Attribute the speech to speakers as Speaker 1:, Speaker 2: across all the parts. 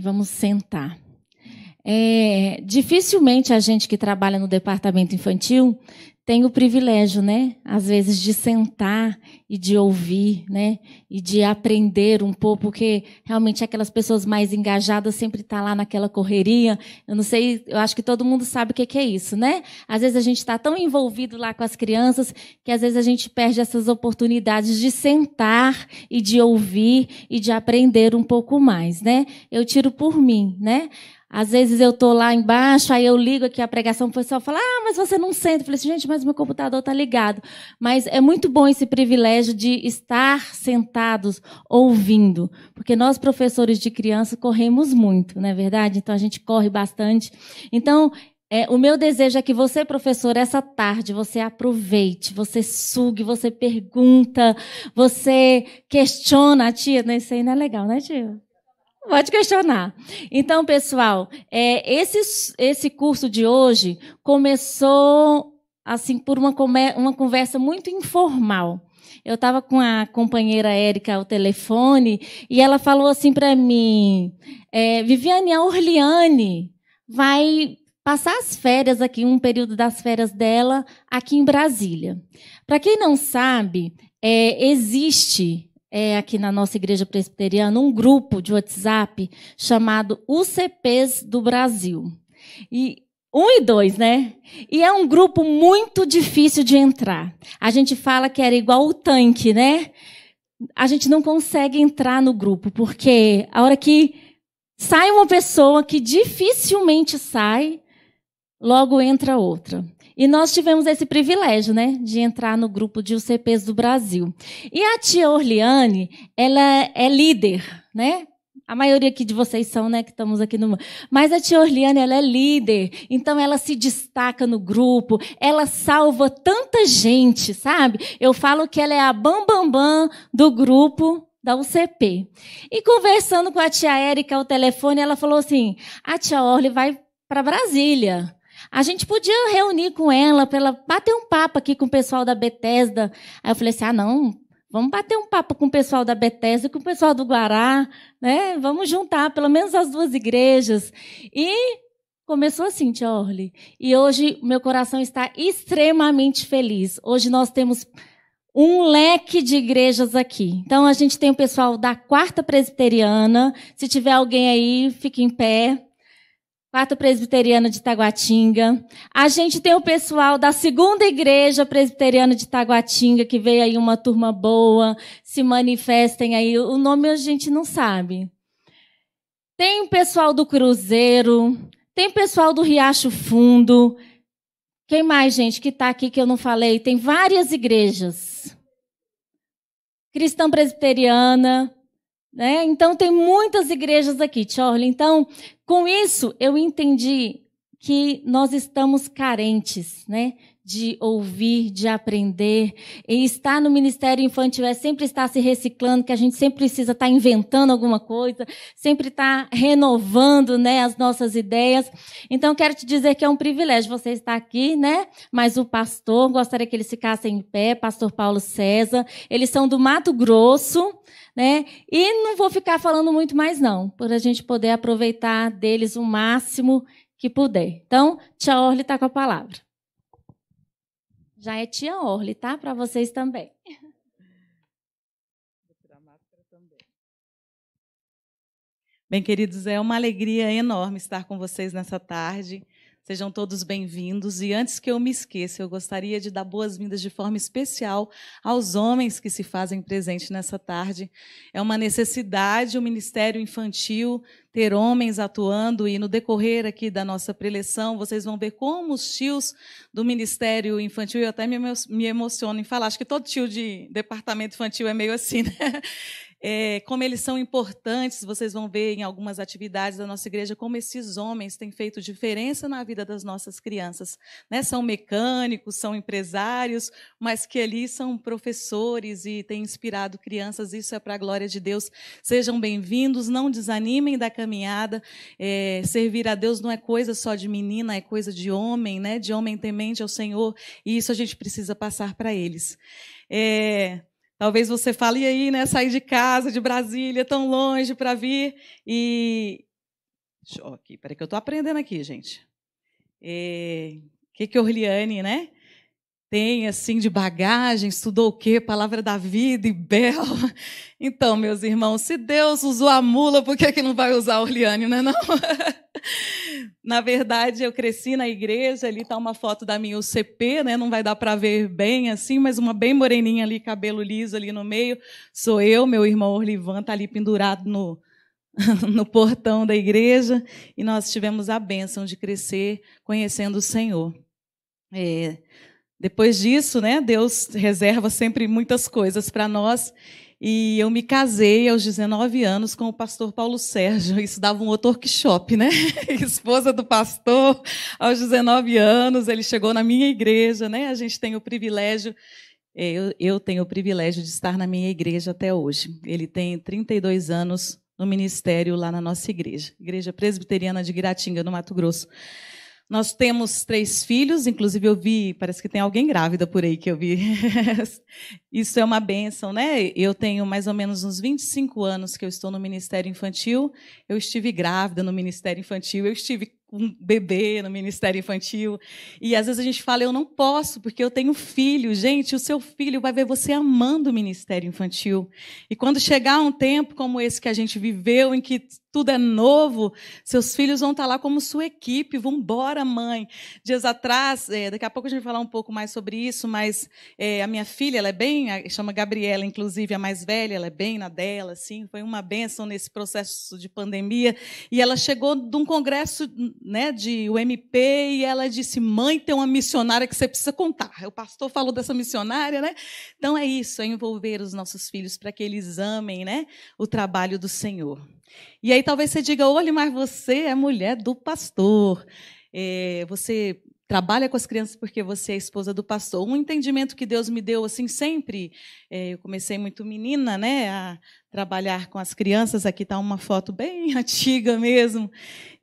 Speaker 1: Vamos sentar. É, dificilmente a gente que trabalha no departamento infantil tem o privilégio, né, às vezes de sentar e de ouvir, né, e de aprender um pouco, porque realmente aquelas pessoas mais engajadas sempre tá lá naquela correria. Eu não sei, eu acho que todo mundo sabe o que é isso, né? Às vezes a gente está tão envolvido lá com as crianças que às vezes a gente perde essas oportunidades de sentar e de ouvir e de aprender um pouco mais, né? Eu tiro por mim, né? Às vezes eu estou lá embaixo, aí eu ligo aqui a pregação, o pessoal fala, ah, mas você não senta. Eu falei assim, gente, mas meu computador está ligado. Mas é muito bom esse privilégio de estar sentados, ouvindo. Porque nós, professores de criança, corremos muito, não é verdade? Então a gente corre bastante. Então, é, o meu desejo é que você, professor, essa tarde você aproveite, você sugue, você pergunta, você questiona a tia. Isso aí não é legal, né, tia? Pode questionar. Então, pessoal, é, esse, esse curso de hoje começou assim por uma, uma conversa muito informal. Eu estava com a companheira Érica ao telefone e ela falou assim para mim: é, Viviane, a Orliane vai passar as férias aqui, um período das férias dela aqui em Brasília. Para quem não sabe, é, existe é, aqui na nossa igreja presbiteriana um grupo de WhatsApp chamado UCPs do Brasil. E um e dois, né? E é um grupo muito difícil de entrar. A gente fala que era igual o tanque, né? A gente não consegue entrar no grupo, porque a hora que sai uma pessoa que dificilmente sai, logo entra outra. E nós tivemos esse privilégio, né, de entrar no grupo de UCPs do Brasil. E a tia Orliane, ela é líder, né? A maioria aqui de vocês são, né, que estamos aqui no. Mas a tia Orliane, ela é líder, então ela se destaca no grupo, ela salva tanta gente, sabe? Eu falo que ela é a bambambam bam, bam do grupo da UCP. E conversando com a tia Érica ao telefone, ela falou assim: a tia Orli vai para Brasília. A gente podia reunir com ela para ela bater um papo aqui com o pessoal da Bethesda. Aí eu falei assim: ah, não, vamos bater um papo com o pessoal da Bethesda e com o pessoal do Guará, né? Vamos juntar pelo menos as duas igrejas. E começou assim, Tia Orly. E hoje meu coração está extremamente feliz. Hoje nós temos um leque de igrejas aqui. Então a gente tem o pessoal da Quarta Presbiteriana. Se tiver alguém aí, fique em pé. Quarto Presbiteriano de Taguatinga. A gente tem o pessoal da Segunda Igreja Presbiteriana de Taguatinga, que veio aí uma turma boa, se manifestem aí. O nome a gente não sabe. Tem o pessoal do Cruzeiro, tem o pessoal do Riacho Fundo. Quem mais, gente, que está aqui que eu não falei? Tem várias igrejas. Cristã Presbiteriana, né? Então, tem muitas igrejas aqui, Charlie. Então, com isso, eu entendi que nós estamos carentes né? de ouvir, de aprender. E estar no Ministério Infantil é sempre estar se reciclando, que a gente sempre precisa estar inventando alguma coisa, sempre estar renovando né, as nossas ideias. Então, quero te dizer que é um privilégio você estar aqui, né? Mas o pastor, gostaria que eles ficassem em pé, pastor Paulo César. Eles são do Mato Grosso né? E não vou ficar falando muito mais, não, para a gente poder aproveitar deles o máximo que puder. Então, tia Orly está com a palavra. Já é tia Orly, tá? Para vocês também.
Speaker 2: Bem, queridos, é uma alegria enorme estar com vocês nessa tarde. Sejam todos bem-vindos. E antes que eu me esqueça, eu gostaria de dar boas-vindas de forma especial aos homens que se fazem presente nessa tarde. É uma necessidade o Ministério Infantil ter homens atuando e no decorrer aqui da nossa preleção, vocês vão ver como os tios do Ministério Infantil, eu até me emociono em falar, acho que todo tio de departamento infantil é meio assim, né? é, como eles são importantes. Vocês vão ver em algumas atividades da nossa igreja como esses homens têm feito diferença na vida das nossas crianças. Né? São mecânicos, são empresários, mas que ali são professores e têm inspirado crianças. Isso é para a glória de Deus. Sejam bem-vindos, não desanimem da caminhada. É, servir a Deus não é coisa só de menina, é coisa de homem, né? de homem temente ao Senhor. E isso a gente precisa passar para eles. É, Talvez você fale, e aí, né? Sair de casa, de Brasília, tão longe para vir. E. Deixa eu, aqui, peraí, que eu estou aprendendo aqui, gente. O eh, e... que, que Orliane, né? tem assim de bagagem, estudou o quê? Palavra da vida e Bel. Então, meus irmãos, se Deus usou a mula, por que, que não vai usar a Orliane, né, não é não? na verdade, eu cresci na igreja, ali está uma foto da minha UCP, né? Não vai dar para ver bem assim, mas uma bem moreninha ali, cabelo liso ali no meio. Sou eu, meu irmão Orlivan está ali pendurado no, no portão da igreja e nós tivemos a bênção de crescer conhecendo o Senhor. É, depois disso, né, Deus reserva sempre muitas coisas para nós. E eu me casei aos 19 anos com o pastor Paulo Sérgio. Isso dava um outro workshop, né? Esposa do pastor, aos 19 anos, ele chegou na minha igreja, né? A gente tem o privilégio, é, eu, eu tenho o privilégio de estar na minha igreja até hoje. Ele tem 32 anos no ministério lá na nossa igreja, Igreja Presbiteriana de Giratinga, no Mato Grosso. Nós temos três filhos, inclusive eu vi, parece que tem alguém grávida por aí que eu vi. Isso é uma benção, né? Eu tenho mais ou menos uns 25 anos que eu estou no Ministério Infantil. Eu estive grávida no Ministério Infantil, eu estive um bebê no Ministério Infantil. E às vezes a gente fala, eu não posso, porque eu tenho filho. Gente, o seu filho vai ver você amando o Ministério Infantil. E quando chegar um tempo como esse que a gente viveu, em que tudo é novo, seus filhos vão estar tá lá como sua equipe, vão embora, mãe. Dias atrás, é, daqui a pouco a gente vai falar um pouco mais sobre isso, mas é, a minha filha, ela é bem, chama Gabriela, inclusive, a mais velha, ela é bem na dela, assim, foi uma benção nesse processo de pandemia, e ela chegou de um congresso né, de UMP, e ela disse, mãe, tem uma missionária que você precisa contar. O pastor falou dessa missionária, né? Então é isso, é envolver os nossos filhos para que eles amem né, o trabalho do Senhor. E aí talvez você diga: olha, mas você é mulher do pastor. É, você trabalha com as crianças porque você é esposa do pastor. Um entendimento que Deus me deu assim sempre, é, eu comecei muito menina, né, a trabalhar com as crianças. Aqui está uma foto bem antiga mesmo.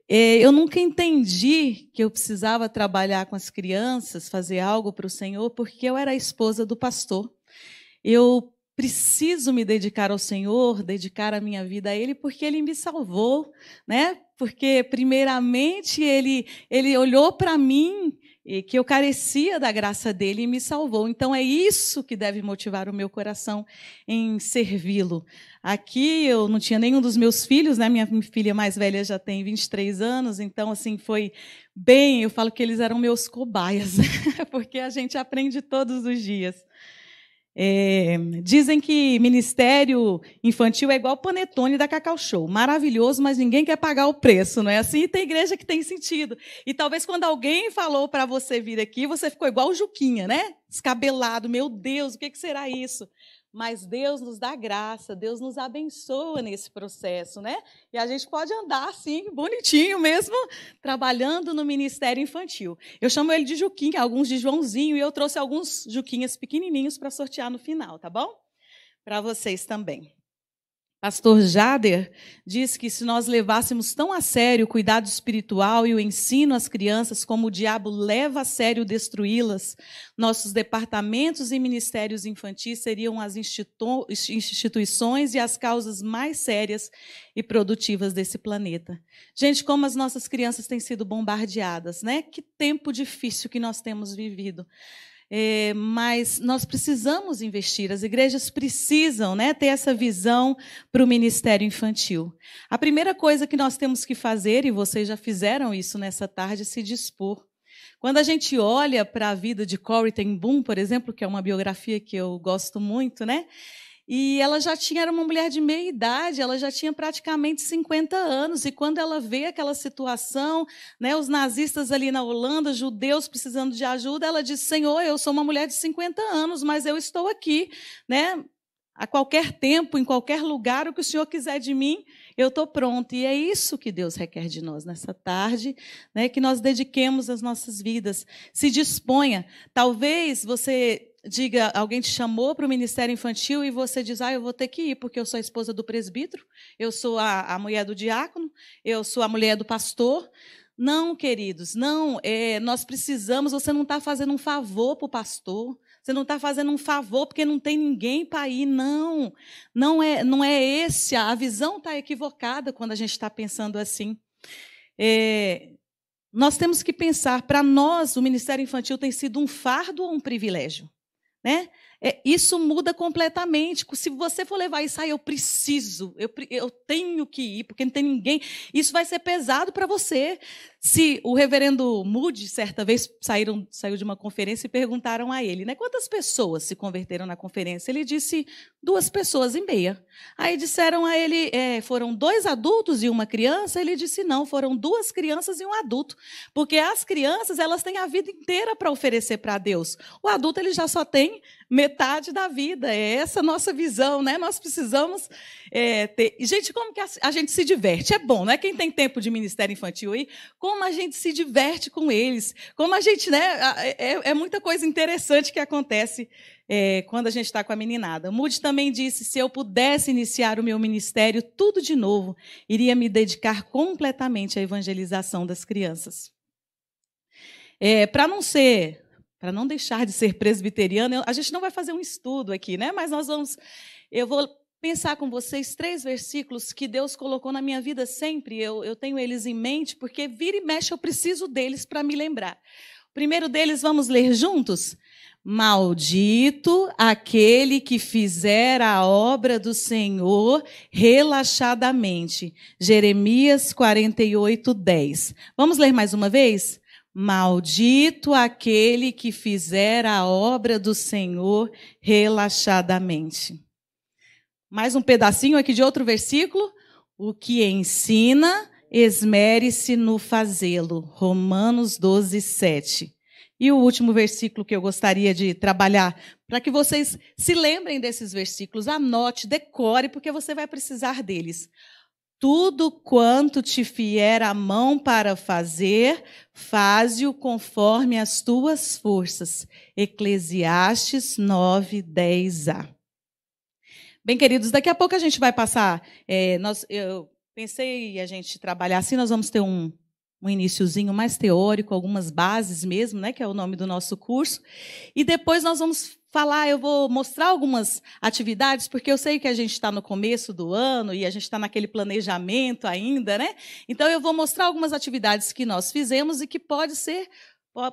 Speaker 2: É, eu nunca entendi que eu precisava trabalhar com as crianças, fazer algo para o Senhor, porque eu era a esposa do pastor. Eu preciso me dedicar ao Senhor, dedicar a minha vida a Ele, porque Ele me salvou, né? Porque primeiramente Ele Ele olhou para mim e que eu carecia da graça dele e me salvou. Então é isso que deve motivar o meu coração em servi-lo. Aqui eu não tinha nenhum dos meus filhos, né? Minha filha mais velha já tem 23 anos, então assim foi bem, eu falo que eles eram meus cobaias, porque a gente aprende todos os dias. É, dizem que ministério infantil é igual panetone da Cacau Show. Maravilhoso, mas ninguém quer pagar o preço, não é assim? E tem igreja que tem sentido. E talvez quando alguém falou para você vir aqui, você ficou igual o Juquinha, né? Descabelado, meu Deus, o que será isso? mas Deus nos dá graça, Deus nos abençoa nesse processo, né? E a gente pode andar assim, bonitinho mesmo, trabalhando no ministério infantil. Eu chamo ele de Juquinha, alguns de Joãozinho, e eu trouxe alguns Juquinhas pequenininhos para sortear no final, tá bom? Para vocês também. Pastor Jader diz que se nós levássemos tão a sério o cuidado espiritual e o ensino às crianças como o diabo leva a sério destruí-las, nossos departamentos e ministérios infantis seriam as instituições e as causas mais sérias e produtivas desse planeta. Gente, como as nossas crianças têm sido bombardeadas, né? Que tempo difícil que nós temos vivido. É, mas nós precisamos investir, as igrejas precisam né, ter essa visão para o ministério infantil. A primeira coisa que nós temos que fazer, e vocês já fizeram isso nessa tarde, é se dispor. Quando a gente olha para a vida de Corrie Ten Boom, por exemplo, que é uma biografia que eu gosto muito, né? E ela já tinha, era uma mulher de meia idade, ela já tinha praticamente 50 anos. E quando ela vê aquela situação, né, os nazistas ali na Holanda, judeus precisando de ajuda, ela diz: Senhor, eu sou uma mulher de 50 anos, mas eu estou aqui, né? A qualquer tempo, em qualquer lugar, o que o Senhor quiser de mim, eu estou pronto. E é isso que Deus requer de nós nessa tarde, né? Que nós dediquemos as nossas vidas. Se disponha. Talvez você diga, alguém te chamou para o ministério infantil e você diz, ah, eu vou ter que ir, porque eu sou a esposa do presbítero, eu sou a, a mulher do diácono, eu sou a mulher do pastor. Não, queridos, não, é, nós precisamos, você não está fazendo um favor para o pastor, você não está fazendo um favor porque não tem ninguém para ir, não. Não é, não é esse, a visão está equivocada quando a gente está pensando assim. É, nós temos que pensar, para nós, o Ministério Infantil tem sido um fardo ou um privilégio? Né? É, isso muda completamente. Se você for levar isso, ah, eu preciso, eu, eu tenho que ir, porque não tem ninguém, isso vai ser pesado para você. Se o reverendo Moody, certa vez, saíram, saiu de uma conferência e perguntaram a ele, né? Quantas pessoas se converteram na conferência? Ele disse duas pessoas e meia. Aí disseram a ele, é, foram dois adultos e uma criança? Ele disse não, foram duas crianças e um adulto. Porque as crianças, elas têm a vida inteira para oferecer para Deus. O adulto, ele já só tem metade da vida. É essa nossa visão, né? Nós precisamos é, ter... Gente, como que a, gente se diverte? É bom, é? Quem tem tempo de ministério infantil aí, com como a gente se diverte com eles, como a gente, né? É, é, é muita coisa interessante que acontece é, quando a gente está com a meninada. Moody também disse: se eu pudesse iniciar o meu ministério tudo de novo, iria me dedicar completamente à evangelização das crianças. É, para não ser para não deixar de ser presbiteriana, a gente não vai fazer um estudo aqui, né? Mas nós vamos. Eu vou pensar com vocês três versículos que Deus colocou na minha vida sempre. Eu, eu tenho eles em mente, porque vira e mexe eu preciso deles para me lembrar. O primeiro deles, vamos ler juntos? Maldito aquele que fizer a obra do Senhor relaxadamente. Jeremias 48, 10. Vamos ler mais uma vez? Maldito aquele que fizer a obra do Senhor relaxadamente mais um pedacinho aqui de outro versículo. O que ensina, esmere-se no fazê-lo. Romanos 12, 7. E o último versículo que eu gostaria de trabalhar, para que vocês se lembrem desses versículos, anote, decore, porque você vai precisar deles. Tudo quanto te fier a mão para fazer, faze-o conforme as tuas forças. Eclesiastes 9, 10a. Bem, queridos, daqui a pouco a gente vai passar. É, nós, eu pensei a gente trabalhar assim, nós vamos ter um, um iníciozinho mais teórico, algumas bases mesmo, né, que é o nome do nosso curso. E depois nós vamos falar, eu vou mostrar algumas atividades, porque eu sei que a gente está no começo do ano e a gente está naquele planejamento ainda, né? Então eu vou mostrar algumas atividades que nós fizemos e que pode ser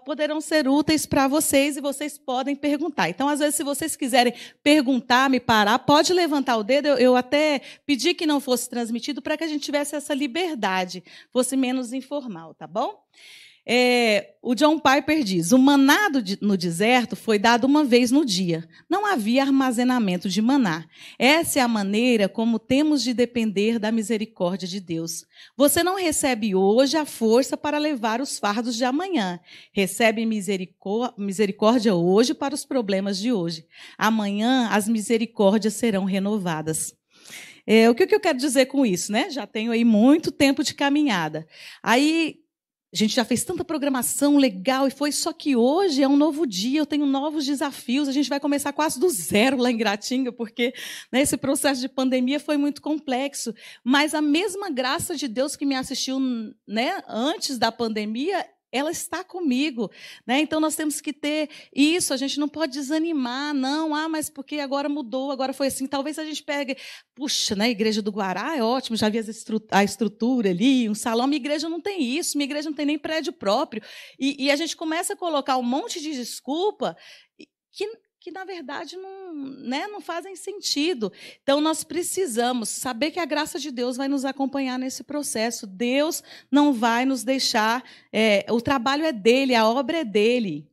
Speaker 2: poderão ser úteis para vocês e vocês podem perguntar. Então, às vezes, se vocês quiserem perguntar, me parar, pode levantar o dedo. Eu, eu até pedi que não fosse transmitido para que a gente tivesse essa liberdade, fosse menos informal, tá bom? É, o John Piper diz: o manado no deserto foi dado uma vez no dia. Não havia armazenamento de maná. Essa é a maneira como temos de depender da misericórdia de Deus. Você não recebe hoje a força para levar os fardos de amanhã. Recebe misericórdia hoje para os problemas de hoje. Amanhã as misericórdias serão renovadas. É, o que, que eu quero dizer com isso, né? Já tenho aí muito tempo de caminhada. Aí a gente já fez tanta programação legal e foi, só que hoje é um novo dia, eu tenho novos desafios, a gente vai começar quase do zero lá em Gratinga, porque né, esse processo de pandemia foi muito complexo. Mas a mesma graça de Deus que me assistiu né, antes da pandemia ela está comigo, né? Então nós temos que ter isso. A gente não pode desanimar, não. Ah, mas porque agora mudou, agora foi assim. Talvez a gente pegue, puxa, né? Igreja do Guará é ótimo, já havia a estrutura ali, um salão. Minha igreja não tem isso, minha igreja não tem nem prédio próprio. E, e a gente começa a colocar um monte de desculpa que na verdade não, né, não fazem sentido. Então nós precisamos saber que a graça de Deus vai nos acompanhar nesse processo. Deus não vai nos deixar. É, o trabalho é dele, a obra é dele.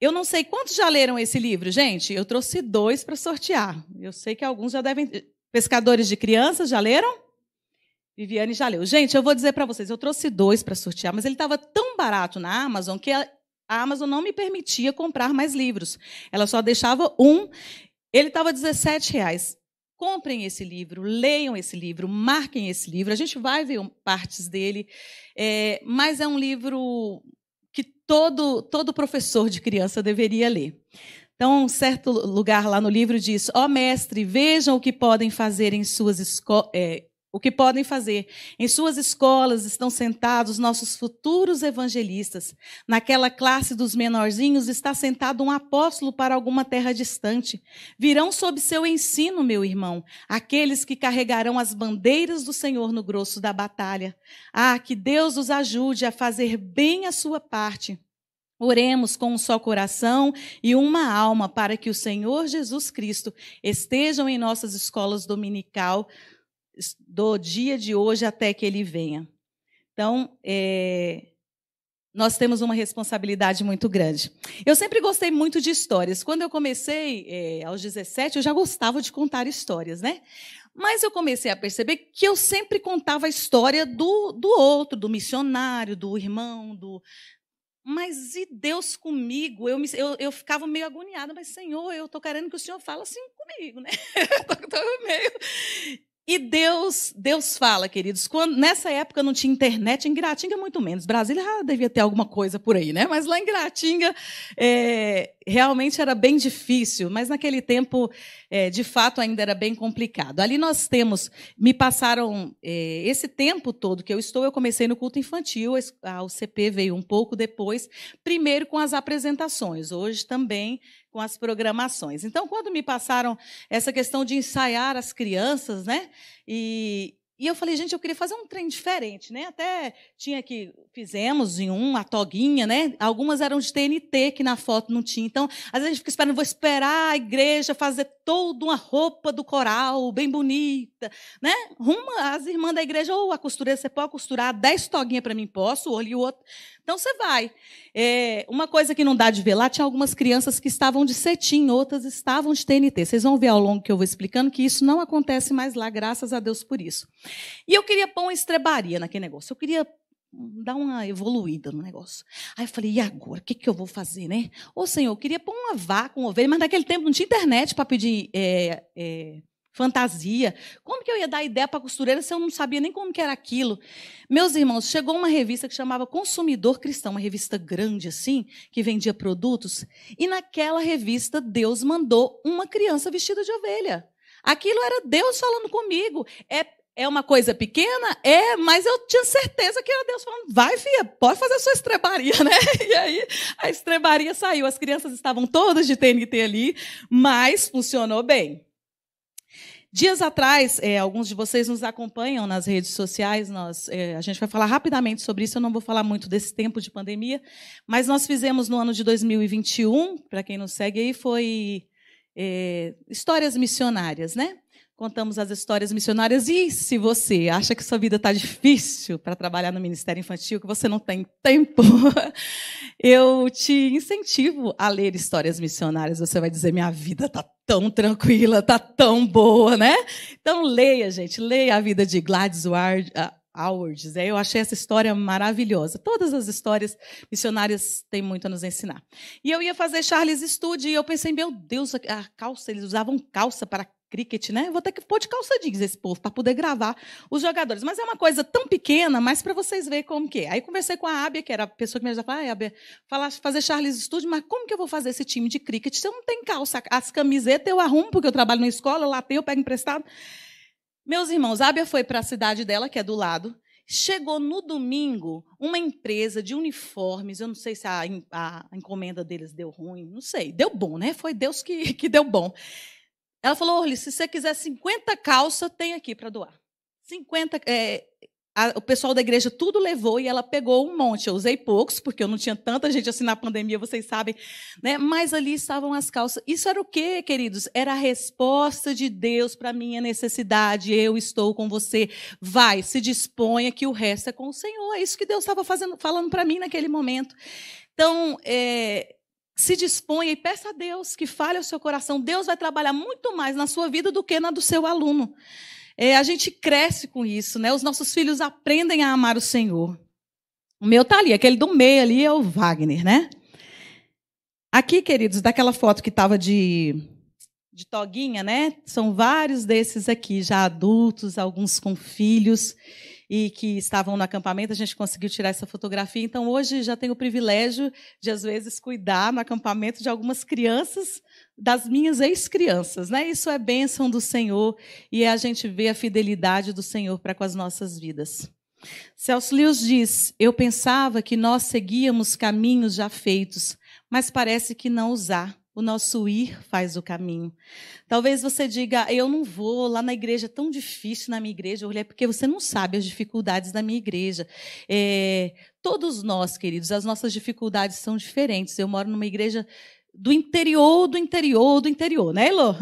Speaker 2: Eu não sei quantos já leram esse livro, gente. Eu trouxe dois para sortear. Eu sei que alguns já devem. Pescadores de crianças já leram? Viviane já leu. Gente, eu vou dizer para vocês, eu trouxe dois para sortear, mas ele estava tão barato na Amazon que a Amazon não me permitia comprar mais livros. Ela só deixava um. Ele estava reais. Comprem esse livro, leiam esse livro, marquem esse livro. A gente vai ver partes dele, é, mas é um livro que todo, todo professor de criança deveria ler. Então, um certo lugar lá no livro diz: Ó oh, mestre, vejam o que podem fazer em suas, é, o que podem fazer. Em suas escolas estão sentados nossos futuros evangelistas. Naquela classe dos menorzinhos está sentado um apóstolo para alguma terra distante. Virão sob seu ensino, meu irmão, aqueles que carregarão as bandeiras do Senhor no grosso da batalha. Ah, que Deus os ajude a fazer bem a sua parte. Oremos com um só coração e uma alma para que o Senhor Jesus Cristo estejam em nossas escolas dominical, do dia de hoje até que ele venha. Então, é, nós temos uma responsabilidade muito grande. Eu sempre gostei muito de histórias. Quando eu comecei é, aos 17, eu já gostava de contar histórias, né? Mas eu comecei a perceber que eu sempre contava a história do, do outro, do missionário, do irmão, do. Mas e Deus comigo? Eu, me, eu, eu ficava meio agoniada, mas Senhor, eu estou querendo que o Senhor fale assim comigo, né? Estou meio. E Deus, Deus fala, queridos, quando nessa época não tinha internet, em Gratinga muito menos. Brasília devia ter alguma coisa por aí, né? Mas lá em Gratinga é, realmente era bem difícil, mas naquele tempo, é, de fato, ainda era bem complicado. Ali nós temos, me passaram é, esse tempo todo que eu estou, eu comecei no culto infantil, a UCP veio um pouco depois, primeiro com as apresentações, hoje também com as programações. Então, quando me passaram essa questão de ensaiar as crianças, né? E, e eu falei, gente, eu queria fazer um trem diferente, né? Até tinha que fizemos em um a toguinha, né? Algumas eram de TNT que na foto não tinha. Então, às vezes a gente fica esperando, vou esperar a igreja fazer toda uma roupa do coral, bem bonita né? Ruma as irmãs da igreja, ou oh, a costureira, você pode costurar 10 toguinhas para mim, posso, olho e o outro. Então você vai. É, uma coisa que não dá de ver lá, tinha algumas crianças que estavam de cetim, outras estavam de TNT. Vocês vão ver ao longo que eu vou explicando que isso não acontece mais lá, graças a Deus por isso. E eu queria pôr uma estrebaria naquele negócio. Eu queria dar uma evoluída no negócio. Aí eu falei, e agora? O que, que eu vou fazer, né? Ô, senhor, eu queria pôr uma vaca, uma ovelha, mas naquele tempo não tinha internet para pedir é, é, fantasia. Como que eu ia dar ideia para costureira se eu não sabia nem como que era aquilo? Meus irmãos, chegou uma revista que chamava Consumidor Cristão, uma revista grande assim, que vendia produtos, e naquela revista Deus mandou uma criança vestida de ovelha. Aquilo era Deus falando comigo. É, é uma coisa pequena? É, mas eu tinha certeza que era Deus falando, vai, filha, pode fazer a sua estrebaria, né? E aí a estrebaria saiu. As crianças estavam todas de TNT ali, mas funcionou bem. Dias atrás, é, alguns de vocês nos acompanham nas redes sociais, nós, é, a gente vai falar rapidamente sobre isso, eu não vou falar muito desse tempo de pandemia, mas nós fizemos no ano de 2021, para quem nos segue aí, foi é, histórias missionárias, né? contamos as histórias missionárias. E se você acha que sua vida está difícil para trabalhar no Ministério Infantil, que você não tem tempo, eu te incentivo a ler histórias missionárias. Você vai dizer: minha vida está tão tranquila, está tão boa, né? Então leia, gente, leia a vida de Gladys Ward. Ah, Hours. Né? Eu achei essa história maravilhosa. Todas as histórias missionárias têm muito a nos ensinar. E eu ia fazer Charles Estude e eu pensei, meu Deus, a calça, eles usavam calça para cricket, né? vou ter que pôr de calça jeans esse povo para poder gravar os jogadores. Mas é uma coisa tão pequena, mas para vocês verem como que é. Aí conversei com a Ábia, que era a pessoa que me ajudava. Ah, Ábia, falar, fazer Charles Studio, mas como que eu vou fazer esse time de cricket? Se eu não tenho calça, as camisetas eu arrumo, porque eu trabalho na escola, lá tenho, eu pego emprestado. Meus irmãos, a Ábia foi para a cidade dela, que é do lado, Chegou no domingo uma empresa de uniformes, eu não sei se a, a, a, encomenda deles deu ruim, não sei, deu bom, né? Foi Deus que, que deu bom. Ela falou, Orly, se você quiser 50 calças, tem aqui para doar. 50. É, a, o pessoal da igreja tudo levou e ela pegou um monte. Eu usei poucos, porque eu não tinha tanta gente assim na pandemia, vocês sabem. Né? Mas ali estavam as calças. Isso era o quê, queridos? Era a resposta de Deus para a minha necessidade. Eu estou com você. Vai, se disponha, que o resto é com o Senhor. É isso que Deus estava fazendo, falando para mim naquele momento. Então, é, se disponha e peça a Deus que fale ao seu coração. Deus vai trabalhar muito mais na sua vida do que na do seu aluno. É, a gente cresce com isso, né? Os nossos filhos aprendem a amar o Senhor. O meu tá ali, aquele do meio ali é o Wagner, né? Aqui, queridos, daquela foto que estava de, de toguinha, né? São vários desses aqui, já adultos, alguns com filhos e que estavam no acampamento, a gente conseguiu tirar essa fotografia. Então, hoje já tenho o privilégio de, às vezes, cuidar no acampamento de algumas crianças, das minhas ex-crianças. Né? Isso é bênção do Senhor e é a gente ver a fidelidade do Senhor para com as nossas vidas. Celso Lewis diz: Eu pensava que nós seguíamos caminhos já feitos, mas parece que não os há. O nosso ir faz o caminho. Talvez você diga, eu não vou lá na igreja, é tão difícil na minha igreja. Olha, é porque você não sabe as dificuldades da minha igreja. É, todos nós, queridos, as nossas dificuldades são diferentes. Eu moro numa igreja do interior do interior do interior, né, Elô?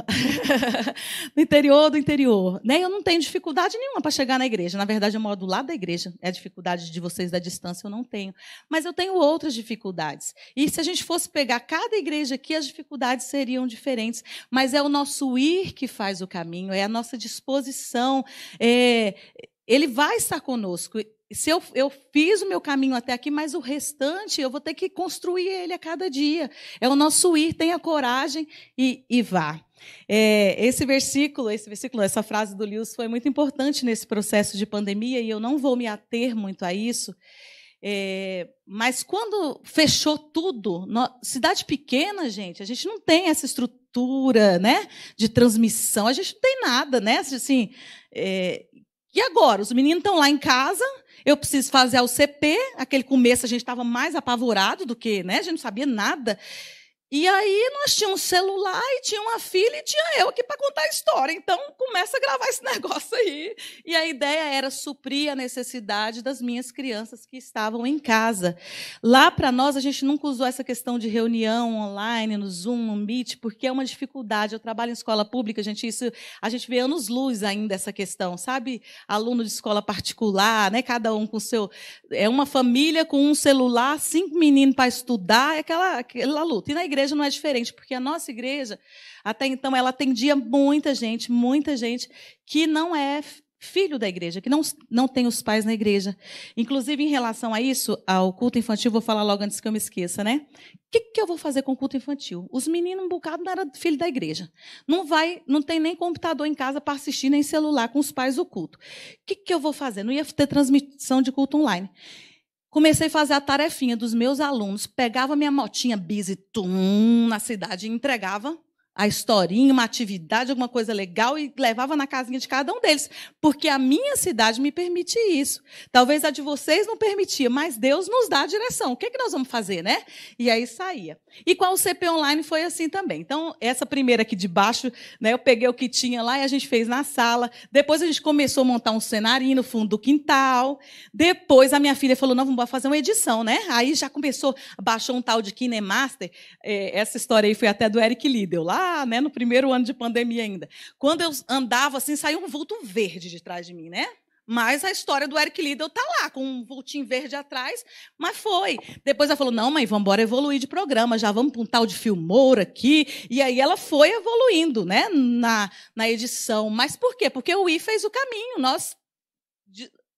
Speaker 2: do interior do interior. Né? Eu não tenho dificuldade nenhuma para chegar na igreja. Na verdade, eu moro do lado da igreja. É a dificuldade de vocês da distância, eu não tenho. Mas eu tenho outras dificuldades. E se a gente fosse pegar cada igreja aqui, as dificuldades seriam diferentes. Mas é o nosso ir que faz o caminho, é a nossa disposição. É... Ele vai estar conosco se eu, eu fiz o meu caminho até aqui, mas o restante eu vou ter que construir ele a cada dia. É o nosso ir, tenha coragem e, e vá. É, esse versículo, esse versículo, essa frase do Lewis foi muito importante nesse processo de pandemia e eu não vou me ater muito a isso. É, mas quando fechou tudo, no, cidade pequena, gente, a gente não tem essa estrutura, né, de transmissão, a gente não tem nada, né, assim. É, e agora, os meninos estão lá em casa, eu preciso fazer o CP, aquele começo a gente estava mais apavorado do que, né? A gente não sabia nada. E aí nós tínhamos um celular e tinha uma filha e tinha eu aqui para contar a história. Então começa a gravar esse negócio aí. E a ideia era suprir a necessidade das minhas crianças que estavam em casa. Lá para nós a gente nunca usou essa questão de reunião online, no Zoom, no Meet, porque é uma dificuldade. Eu trabalho em escola pública, gente, isso a gente vê anos luz ainda essa questão, sabe? Aluno de escola particular, né? Cada um com seu é uma família com um celular, cinco meninos para estudar, é aquela aquela luta. E na igreja igreja não é diferente, porque a nossa igreja, até então, ela atendia muita gente, muita gente que não é filho da igreja, que não, não tem os pais na igreja. Inclusive, em relação a isso, ao culto infantil, vou falar logo antes que eu me esqueça, né? O que, que eu vou fazer com o culto infantil? Os meninos, um bocado, não eram filho da igreja. Não vai, não tem nem computador em casa para assistir, nem celular com os pais o culto. O que, que eu vou fazer? Não ia ter transmissão de culto online. Comecei a fazer a tarefinha dos meus alunos, pegava minha motinha e tum, na cidade e entregava a historinha, uma atividade, alguma coisa legal e levava na casinha de cada um deles, porque a minha cidade me permite isso. Talvez a de vocês não permitia, mas Deus nos dá a direção. O que, é que nós vamos fazer, né? E aí saía. E com o CP Online foi assim também. Então, essa primeira aqui de baixo, né, eu peguei o que tinha lá e a gente fez na sala. Depois a gente começou a montar um cenário no fundo do quintal. Depois a minha filha falou: não, vamos fazer uma edição, né? Aí já começou, baixou um tal de Kinemaster. É, essa história aí foi até do Eric Lidl lá né, no primeiro ano de pandemia ainda. Quando eu andava assim, saiu um vulto verde de trás de mim, né? Mas a história do Eric Lidl tá lá, com um voltinho verde atrás, mas foi. Depois ela falou: não, mãe, vamos embora evoluir de programa, já vamos para um tal de Filmoura aqui. E aí ela foi evoluindo, né, na, na edição. Mas por quê? Porque o I fez o caminho, nós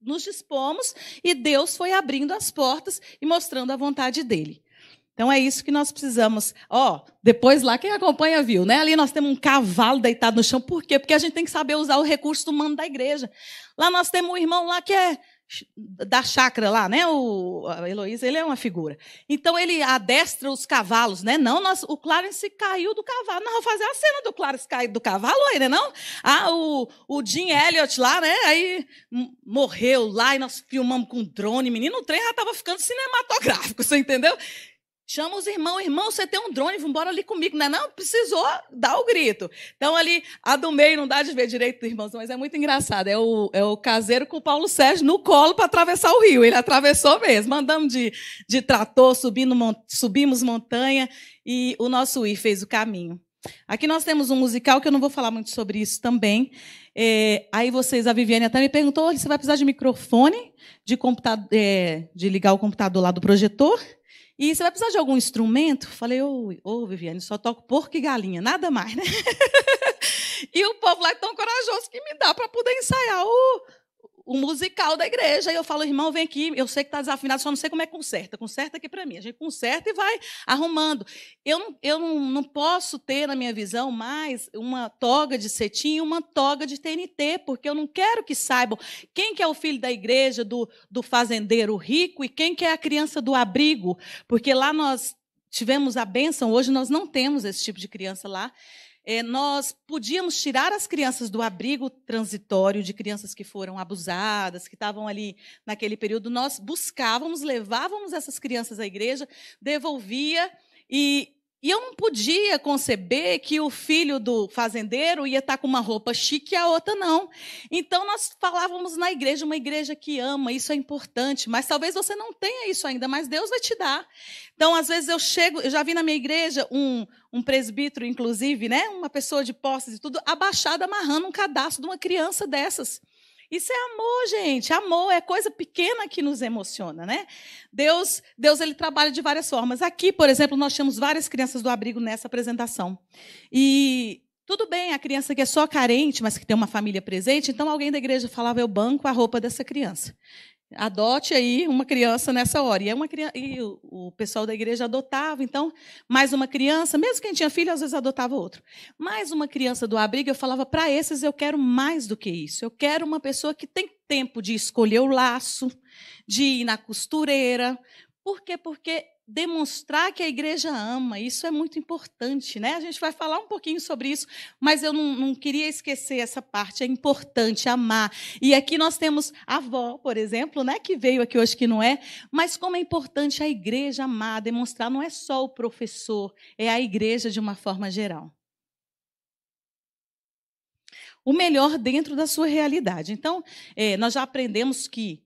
Speaker 2: nos dispomos e Deus foi abrindo as portas e mostrando a vontade dele. Então é isso que nós precisamos. Ó, oh, depois lá quem acompanha viu, né? Ali nós temos um cavalo deitado no chão. Por quê? Porque a gente tem que saber usar o recurso humano da igreja. Lá nós temos um irmão lá que é da chácara lá, né? O Heloísa, ele é uma figura. Então ele adestra os cavalos, né? Não, nós, o Clarence caiu do cavalo. Nós vamos fazer a cena do Clarence cair do cavalo aí, né? Não? Ah, o, o Jim Elliot lá, né? Aí morreu lá e nós filmamos com drone. Menino, o trem já estava ficando cinematográfico, você entendeu? Chama os irmãos, irmão, você tem um drone, vambora ali comigo, não é não? Precisou, dar o grito. Então ali, a do meio não dá de ver direito, irmãos, mas é muito engraçado. É o, é o caseiro com o Paulo Sérgio no colo para atravessar o rio. Ele atravessou mesmo, andamos de, de trator, subindo, subimos montanha e o nosso ir fez o caminho. Aqui nós temos um musical que eu não vou falar muito sobre isso também. É, aí vocês, a Viviane até me perguntou: você vai precisar de microfone, de, computa é, de ligar o computador lá do projetor? E você vai precisar de algum instrumento? Falei, ô, oh, Viviane, só toco porco e galinha, nada mais, né? e o povo lá é tão corajoso que me dá para poder ensaiar. oh o musical da igreja. E eu falo, irmão, vem aqui, eu sei que está desafinado, só não sei como é conserta. Conserta aqui para mim. A gente conserta e vai arrumando. Eu, não, eu não, não posso ter, na minha visão, mais uma toga de cetim e uma toga de TNT, porque eu não quero que saibam quem que é o filho da igreja, do, do fazendeiro rico, e quem que é a criança do abrigo. Porque lá nós tivemos a bênção, hoje nós não temos esse tipo de criança lá é, nós podíamos tirar as crianças do abrigo transitório de crianças que foram abusadas, que estavam ali naquele período. Nós buscávamos, levávamos essas crianças à igreja, devolvia e e eu não podia conceber que o filho do fazendeiro ia estar tá com uma roupa chique e a outra não. Então nós falávamos na igreja, uma igreja que ama, isso é importante, mas talvez você não tenha isso ainda, mas Deus vai te dar. Então, às vezes eu chego, eu já vi na minha igreja um, um presbítero, inclusive, né, uma pessoa de posses e tudo, abaixada amarrando um cadastro de uma criança dessas. Isso é amor, gente. Amor é coisa pequena que nos emociona, né? Deus, Deus ele trabalha de várias formas. Aqui, por exemplo, nós temos várias crianças do abrigo nessa apresentação. E tudo bem, a criança que é só carente, mas que tem uma família presente, então alguém da igreja falava eu banco a roupa dessa criança. Adote aí uma criança nessa hora. E, é uma, e o, o pessoal da igreja adotava, então, mais uma criança, mesmo quem tinha filho, às vezes adotava outro. Mais uma criança do abrigo, eu falava, para esses eu quero mais do que isso. Eu quero uma pessoa que tem tempo de escolher o laço, de ir na costureira. Por quê? Porque demonstrar que a igreja ama, isso é muito importante, né? A gente vai falar um pouquinho sobre isso, mas eu não, não, queria esquecer essa parte, é importante amar. E aqui nós temos a avó, por exemplo, né, que veio aqui hoje que não é, mas como é importante a igreja amar, demonstrar, não é só o professor, é a igreja de uma forma geral. O melhor dentro da sua realidade. Então, é, nós já aprendemos que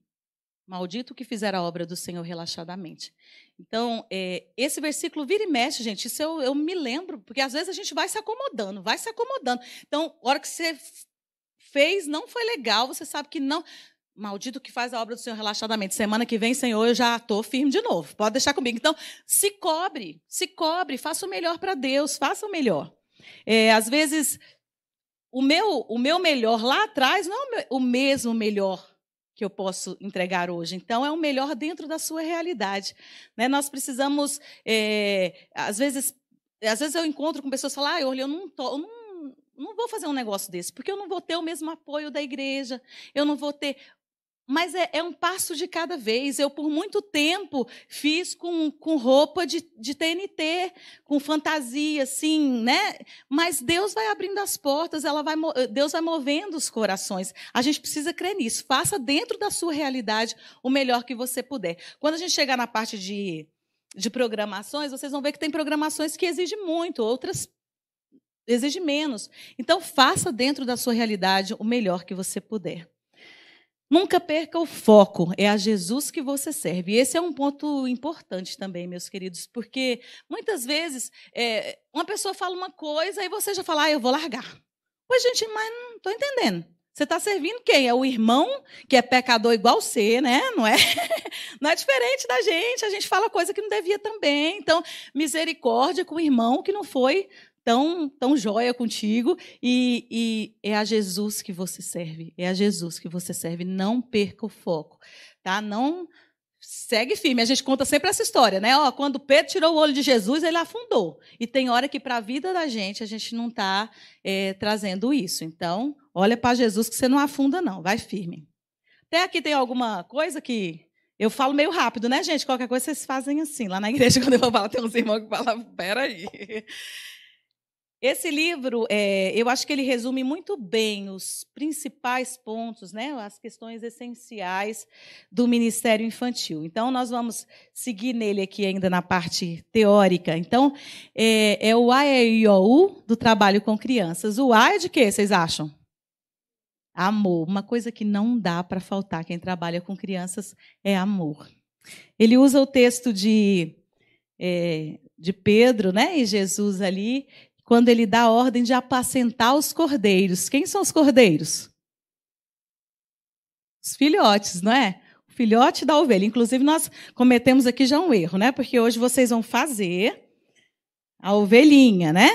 Speaker 2: Maldito que fizer a obra do Senhor relaxadamente. Então, é, esse versículo vira e mexe, gente. Isso eu, eu me lembro, porque às vezes a gente vai se acomodando, vai se acomodando. Então, a hora que você fez, não foi legal, você sabe que não. Maldito que faz a obra do Senhor relaxadamente. Semana que vem, Senhor, eu já estou firme de novo. Pode deixar comigo. Então, se cobre, se cobre, faça o melhor para Deus, faça o melhor. É, às vezes, o meu, o meu melhor lá atrás não é o mesmo melhor que eu posso entregar hoje. Então, é o melhor dentro da sua realidade. Né? Nós precisamos, é, às vezes, às vezes eu encontro com pessoas que falam, ah, eu não, tô, eu não, não vou fazer um negócio desse, porque eu não vou ter o mesmo apoio da igreja, eu não vou ter. Mas é, é, um passo de cada vez. Eu, por muito tempo, fiz com, com roupa de, de TNT, com fantasia, assim, né? Mas Deus vai abrindo as portas, ela vai, Deus vai movendo os corações. A gente precisa crer nisso. Faça dentro da sua realidade o melhor que você puder. Quando a gente chegar na parte de, de programações, vocês vão ver que tem programações que exigem muito, outras exigem menos. Então, faça dentro da sua realidade o melhor que você puder. Nunca perca o foco, é a Jesus que você serve. E esse é um ponto importante também, meus queridos, porque muitas vezes é, uma pessoa fala uma coisa e você já fala, ah, eu vou largar. Pois, gente, mas não estou entendendo. Você está servindo quem? É o irmão que é pecador igual você, né? Não é? Não é diferente da gente. A gente fala coisa que não devia também. Então, misericórdia com o irmão que não foi tão, tão joia contigo. E, e, é a Jesus que você serve. É a Jesus que você serve. Não perca o foco, tá? Não segue firme. A gente conta sempre essa história, né? Ó, quando Pedro tirou o olho de Jesus, ele afundou. E tem hora que para a vida da gente a gente não está é, trazendo isso. Então, olha para Jesus que você não afunda não. Vai firme. Até aqui tem alguma coisa que eu falo meio rápido, né, gente? Qualquer coisa vocês fazem assim. Lá na igreja, quando eu vou falar, tem uns irmãos que falam, peraí. Esse livro, é, eu acho que ele resume muito bem os principais pontos, né, as questões essenciais do Ministério Infantil. Então, nós vamos seguir nele aqui ainda na parte teórica. Então, é, é o A e o U do trabalho com crianças. O A é de quê, vocês acham? Amor. Uma coisa que não dá para faltar quem trabalha com crianças é amor. Ele usa o texto de, é, de Pedro né, e Jesus ali, quando ele dá a ordem de apacentar os cordeiros. Quem são os cordeiros? Os filhotes, não é? O filhote da ovelha. Inclusive, nós cometemos aqui já um erro, né? Porque hoje vocês vão fazer a ovelhinha, né?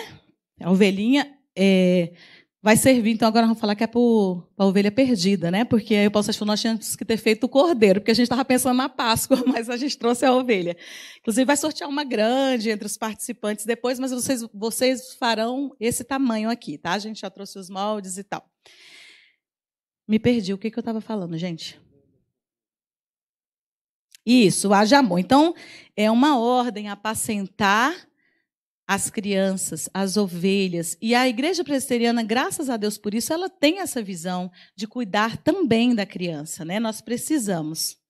Speaker 2: A ovelhinha é, vai servir. Então agora vamos falar que é para a ovelha perdida, né? Porque aí posso achar que nós tínhamos que ter feito o cordeiro, porque a gente estava pensando na Páscoa, mas a gente trouxe a ovelha. Inclusive vai sortear uma grande entre os participantes depois, mas vocês, vocês farão esse tamanho aqui, tá? A gente já trouxe os moldes e tal. Me perdi, o que, que eu estava falando, gente? Isso, haja amor. Então, é uma ordem a apacentar as crianças, as ovelhas. E a igreja presbiteriana, graças a Deus por isso, ela tem essa visão de cuidar também da criança, né? Nós precisamos.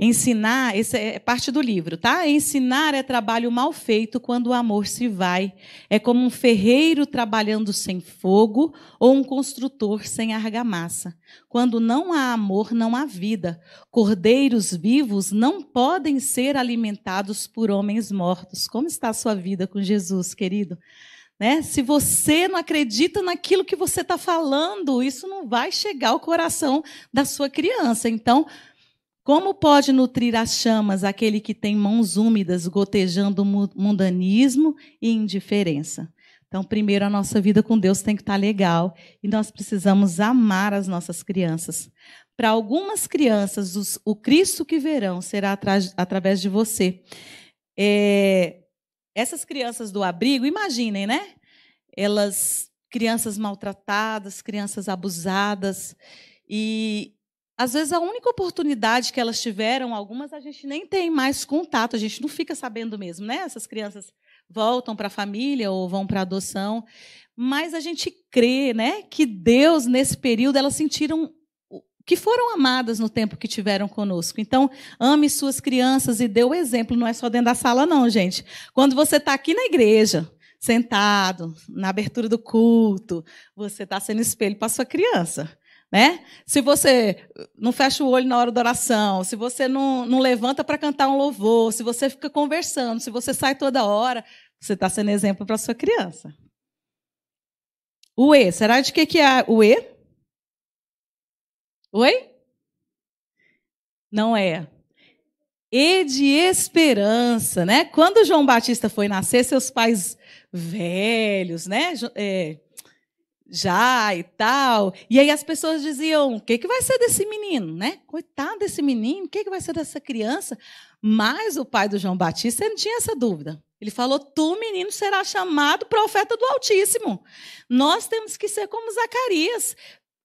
Speaker 2: Ensinar, esse é parte do livro, tá? Ensinar é trabalho mal feito quando o amor se vai. É como um ferreiro trabalhando sem fogo ou um construtor sem argamassa. Quando não há amor, não há vida. Cordeiros vivos não podem ser alimentados por homens mortos. Como está a sua vida com Jesus, querido? Né? Se você não acredita naquilo que você está falando, isso não vai chegar ao coração da sua criança. Então, como pode nutrir as chamas aquele que tem mãos úmidas, gotejando mundanismo e indiferença? Então, primeiro, a nossa vida com Deus tem que estar tá legal e nós precisamos amar as nossas crianças. Para algumas crianças, os, o Cristo que verão será atras, através de você. É, essas crianças do abrigo, imaginem, né? Elas, crianças maltratadas, crianças abusadas. E às vezes, a única oportunidade que elas tiveram, algumas a gente nem tem mais contato, a gente não fica sabendo mesmo, né? Essas crianças voltam para a família ou vão para adoção, mas a gente crê, né, que Deus nesse período elas sentiram que foram amadas no tempo que tiveram conosco. Então, ame suas crianças e dê o exemplo, não é só dentro da sala não, gente. Quando você está aqui na igreja, sentado, na abertura do culto, você está sendo espelho para sua criança. Né? Se você eh, não fecha o olho na hora da oração, se você não, não levanta para cantar um louvor, se você fica conversando, se você sai toda hora, você está sendo exemplo para sua criança. O E, será de que, que é o E? Oi? Não é. E de esperança, né? Quando João Batista foi nascer, seus pais velhos, né? É, já e tal. E aí as pessoas diziam: o que, que vai ser desse menino, né? Coitado desse menino, o que, que vai ser dessa criança? Mas o pai do João Batista não tinha essa dúvida. Ele falou: Tu, menino, será chamado profeta do Altíssimo. Nós temos que ser como Zacarias.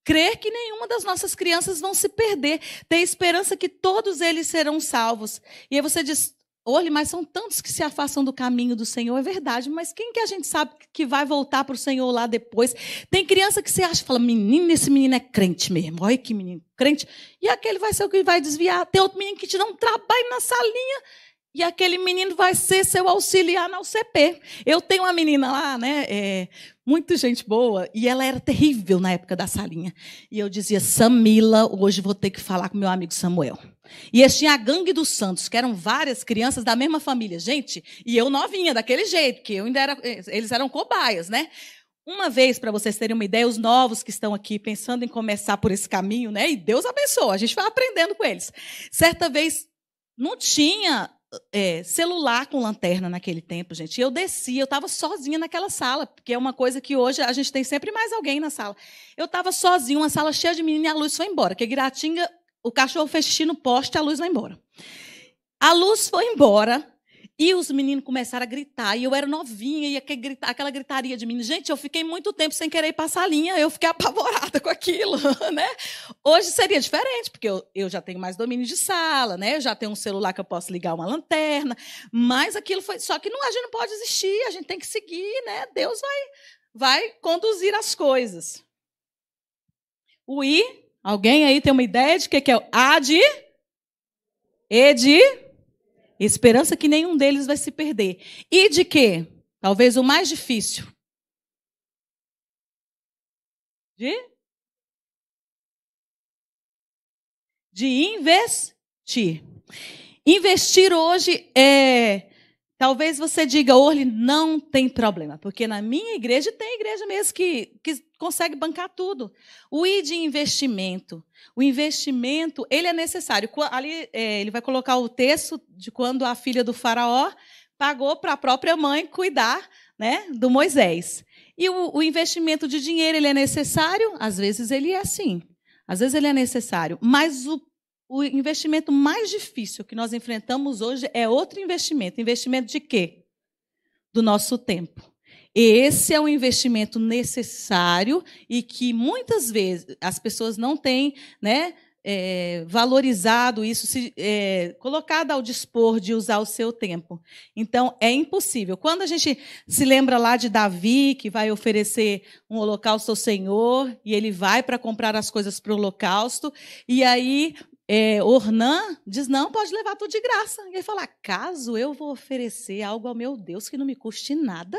Speaker 2: Crer que nenhuma das nossas crianças vão se perder, ter esperança que todos eles serão salvos. E aí você diz: Olhe, mas são tantos que se afastam do caminho do Senhor, é verdade, mas quem que a gente sabe que vai voltar para o Senhor lá depois? Tem criança que você acha, fala, menino, esse menino é crente mesmo, olha que menino crente, e aquele vai ser o que vai desviar. Tem outro menino que te dá um trabalho na salinha, e aquele menino vai ser seu auxiliar na UCP. Eu tenho uma menina lá, né, é, muito gente boa. E ela era terrível na época da salinha. E eu dizia, Samila, hoje vou ter que falar com meu amigo Samuel. E eles tinham a gangue dos santos, que eram várias crianças da mesma família. Gente, e eu novinha, daquele jeito, que eu ainda era... Eles eram cobaias, né? Uma vez, para vocês terem uma ideia, os novos que estão aqui pensando em começar por esse caminho, né? E Deus abençoou. a gente vai aprendendo com eles. Certa vez, não tinha é, celular com lanterna naquele tempo, gente. Eu descia, eu estava sozinha naquela sala, porque é uma coisa que hoje a gente tem sempre mais alguém na sala. Eu estava sozinha, uma sala cheia de menina e a luz foi embora. Que Giratinga, o cachorro fez xixi no poste, a luz vai embora. A luz foi embora, e os meninos começaram a gritar. E eu era novinha, e aquela gritaria de menino. Gente, eu fiquei muito tempo sem querer passar a linha. Eu fiquei apavorada com aquilo, né? Hoje seria diferente, porque eu, eu já tenho mais domínio de sala, né? Eu já tenho um celular que eu posso ligar uma lanterna. Mas aquilo foi... Só que não, a gente não pode existir, a gente tem que seguir, né? Deus vai, vai conduzir as coisas. O I... Alguém aí tem uma ideia de que, que é o A de... E de... Esperança que nenhum deles vai se perder. E de quê? Talvez o mais difícil. De? De investir. Investir hoje é Talvez você diga, Orly, não tem problema, porque na minha igreja tem igreja mesmo que, que consegue bancar tudo. O I de investimento. O investimento, ele é necessário. Ali é, ele vai colocar o texto de quando a filha do faraó pagou para a própria mãe cuidar né, do Moisés. E o, o investimento de dinheiro, ele é necessário? Às vezes ele é sim. Às vezes ele é necessário. Mas o o investimento mais difícil que nós enfrentamos hoje é outro investimento. Investimento de quê? Do nosso tempo. Esse é um investimento necessário e que muitas vezes as pessoas não têm, né? É, valorizado isso, se, é, colocado ao dispor de usar o seu tempo. Então, é impossível. Quando a gente se lembra lá de Davi, que vai oferecer um holocausto ao Senhor, e ele vai para comprar as coisas para o holocausto, e aí é, diz: não, pode levar tudo de graça. E ele fala: caso eu vou oferecer algo ao meu Deus que não me custe nada?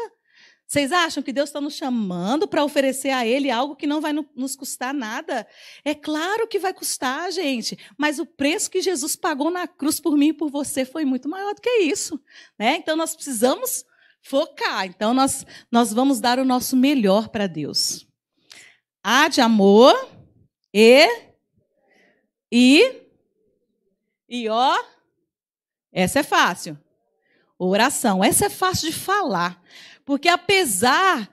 Speaker 2: Vocês acham que Deus está nos chamando para oferecer a Ele algo que não vai no, nos custar nada? É claro que vai custar, gente, mas o preço que Jesus pagou na cruz por mim e por você foi muito maior do que isso. Né? Então nós precisamos focar. Então nós, nós vamos dar o nosso melhor para Deus. A de amor e e e ó, essa é fácil. Oração. Essa é fácil de falar. Porque apesar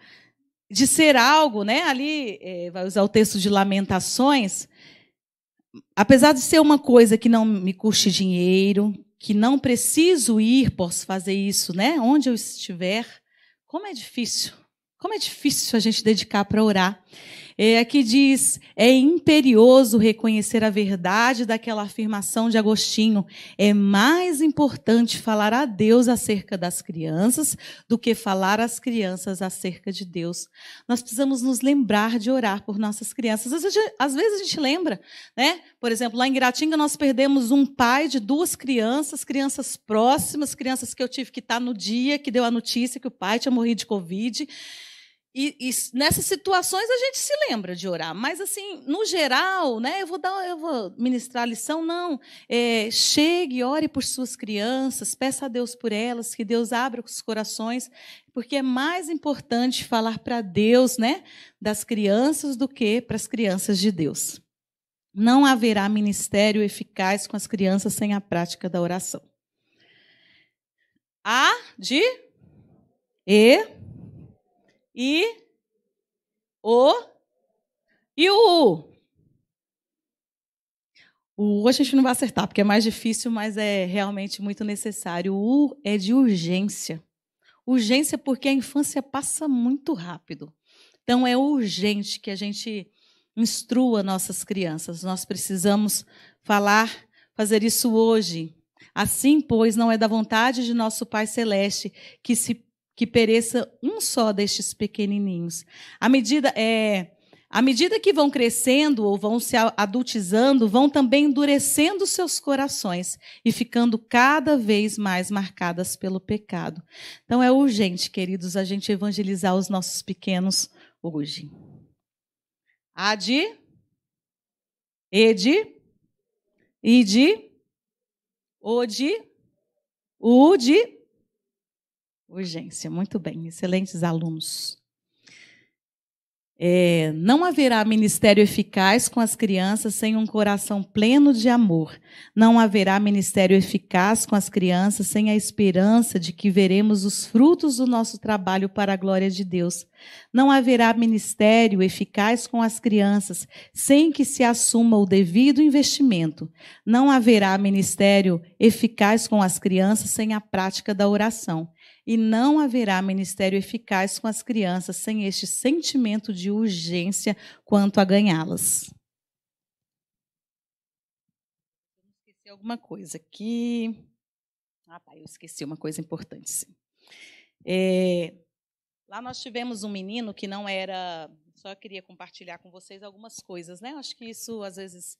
Speaker 2: de ser algo, né? Ali é, vai usar o texto de Lamentações. Apesar de ser uma coisa que não me custe dinheiro, que não preciso ir, posso fazer isso, né? Onde eu estiver. Como é difícil. Como é difícil a gente dedicar para orar é, que diz: é imperioso reconhecer a verdade daquela afirmação de Agostinho. É mais importante falar a Deus acerca das crianças do que falar às crianças acerca de Deus. Nós precisamos nos lembrar de orar por nossas crianças. Às vezes, às vezes a gente lembra, né? Por exemplo, lá em Gratinga nós perdemos um pai de duas crianças, crianças próximas, crianças que eu tive que estar tá no dia que deu a notícia que o pai tinha morrido de Covid. E, e, nessas situações a gente se lembra de orar, mas assim, no geral, né, eu vou dar, eu vou ministrar a lição, não. É, chegue, ore por suas crianças, peça a Deus por elas, que Deus abra os corações, porque é mais importante falar para Deus, né, das crianças do que para as crianças de Deus. Não haverá ministério eficaz com as crianças sem a prática da oração. A de e e o e o U. O U a gente não vai acertar, porque é mais difícil, mas é realmente muito necessário. O U é de urgência. Urgência porque a infância passa muito rápido. Então é urgente que a gente instrua nossas crianças. Nós precisamos falar, fazer isso hoje. Assim, pois, não é da vontade de nosso Pai Celeste que se que pereça um só destes pequenininhos. À medida é à medida que vão crescendo ou vão se adultizando, vão também endurecendo seus corações e ficando cada vez mais marcadas pelo pecado. Então é urgente, queridos, a gente evangelizar os nossos pequenos hoje. A de E de I de O de U de Urgência, muito bem, excelentes alunos. É, não haverá ministério eficaz com as crianças sem um coração pleno de amor. Não haverá ministério eficaz com as crianças sem a esperança de que veremos os frutos do nosso trabalho para a glória de Deus. Não haverá ministério eficaz com as crianças sem que se assuma o devido investimento. Não haverá ministério eficaz com as crianças sem a prática da oração e não haverá ministério eficaz com as crianças sem este sentimento de urgência quanto a ganhá-las. Esqueci alguma coisa aqui. Ah, tá, eu esqueci uma coisa importante. Sim. É, lá nós tivemos um menino que não era. Só queria compartilhar com vocês algumas coisas, né? Acho que isso às vezes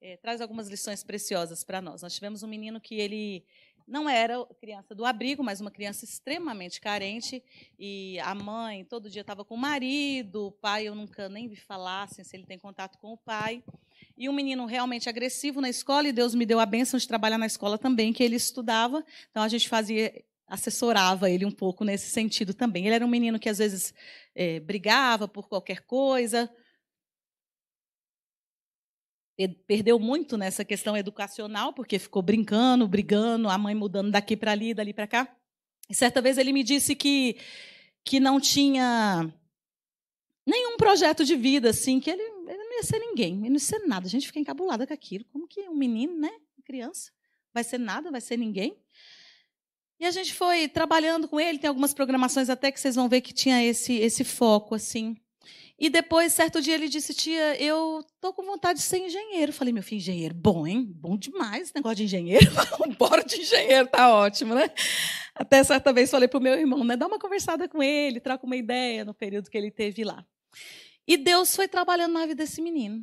Speaker 2: é, traz algumas lições preciosas para nós. Nós tivemos um menino que ele não era criança do abrigo, mas uma criança extremamente carente. E a mãe todo dia estava com o marido, o pai eu nunca nem vi falar, assim, se ele tem contato com o pai. E um menino realmente agressivo na escola, e Deus me deu a bênção de trabalhar na escola também, que ele estudava. Então a gente fazia assessorava ele um pouco nesse sentido também. Ele era um menino que às vezes é, brigava por qualquer coisa, perdeu muito nessa questão educacional, porque ficou brincando, brigando, a mãe mudando daqui para ali, dali para cá. E certa vez ele me disse que, que não tinha nenhum projeto de vida, assim, que ele, ele não ia ser ninguém, ele não ia ser nada. A gente fica encabulada com aquilo. Como que um menino, né? Uma criança, vai ser nada, vai ser ninguém. E a gente foi trabalhando com ele, tem algumas programações até que vocês vão ver que tinha esse, esse foco, assim. E depois, certo dia, ele disse: Tia, eu tô com vontade de ser engenheiro. Eu falei: Meu filho, engenheiro, bom, hein? Bom demais esse negócio de engenheiro. Bora de engenheiro, tá ótimo, né? Até certa vez falei para o meu irmão: né, Dá uma conversada com ele, troca uma ideia no período que ele teve lá. E Deus foi trabalhando na vida desse menino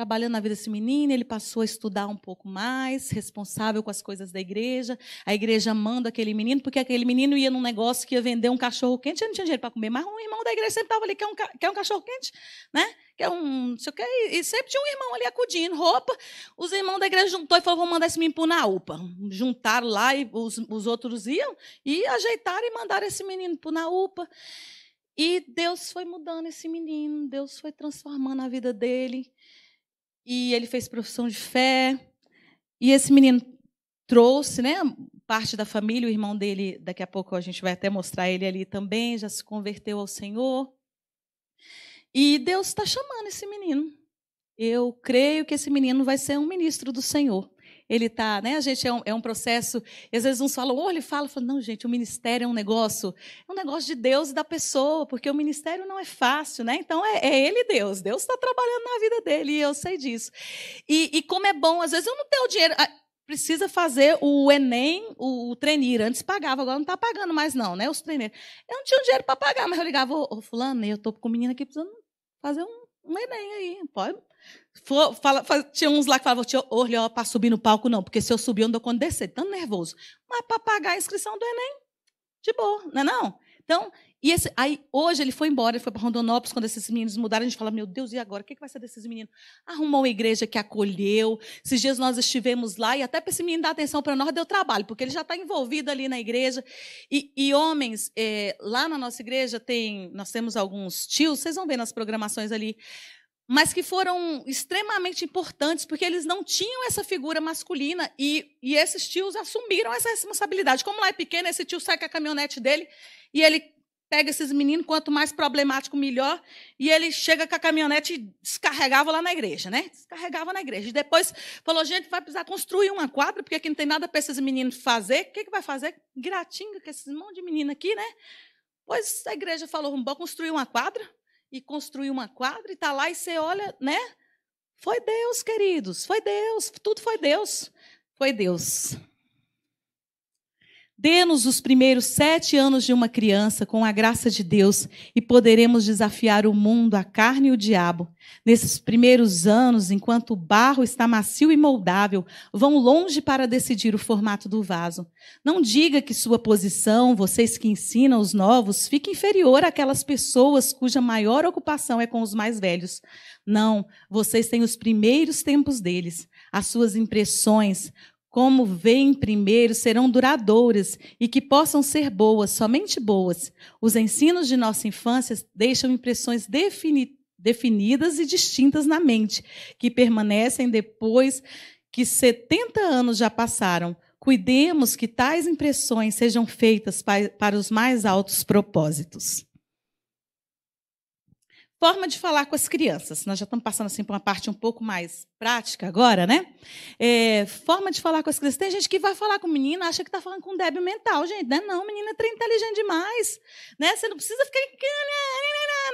Speaker 2: trabalhando na vida desse menino, ele passou a estudar um pouco mais, responsável com as coisas da igreja. A igreja manda aquele menino, porque aquele menino ia num negócio que ia vender um cachorro quente, e não tinha dinheiro para comer. Mas um irmão da igreja sempre estava ali, quer um, quer um cachorro quente, né? Quer um, não sei o quê. E sempre tinha um irmão ali acudindo, roupa. Os irmãos da igreja juntou e falou: vamos mandar esse menino para na UPA. Juntaram lá e os, os outros iam e ajeitaram e mandaram esse menino para na UPA. E Deus foi mudando esse menino, Deus foi transformando a vida dele e ele fez profissão de fé. E esse menino trouxe, né, parte da família, o irmão dele, daqui a pouco a gente vai até mostrar ele ali também, já se converteu ao Senhor. E Deus está chamando esse menino. Eu creio que esse menino vai ser um ministro do Senhor ele está, né? A gente é um, é um, processo, e às vezes uns falam, ou ele fala, fala, não, gente, o ministério é um negócio, é um negócio de Deus e da pessoa, porque o ministério não é fácil, né? Então é, é ele Deus, Deus está trabalhando na vida dele, e eu sei disso. E, e como é bom, às vezes eu não tenho dinheiro. Ah, precisa fazer o Enem, o, o Antes pagava, agora não está pagando mais, não, né? Os treineiros. Eu não tinha dinheiro para pagar, mas eu ligava, ô, ô Fulano, eu estou com o menino aqui precisando fazer um um Enem aí. Pode. For, fala, faz, tinha uns lá que falavam, olha, para subir no palco não, porque se eu subir eu não dou conta de descer, tão nervoso. Mas para pagar a inscrição do Enem, de boa, não é não? Então, e esse, aí, hoje ele foi embora, ele foi para Rondonópolis, quando esses meninos mudaram, a gente fala, meu Deus, e agora? O que, é que vai ser desses meninos? Arrumou uma igreja que acolheu, esses dias nós estivemos lá, e até para esse menino dar atenção para nós, deu trabalho, porque ele já está envolvido ali na igreja. E, e homens, é, lá na nossa igreja tem, nós temos alguns tios, vocês vão ver nas programações ali, mas que foram extremamente importantes, porque eles não tinham essa figura masculina e, e esses tios assumiram essa responsabilidade. Como lá é pequeno, esse tio sai com a caminhonete dele e ele pega esses meninos, quanto mais problemático, melhor. E ele chega com a caminhonete e descarregava lá na igreja, né? Descarregava na igreja. E depois falou, gente, vai precisar construir uma quadra, porque aqui não tem nada para esses meninos fazer. O que, que vai fazer? Gratinga com esses monte de menino aqui, né? Pois a igreja falou, vamos construir uma quadra. E construir uma quadra, e está lá, e você olha, né? Foi Deus, queridos, foi Deus, tudo foi Deus. Foi Deus. Dê-nos os primeiros sete anos de uma criança com a graça de Deus e poderemos desafiar o mundo, a carne e o diabo. Nesses primeiros anos, enquanto o barro está macio e moldável, vão longe para decidir o formato do vaso. Não diga que sua posição, vocês que ensinam os novos, fica inferior àquelas pessoas cuja maior ocupação é com os mais velhos. Não, vocês têm os primeiros tempos deles, as suas impressões, como veem primeiro, serão duradouras e que possam ser boas, somente boas. Os ensinos de nossa infância deixam impressões defini definidas e distintas na mente, que permanecem depois que 70 anos já passaram. Cuidemos que tais impressões sejam feitas para os mais altos propósitos. Forma de falar com as crianças. Nós já estamos passando assim para uma parte um pouco mais prática agora, né? É, forma de falar com as crianças. Tem gente que vai falar com menina, acha que está falando com débil mental, gente. Não, é menina é inteligente demais, né? Você não precisa ficar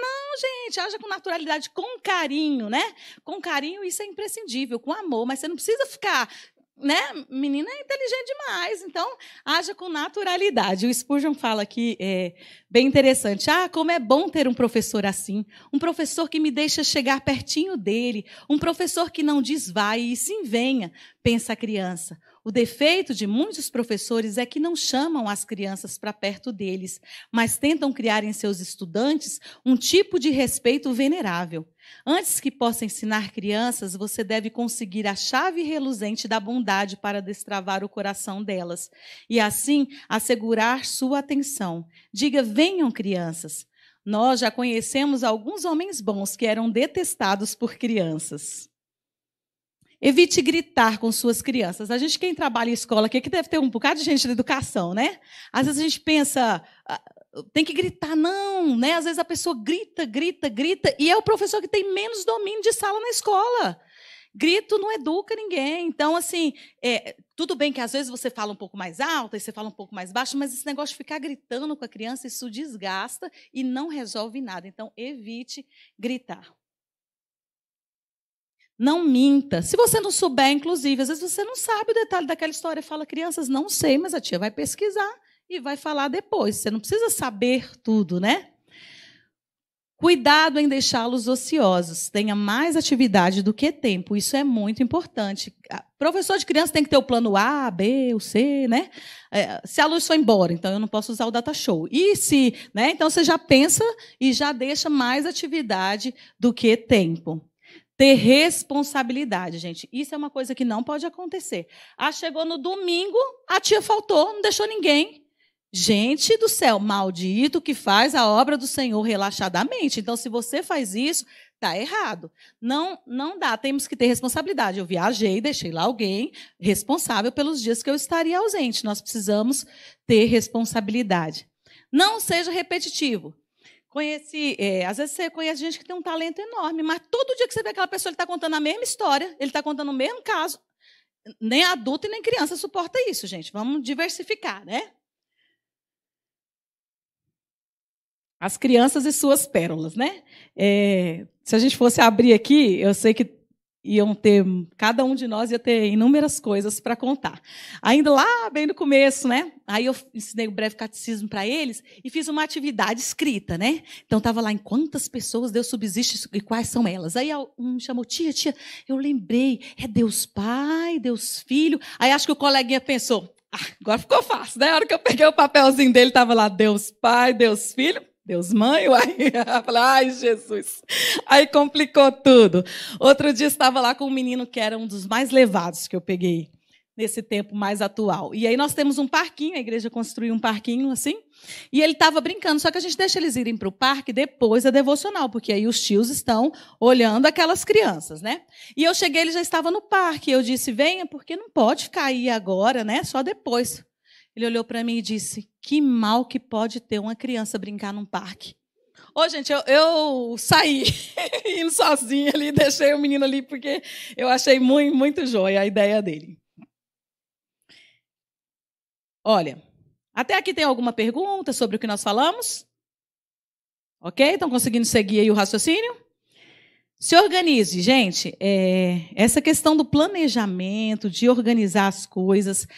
Speaker 2: não, gente, haja com naturalidade, com carinho, né? Com carinho isso é imprescindível, com amor, mas você não precisa ficar né? Menina é inteligente demais, então haja com naturalidade. O Spurgeon fala aqui, é bem interessante. Ah, como é bom ter um professor assim, um professor que me deixa chegar pertinho dele, um professor que não diz e sim venha, pensa a criança. O defeito de muitos professores é que não chamam as crianças para perto deles, mas tentam criar em seus estudantes um tipo de respeito venerável. Antes que possa ensinar crianças, você deve conseguir a chave reluzente da bondade para destravar o coração delas e assim assegurar sua atenção. Diga: venham, crianças. Nós já conhecemos alguns homens bons que eram detestados por crianças. Evite gritar com suas crianças. A gente, quem trabalha em escola aqui, que deve ter um bocado de gente da educação, né? Às vezes a gente pensa, ah, tem que gritar, não, né? Às vezes a pessoa grita, grita, grita, e é o professor que tem menos domínio de sala na escola. Grito não educa ninguém. Então, assim, é, tudo bem que às vezes você fala um pouco mais alto e você fala um pouco mais baixo, mas esse negócio de ficar gritando com a criança, isso desgasta e não resolve nada. Então, evite gritar. Não minta. Se você não souber, inclusive, às vezes você não sabe o detalhe daquela história. Fala, crianças, não sei, mas a tia vai pesquisar e vai falar depois. Você não precisa saber tudo, né? Cuidado em deixá-los ociosos. Tenha mais atividade do que tempo. Isso é muito importante. Ah, professor de criança tem que ter o plano A, B, o C, né? É, se a luz for embora, então eu não posso usar o data show. E se, né? Então você já pensa e já deixa mais atividade do que tempo ter responsabilidade, gente. Isso é uma coisa que não pode acontecer. Ah, chegou no domingo, a tia faltou, não deixou ninguém. Gente do céu, maldito que faz a obra do Senhor relaxadamente. Então, se você faz isso, tá errado. Não, não dá. Temos que ter responsabilidade. Eu viajei, deixei lá alguém responsável pelos dias que eu estaria ausente. Nós precisamos ter responsabilidade. Não seja repetitivo conhece é, às vezes você conhece gente que tem um talento enorme, mas todo dia que você vê aquela pessoa, ele está contando a mesma história, ele está contando o mesmo caso. Nem adulto e nem criança suporta isso, gente. Vamos diversificar, né? As crianças e suas pérolas, né? É, se a gente fosse abrir aqui, eu sei que iam ter, cada um de nós ia ter inúmeras coisas para contar. Ainda lá, bem no começo, né? Aí eu ensinei o breve catecismo para eles e fiz uma atividade escrita, né? Então estava lá em quantas pessoas Deus subsiste e quais são elas. Aí um me chamou, tia, tia, eu lembrei, é Deus Pai, Deus Filho. Aí acho que o coleguinha pensou, ah, agora ficou fácil, né? A hora que eu peguei o papelzinho dele, estava lá Deus Pai, Deus Filho Deus mãe, uai. ai Jesus, aí complicou tudo. Outro dia estava lá com um menino que era um dos mais levados que eu peguei nesse tempo mais atual. E aí nós temos um parquinho, a igreja construiu um parquinho assim, e ele estava brincando, só que a gente deixa eles irem para o parque depois da devocional, porque aí os tios estão olhando aquelas crianças, né? E eu cheguei, ele já estava no parque, eu disse, venha, porque não pode ficar aí agora, né? Só depois. Ele olhou para mim e disse: Que mal que pode ter uma criança brincar num parque. Ô, gente, eu, eu saí indo sozinha ali, deixei o menino ali, porque eu achei muito, muito joia a ideia dele. Olha, até aqui tem alguma pergunta sobre o que nós falamos? Ok? Estão conseguindo seguir aí o raciocínio? Se organize, gente. É, essa questão do planejamento, de organizar as coisas,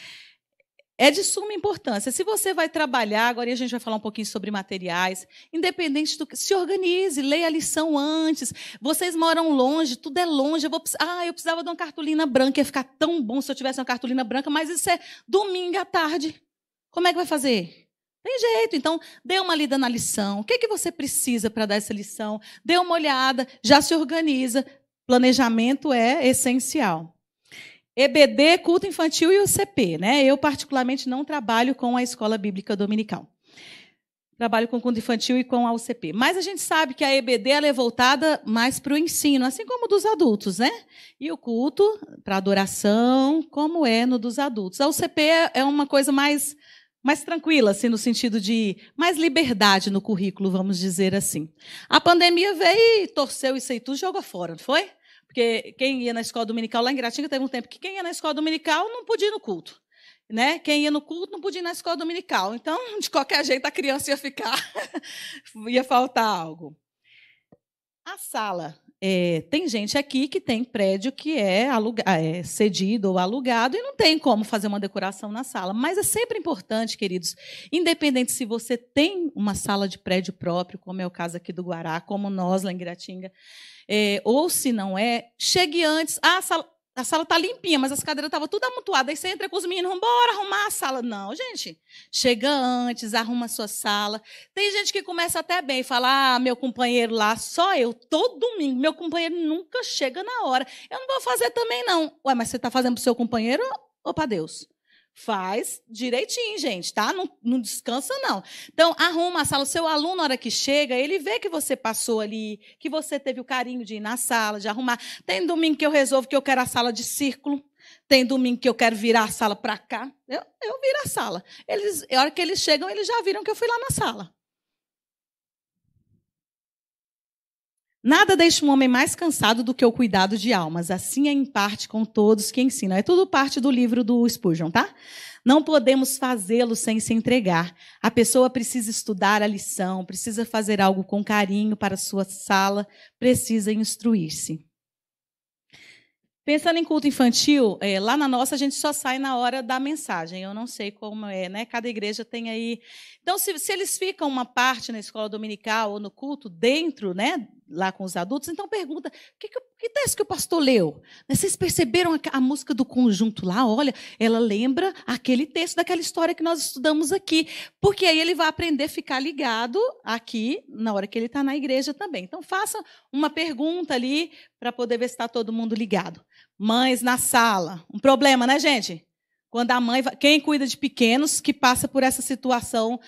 Speaker 2: é de suma importância. Se você vai trabalhar, agora a gente vai falar um pouquinho sobre materiais, independente do que. Se organize, leia a lição antes. Vocês moram longe, tudo é longe. Eu vou, ah, eu precisava de uma cartolina branca. Ia ficar tão bom se eu tivesse uma cartolina branca, mas isso é domingo à tarde. Como é que vai fazer? Tem jeito. Então, dê uma lida na lição. O que, é que você precisa para dar essa lição? Dê uma olhada, já se organiza. Planejamento é essencial. EBD, culto infantil e o CP, né? Eu particularmente não trabalho com a escola bíblica dominical. Trabalho com culto infantil e com a UCP. Mas a gente sabe que a EBD é voltada mais para o ensino, assim como dos adultos, né? E o culto para adoração, como é no dos adultos. A UCP é, é uma coisa mais mais tranquila, assim, no sentido de mais liberdade no currículo, vamos dizer assim. A pandemia veio e torceu isso aí tudo, jogou fora, não foi? Porque quem ia na escola dominical lá em Gratinga teve um tempo que quem ia na escola dominical não podia ir no culto. Né? Quem ia no culto não podia ir na escola dominical. Então, de qualquer jeito, a criança ia ficar, ia faltar algo. A sala é, tem gente aqui que tem prédio que é, ah, é cedido ou alugado e não tem como fazer uma decoração na sala. Mas é sempre importante, queridos, independente se você tem uma sala de prédio próprio, como é o caso aqui do Guará, como nós lá em Gratinga, é, ou se não é, chegue antes. Ah, a sala, a sala tá limpinha, mas as cadeiras estavam tudo amontoadas. Aí você entra com os meninos, bora arrumar a sala. Não, gente. Chega antes, arruma a sua sala. Tem gente que começa até bem, fala: ah, meu companheiro lá, só eu, todo domingo. Meu companheiro nunca chega na hora. Eu não vou fazer também, não. Ué, mas você está fazendo para o seu companheiro ou para Deus? Faz direitinho, gente, tá? Não, não descansa, não. Então, arruma a sala. O seu aluno, na hora que chega, ele vê que você passou ali, que você teve o carinho de ir na sala, de arrumar. Tem domingo que eu resolvo que eu quero a sala de círculo. Tem domingo que eu quero virar a sala para cá. Eu, eu viro a sala. Eles, a hora que eles chegam, eles já viram que eu fui lá na sala. Nada deixa um homem mais cansado do que o cuidado de almas. Assim é em parte com todos que ensinam. É tudo parte do livro do Spurgeon, tá? Não podemos fazê-lo sem se entregar. A pessoa precisa estudar a lição, precisa fazer algo com carinho para sua sala, precisa instruir-se. Pensando em culto infantil, é, lá na nossa a gente só sai na hora da mensagem. Eu não sei como é, né? Cada igreja tem aí. Então, se, se eles ficam uma parte na escola dominical ou no culto dentro, né, lá com os adultos, então pergunta: o que, que, que texto que o pastor leu? Né, vocês perceberam a, a, música do conjunto lá? Olha, ela lembra aquele texto daquela história que nós estudamos aqui. Porque aí ele vai aprender a ficar ligado aqui na hora que ele está na igreja também. Então faça uma pergunta ali para poder ver se está todo mundo ligado. Mães na sala. Um problema, né, gente? Quando a mãe. Quem cuida de pequenos que passa por essa situação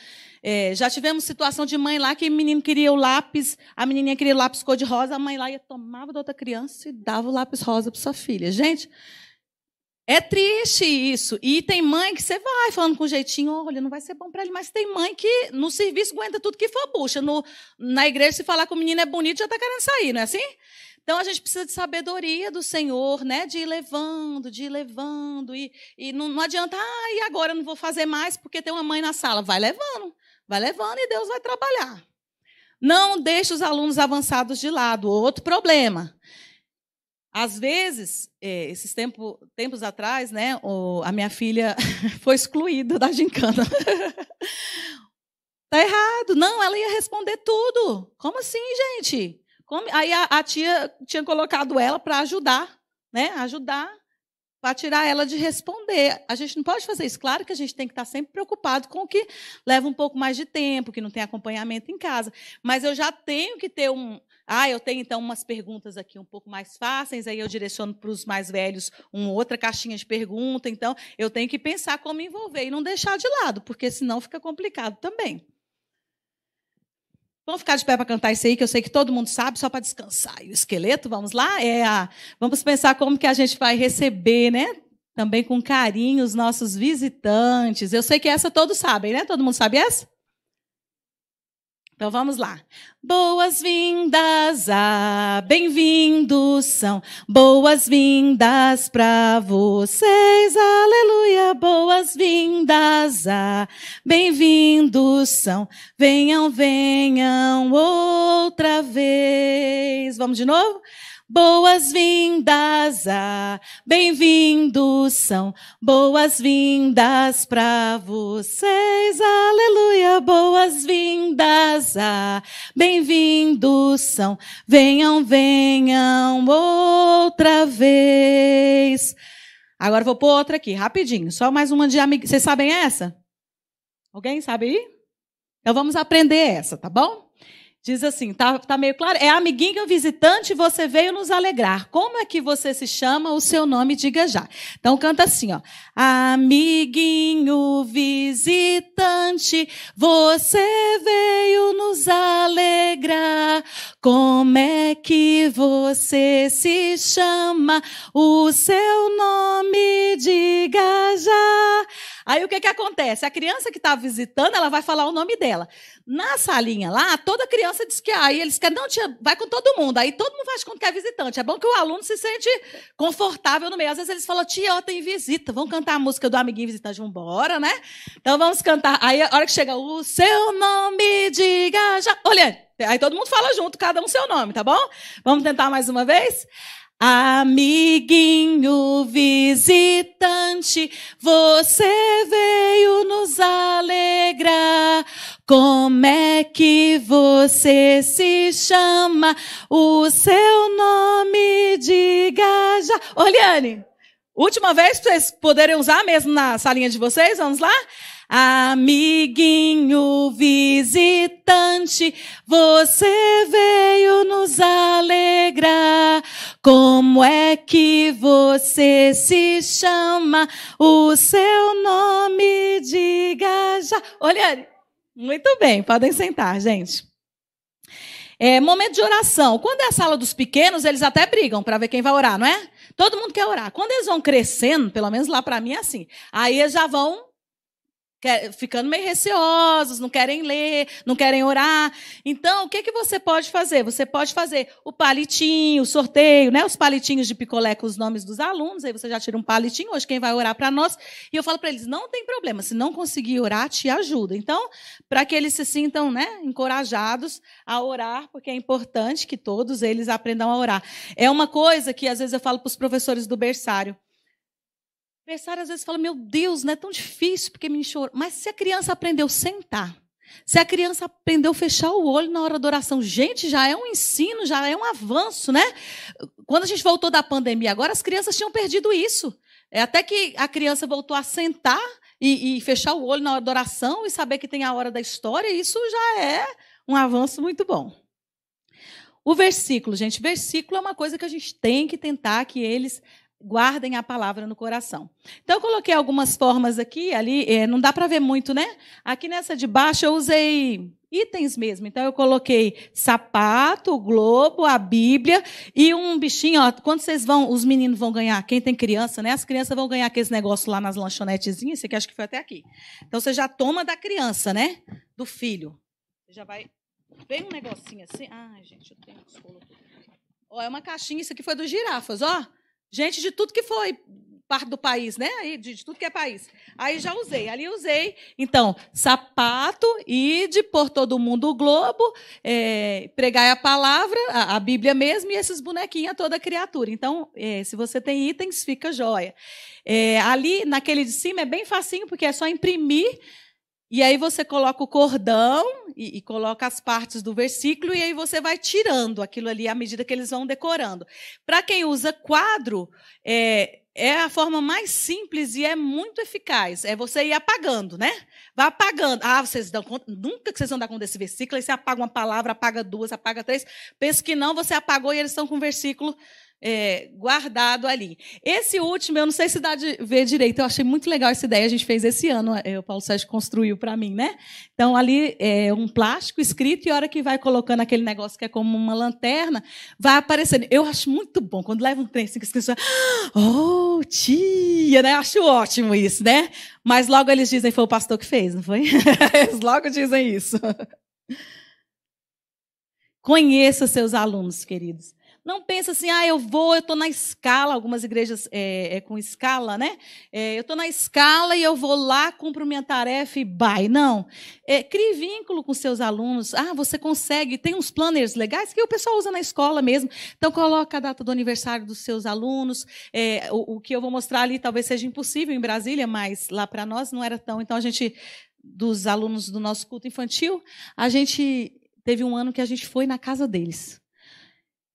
Speaker 2: é, já tivemos situação de mãe lá que o menino queria o lápis, a menininha queria o lápis cor-de-rosa, a mãe lá ia tomava da outra criança e dava o lápis rosa para sua filha. Gente, é triste isso. E tem mãe que você vai falando com jeitinho, olha, não vai ser bom para ele, mas tem mãe que no serviço aguenta tudo que for bucha. No, na igreja, se falar que o menino é bonito, já está querendo sair, não é assim? Então a gente precisa de sabedoria do Senhor, né? De ir levando, de ir levando. E, e não, não adianta, ah, e agora eu não vou fazer mais porque tem uma mãe na sala. Vai levando. Vai levando e Deus vai trabalhar. Não deixe os alunos avançados de lado. Outro problema. Às vezes, é, esses tempo, tempos atrás, né, a minha filha foi excluída da gincana. Está errado. Não, ela ia responder tudo. Como assim, gente? Como? Aí a, a tia tinha colocado ela para ajudar, né? Ajudar para tirar ela de responder. A gente não pode fazer isso. Claro que a gente tem que estar sempre preocupado com o que leva um pouco mais de tempo, que não tem acompanhamento em casa. Mas eu já tenho que ter um. Ah, eu tenho então umas perguntas aqui um pouco mais fáceis, aí eu direciono para os mais velhos uma outra caixinha de pergunta. Então, eu tenho que pensar como envolver e não deixar de lado, porque senão fica complicado também. Vamos ficar de pé para cantar isso aí, que eu sei que todo mundo sabe, só para descansar. E o esqueleto, vamos lá? É a... Vamos pensar como que a gente vai receber, né? Também com carinho os nossos visitantes. Eu sei que essa todos sabem, né? Todo mundo sabe essa? Então vamos lá. Boas-vindas, a bem-vindos são. Boas-vindas para vocês, aleluia. Boas-vindas, a bem-vindos são. Venham, venham outra vez. Vamos de novo? Boas-vindas, a bem-vindos são, boas-vindas para vocês, aleluia. Boas-vindas, a bem-vindos são, venham, venham outra vez. Agora vou pôr outra aqui, rapidinho, só mais uma de amiga. Vocês sabem essa? Alguém sabe aí? Então vamos aprender essa, tá bom? Diz assim, tá, tá meio claro? É amiguinho visitante, você veio nos alegrar. Como é que você se chama? O seu nome diga já. Então canta assim, ó. Amiguinho visitante, você veio nos alegrar. Como é que você se chama? O seu nome diga já. Aí o que que acontece? A criança que está visitando, ela vai falar o nome dela. Na salinha lá, toda criança diz que aí eles querem, não, tia, vai com todo mundo. Aí todo mundo faz quando quer é visitante. É bom que o aluno se sente confortável no meio. Às vezes eles falam, tia, ó, tem visita, vamos cantar a música do amiguinho visitante, vamos embora, né? Então vamos cantar. Aí a hora que chega, o seu nome diga já. Olha, aí todo mundo fala junto, cada um seu nome, tá bom? Vamos tentar mais uma vez? Amiguinho visitante, você veio nos alegrar. Como é que você se chama? O seu nome diga já. Oliane, última vez para vocês poderem usar mesmo na salinha de vocês, vamos lá? Amiguinho visitante, você veio nos alegrar. Como é que você se chama? O seu nome diga já. Olha, muito bem, podem sentar, gente. É, momento de oração. Quando é a sala dos pequenos, eles até brigam para ver quem vai orar, não é? Todo mundo quer orar. Quando eles vão crescendo, pelo menos lá para mim é assim. Aí eles já vão eh, ficando meio receosos, não querem ler, não querem orar. Então, o que, que você pode fazer? Você pode fazer o palitinho, o sorteio, né? Os palitinhos de picolé com os nomes dos alunos. Aí você já tira um palitinho. Hoje quem vai orar para nós? E eu falo para eles: não tem problema. Se não conseguir orar, te ajuda. Então, para que eles se sintam, né, encorajados a orar, porque é importante que todos eles aprendam a orar. É uma coisa que às vezes eu falo para os professores do berçário. Adversário às vezes fala: Meu Deus, não né, é tão difícil porque me enxora. Mas se a criança aprendeu a sentar, se a criança aprendeu a fechar o olho na hora da oração, gente, já é um ensino, já é um avanço, né? Quando a gente voltou da pandemia agora, as crianças tinham perdido isso. É até que a criança voltou a sentar e, e fechar o olho na hora da oração e saber que tem a hora da história, isso já é um avanço muito bom. O versículo, gente, versículo é uma coisa que a gente tem que tentar que eles guardem a palavra no coração. Então, eu coloquei algumas formas aqui, ali, é, não dá para ver muito, né? Aqui nessa de baixo eu usei itens mesmo. Então, eu coloquei sapato, globo, a Bíblia e um bichinho. Ó, quando vocês vão, os meninos vão ganhar, quem tem criança, né? As crianças vão ganhar aqueles negócios lá nas lanchonetezinhas. Esse aqui acho que foi até aqui. Então, você já toma da criança, né? Do filho. Você já vai. Vem um negocinho assim. Ai, gente, eu tenho que Ó, é uma caixinha. Isso aqui foi dos girafas, ó gente de tudo que foi parte do país, né? Aí, de, de, tudo que é país. Aí já usei, ali usei. Então, sapato, de por todo mundo o globo, é, pregar a palavra, a, a, Bíblia mesmo, e esses bonequinhos a toda criatura. Então, é, se você tem itens, fica joia. É, ali, naquele de cima, é bem facinho, porque é só imprimir e aí você coloca o cordão e, e, coloca as partes do versículo e aí você vai tirando aquilo ali à medida que eles vão decorando. Para quem usa quadro, é, é, a forma mais simples e é muito eficaz. É você ir apagando, né? Vai apagando. Ah, vocês dão conta, nunca que vocês vão dar conta desse versículo. Aí você apaga uma palavra, apaga duas, apaga três. Pensa que não, você apagou e eles estão com o versículo é, guardado ali. Esse último, eu não sei se dá de ver direito, eu achei muito legal essa ideia, a gente fez esse ano, eh, o Paulo Sérgio construiu para mim, né? Então, ali é um plástico escrito, e a hora que vai colocando aquele negócio que é como uma lanterna, vai aparecendo. Eu acho muito bom, quando leva um trem assim, que as pessoas. Ah, oh, tia, né? Eu acho ótimo isso, né? Mas logo eles dizem, foi o pastor que fez, não foi? eles logo dizem isso. Conheça seus alunos, queridos. Não pensa assim, ah, eu vou, eu estou na escala, algumas igrejas é, é com escala, né? É, eu estou na escala e eu vou lá, cumpro minha tarefa e bye. Não. É, crie vínculo com seus alunos. Ah, você consegue, tem uns planners legais que o pessoal usa na escola mesmo. Então, coloca a data do aniversário dos seus alunos. É, o, o que eu vou mostrar ali talvez seja impossível em Brasília, mas lá para nós não era tão. Então, a gente, dos alunos do nosso culto infantil, a gente teve um ano que a gente foi na casa deles.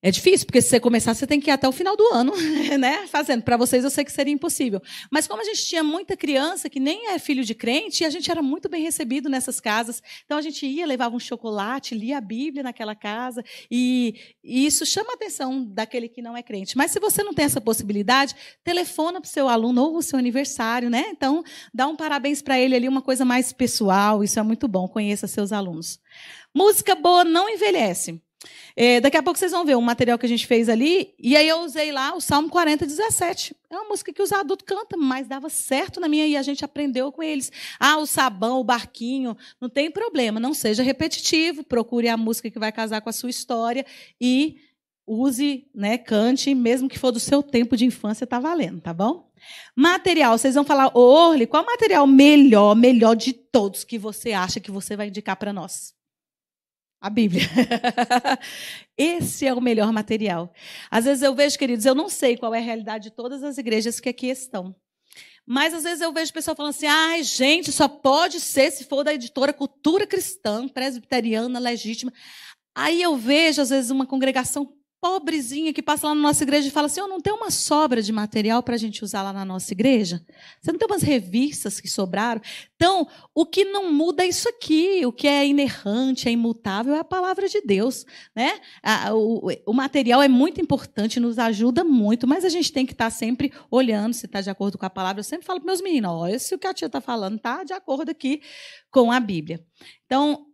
Speaker 2: É difícil, porque se você começar, você tem que ir até o final do ano, né? Fazendo. Para vocês, eu sei que seria impossível. Mas como a gente tinha muita criança que nem é filho de crente, a gente era muito bem recebido nessas casas. Então a gente ia, levava um chocolate, lia a Bíblia naquela casa. E, e isso chama a atenção daquele que não é crente. Mas se você não tem essa possibilidade, telefona para o seu aluno ou o seu aniversário, né? Então dá um parabéns para ele ali, uma coisa mais pessoal. Isso é muito bom. Conheça seus alunos. Música boa não envelhece. É, daqui a pouco vocês vão ver um material que a gente fez ali. E aí eu usei lá o Salmo 40, 17. É uma música que os adultos cantam, mas dava certo na minha e a gente aprendeu com eles. Ah, o sabão, o barquinho, não tem problema, não seja repetitivo, procure a música que vai casar com a sua história e use, né, cante, mesmo que for do seu tempo de infância, tá valendo, tá bom? Material, vocês vão falar, ô Orly, qual material melhor, melhor de todos que você acha que você vai indicar para nós? a Bíblia. Esse é o melhor material. Às vezes eu vejo, queridos, eu não sei qual é a realidade de todas as igrejas que aqui estão. Mas às vezes eu vejo pessoal falando assim: ai, ah, gente, só pode ser se for da editora Cultura Cristã, presbiteriana, legítima. Aí eu vejo, às vezes, uma congregação pobrezinha que passa lá na nossa igreja e fala assim: eu não tenho uma sobra de material para a gente usar lá na nossa igreja? Você não tem umas revistas que sobraram? Então, o que não muda é isso aqui. O que é inerrante, é imutável, é a palavra de Deus. Né? O, material é muito importante, nos ajuda muito, mas a gente tem que estar tá sempre olhando se está de acordo com a palavra. Eu sempre falo para meus meninos: olha, se o que a tia está falando está de acordo aqui com a Bíblia. Então,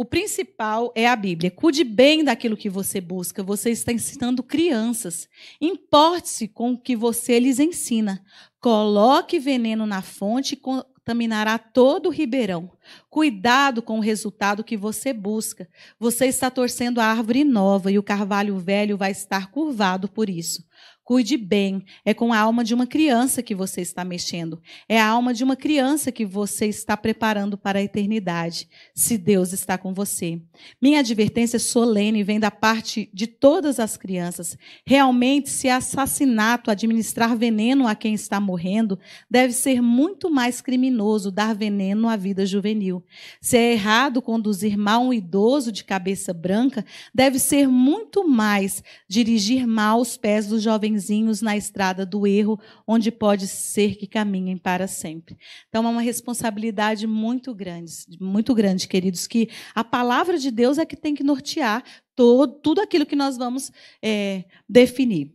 Speaker 2: o principal é a Bíblia. Cuide bem daquilo que você busca. Você está ensinando crianças. Importe-se com o que você lhes ensina. Coloque veneno na fonte e contaminará todo o ribeirão. Cuidado com o resultado que você busca. Você está torcendo a árvore nova e o carvalho velho vai estar curvado por isso. Cuide bem. É com a alma de uma criança que você está mexendo. É a alma de uma criança que você está preparando para a eternidade, se Deus está com você. Minha advertência solene vem da parte de todas as crianças. Realmente, se é assassinato, administrar veneno a quem está morrendo, deve ser muito mais criminoso dar veneno à vida juvenil. Se é errado conduzir mal um idoso de cabeça branca, deve ser muito mais dirigir mal os pés dos jovem na estrada do erro, onde pode ser que caminhem para sempre. Então é uma responsabilidade muito grande, muito grande, queridos, que a palavra de Deus é que tem que nortear todo, tudo aquilo que nós vamos é, definir.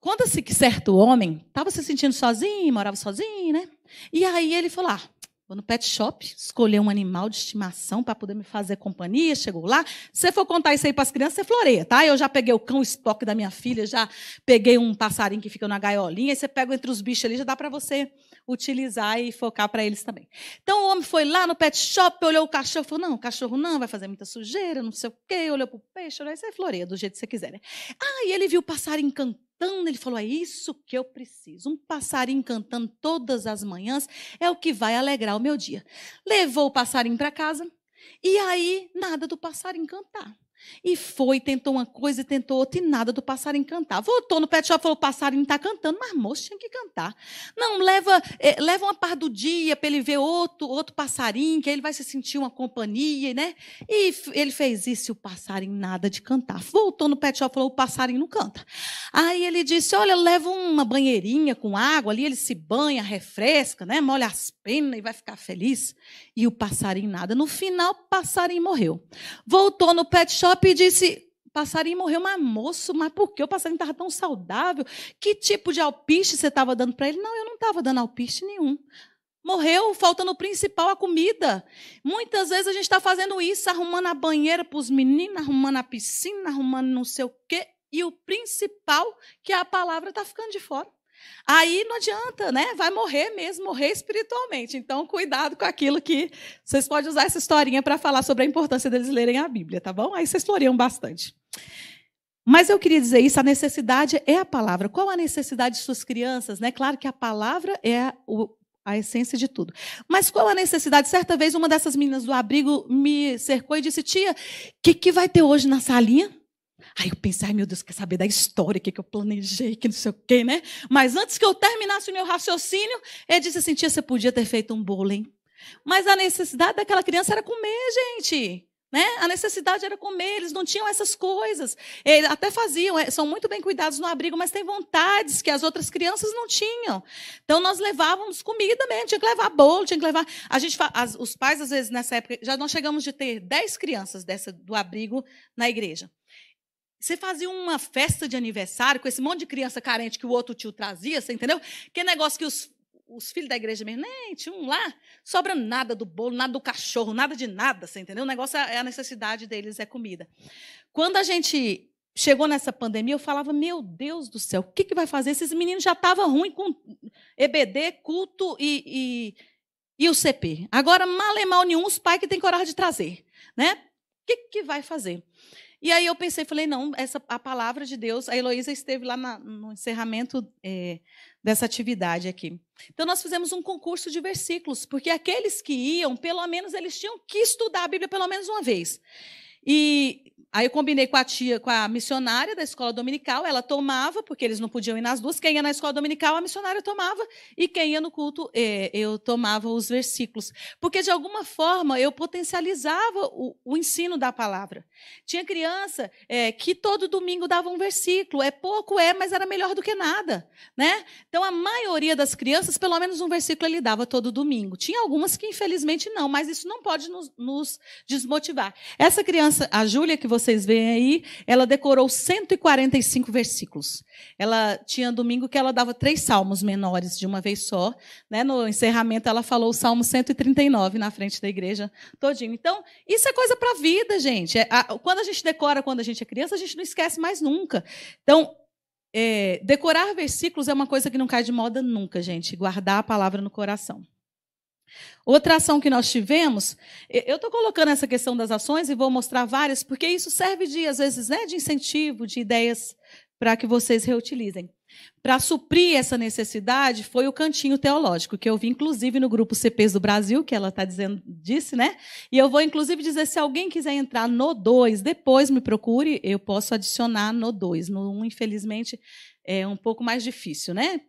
Speaker 2: Conta-se que certo homem estava se sentindo sozinho, morava sozinho, né? E aí ele falou: ah, Vou no pet shop, escolher um animal de estimação para poder me fazer companhia. Chegou lá. Se você for contar isso aí para as crianças, você floreia, tá? Eu já peguei o cão estoque da minha filha, já peguei um passarinho que fica na gaiolinha. Aí você pega entre os bichos ali, já dá para você utilizar e focar para eles também. Então o homem foi lá no pet shop, olhou o cachorro, falou: não, o cachorro não, vai fazer muita sujeira, não sei o quê. Olhou para o peixe, olhou, aí você floreia do jeito que você quiser, né? Ah, e ele viu o passarinho cantando cantando, ele falou: é isso que eu preciso. Um passarinho cantando todas as manhãs é o que vai alegrar o meu dia. Levou o passarinho para casa, e aí nada do passarinho cantar. E foi, tentou uma coisa, e tentou outra, e nada do passarinho cantar. Voltou no pet shop e falou: o passarinho está cantando, mas moço tinha que cantar. Não, leva, eh, leva uma parte do dia para ele ver outro, outro passarinho, que aí ele vai se sentir uma companhia, né? E ele fez isso e o passarinho nada de cantar. Voltou no pet shop e falou: o passarinho não canta. Aí ele disse: olha, leva uma banheirinha com água ali, ele se banha, refresca, né? Molha as pena e vai ficar feliz. E o passarinho nada. No final, o passarinho morreu. Voltou no pet shop e disse: passarinho morreu, mas moço, mas por que o passarinho estava tão saudável? Que tipo de alpiste você estava dando para ele? Não, eu não estava dando alpiste nenhum. Morreu faltando o principal, a comida. Muitas vezes a gente está fazendo isso, arrumando a banheira para os meninos, arrumando a piscina, arrumando não sei o quê, e o principal, que é a palavra, está ficando de fora. Aí não adianta, né? Vai morrer mesmo, morrer espiritualmente. Então, cuidado com aquilo que vocês podem usar essa historinha para falar sobre a importância deles lerem a Bíblia, tá bom? Aí vocês floreiam bastante. Mas eu queria dizer isso, a necessidade é a palavra. Qual a necessidade de suas crianças? Né? Claro que a palavra é a, a essência de tudo. Mas qual a necessidade? Certa vez uma dessas meninas do abrigo me cercou e disse: "Tia, o que, que vai ter hoje na salinha?" Aí eu pensei, ai meu Deus, quer saber da história, o que, que eu planejei, que não sei o quê, né? Mas antes que eu terminasse o meu raciocínio, ele disse assim: tia, você podia ter feito um bolo, hein? Mas a necessidade daquela criança era comer, gente. Né? A necessidade era comer, eles não tinham essas coisas. Eles até faziam, é, são muito bem cuidados no abrigo, mas têm vontades que as outras crianças não tinham. Então nós levávamos comida mesmo, tinha que levar bolo, tinha que levar. A gente, as, os pais, às vezes, nessa época, já nós chegamos de ter 10 crianças dessa do abrigo na igreja. Você fazia uma festa de aniversário com esse monte de criança carente que o outro tio trazia, você entendeu? Que negócio que os, os filhos da igreja mesmo, nem tinham um lá, sobra nada do bolo, nada do cachorro, nada de nada, você entendeu? O negócio é a necessidade deles, é comida. Quando a gente chegou nessa pandemia, eu falava, meu Deus do céu, o que, que vai fazer? Esses meninos já estavam ruins com EBD, culto e, e, e, o CP. Agora, mal e é mal nenhum, os pais que têm coragem de trazer. Né? O que, que vai fazer? E aí eu pensei, falei, não, essa a palavra de Deus. A Heloísa esteve lá na, no encerramento é, dessa atividade aqui. Então nós fizemos um concurso de versículos, porque aqueles que iam, pelo menos eles tinham que estudar a Bíblia pelo menos uma vez. E Aí eu combinei com a tia, com a missionária da escola dominical, ela tomava, porque eles não podiam ir nas duas. Quem ia na escola dominical, a missionária tomava, e quem ia no culto, é, eu tomava os versículos. Porque, de alguma forma, eu potencializava o, o ensino da palavra. Tinha criança é, que todo domingo dava um versículo. É pouco, é, mas era melhor do que nada. né? Então, a maioria das crianças, pelo menos um versículo ele dava todo domingo. Tinha algumas que, infelizmente, não, mas isso não pode nos, nos desmotivar. Essa criança, a Júlia, que você vocês veem aí, ela decorou 145 versículos. Ela tinha domingo que ela dava três salmos menores de uma vez só. Né? No encerramento, ela falou o salmo 139 na frente da igreja todinho. Então, isso é coisa para a vida, gente. É, quando a gente decora quando a gente é criança, a gente não esquece mais nunca. Então, é, decorar versículos é uma coisa que não cai de moda nunca, gente. Guardar a palavra no coração. Outra ação que nós tivemos, eu estou colocando essa questão das ações e vou mostrar várias, porque isso serve de, às vezes, né, de incentivo, de ideias para que vocês reutilizem. Para suprir essa necessidade foi o cantinho teológico, que eu vi inclusive no grupo CPs do Brasil, que ela tá dizendo, disse, né? E eu vou inclusive dizer se alguém quiser entrar no 2, depois me procure, eu posso adicionar no 2. No 1, um, infelizmente, é um pouco mais difícil, né?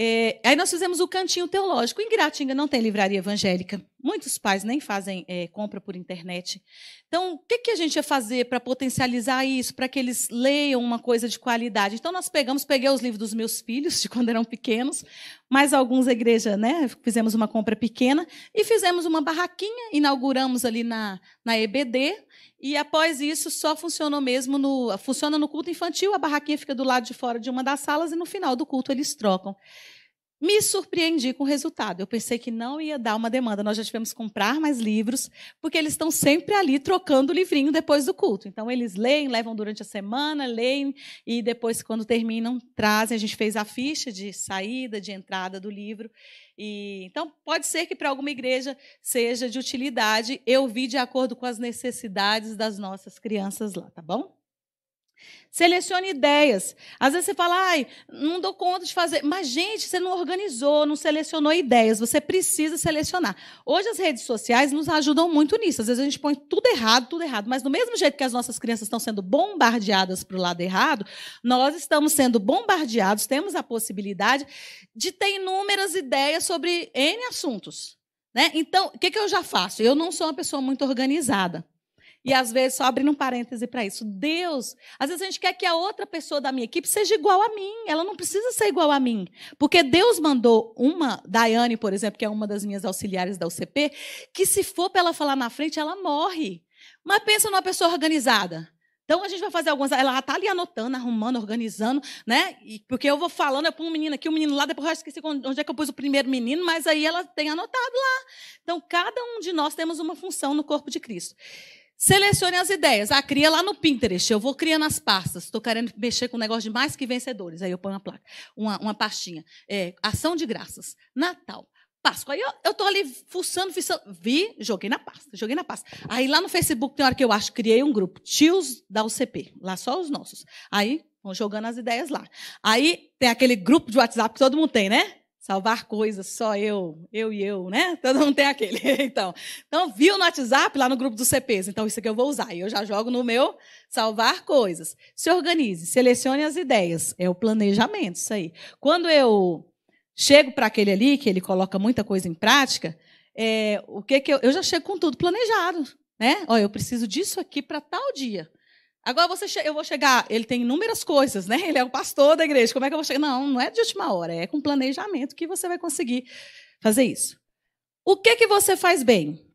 Speaker 2: É, aí nós fizemos o cantinho teológico. Em Gratinga não tem livraria evangélica. Muitos pais nem fazem é, compra por internet. Então, o que, que a gente ia fazer para potencializar isso, para que eles leiam uma coisa de qualidade? Então, nós pegamos, peguei os livros dos meus filhos, de quando eram pequenos, mais alguns da igreja, né? Fizemos uma compra pequena e fizemos uma barraquinha, inauguramos ali na, na EBD, e após isso, só funcionou mesmo no. Funciona no culto infantil, a barraquinha fica do lado de fora de uma das salas e no final do culto eles trocam. Me surpreendi com o resultado. Eu pensei que não ia dar uma demanda. Nós já tivemos que comprar mais livros, porque eles estão sempre ali trocando o livrinho depois do culto. Então, eles leem, levam durante a semana, leem, e depois, quando terminam, trazem. A gente fez a ficha de saída, de entrada do livro. E, então, pode ser que para alguma igreja seja de utilidade. Eu vi de acordo com as necessidades das nossas crianças lá, tá bom? Selecione ideias. Às vezes você fala, ai, não dou conta de fazer. Mas, gente, você não organizou, não selecionou ideias. Você precisa selecionar. Hoje as redes sociais nos ajudam muito nisso. Às vezes a gente põe tudo errado, tudo errado. Mas, do mesmo jeito que as nossas crianças estão sendo bombardeadas para o lado errado, nós estamos sendo bombardeados, temos a possibilidade de ter inúmeras ideias sobre N assuntos. Né? Então, o que, que eu já faço? Eu não sou uma pessoa muito organizada. E às vezes, só abrindo um parêntese para isso, Deus, às vezes a gente quer que a outra pessoa da minha equipe seja igual a mim. Ela não precisa ser igual a mim. Porque Deus mandou uma, Daiane, por exemplo, que é uma das minhas auxiliares da UCP, que se for para ela falar na frente, ela morre. Mas pensa numa pessoa organizada. Então a gente vai fazer algumas. Ela já está ali anotando, arrumando, organizando, né? E, porque eu vou falando, eu ponho um menino aqui, um menino lá, depois eu esqueci onde é que eu pus o primeiro menino, mas aí ela tem anotado lá. Então cada um de nós temos uma função no corpo de Cristo. Selecione as ideias. Ah, cria lá no Pinterest. Eu vou criando as pastas. Estou querendo mexer com um negócio de mais que vencedores. Aí eu ponho uma placa, uma, uma pastinha. É, ação de graças. Natal. Páscoa. Aí eu estou ali fuçando, fuçando. Vi, joguei na pasta, joguei na pasta. Aí lá no Facebook tem hora que eu acho, criei um grupo, tios da UCP, lá só os nossos. Aí vão jogando as ideias lá. Aí tem aquele grupo de WhatsApp que todo mundo tem, né? Salvar coisas, só eu, eu e eu, né? Todo mundo tem aquele. Então, então viu no WhatsApp, lá no grupo dos CPs, então isso aqui eu vou usar. E eu já jogo no meu salvar coisas. Se organize, selecione as ideias. É o planejamento, isso aí. Quando eu chego para aquele ali, que ele coloca muita coisa em prática, é, o que que eu, eu já chego com tudo planejado, né? Olha, eu preciso disso aqui para tal dia. Agora você eu vou chegar, ele tem inúmeras coisas, né? Ele é o pastor da igreja. Como é que eu vou chegar? Não, não é de última hora, é com planejamento que você vai conseguir fazer isso. O que que você faz bem?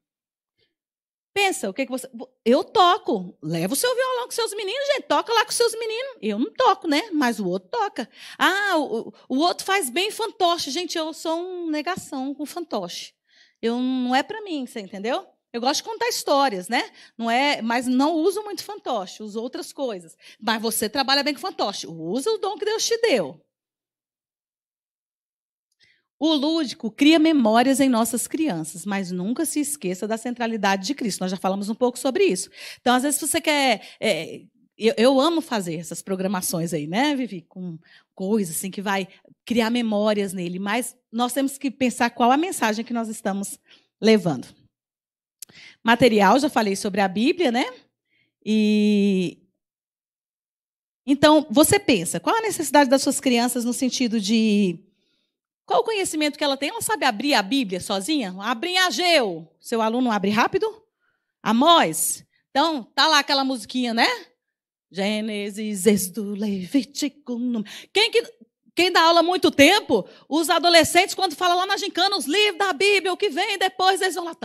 Speaker 2: Pensa, o que que você Eu toco. Leva o seu violão com seus meninos, gente, toca lá com seus meninos. Eu não toco, né? Mas o outro toca. Ah, o, o outro faz bem fantoche. Gente, eu sou um negação com fantoche. Eu não é para mim, você entendeu? Eu gosto de contar histórias, né? Não é, mas não uso muito fantoche, uso outras coisas. Mas você trabalha bem com fantoche, usa o dom que Deus te deu. O lúdico cria memórias em nossas crianças, mas nunca se esqueça da centralidade de Cristo. Nós já falamos um pouco sobre isso. Então, às vezes, você quer. É, eu, eu, amo fazer essas programações aí, né, Vivi? Com coisas assim que vai criar memórias nele, mas nós temos que pensar qual a mensagem que nós estamos levando. Material, já falei sobre a Bíblia, né?
Speaker 1: E
Speaker 2: então, você pensa, qual a necessidade das suas crianças no sentido de qual o conhecimento que ela tem? Ela sabe abrir a Bíblia sozinha? Abre em Ageu. Seu aluno abre rápido? Amós. Então, tá lá aquela musiquinha, né? Gênesis, Êxodo, Levítico. Quem que quem dá aula há muito tempo, os adolescentes, quando falam lá na gincana, os livros da Bíblia, o que vem depois, eles vão lá.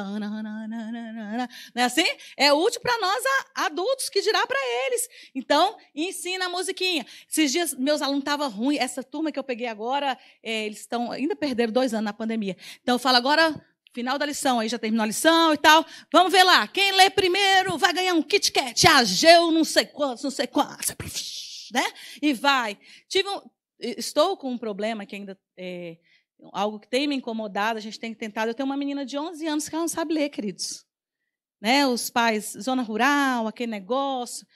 Speaker 2: Não é assim? É útil para nós adultos, que dirá para eles. Então, ensina a musiquinha. Esses dias, meus alunos estavam ruins. Essa turma que eu peguei agora, é, eles estão ainda perderam dois anos na pandemia. Então, eu falo agora, final da lição, aí já terminou a lição e tal. Vamos ver lá. Quem lê primeiro vai ganhar um Kit Kat. Ageu, não sei quantos, não sei quantos. Né? E vai. Tive um, estou com um problema que ainda é algo que tem me incomodado, a gente tem tentado. Eu tenho uma menina de 11 anos que ela não sabe ler, queridos. Né? Os pais, zona rural, aquele negócio.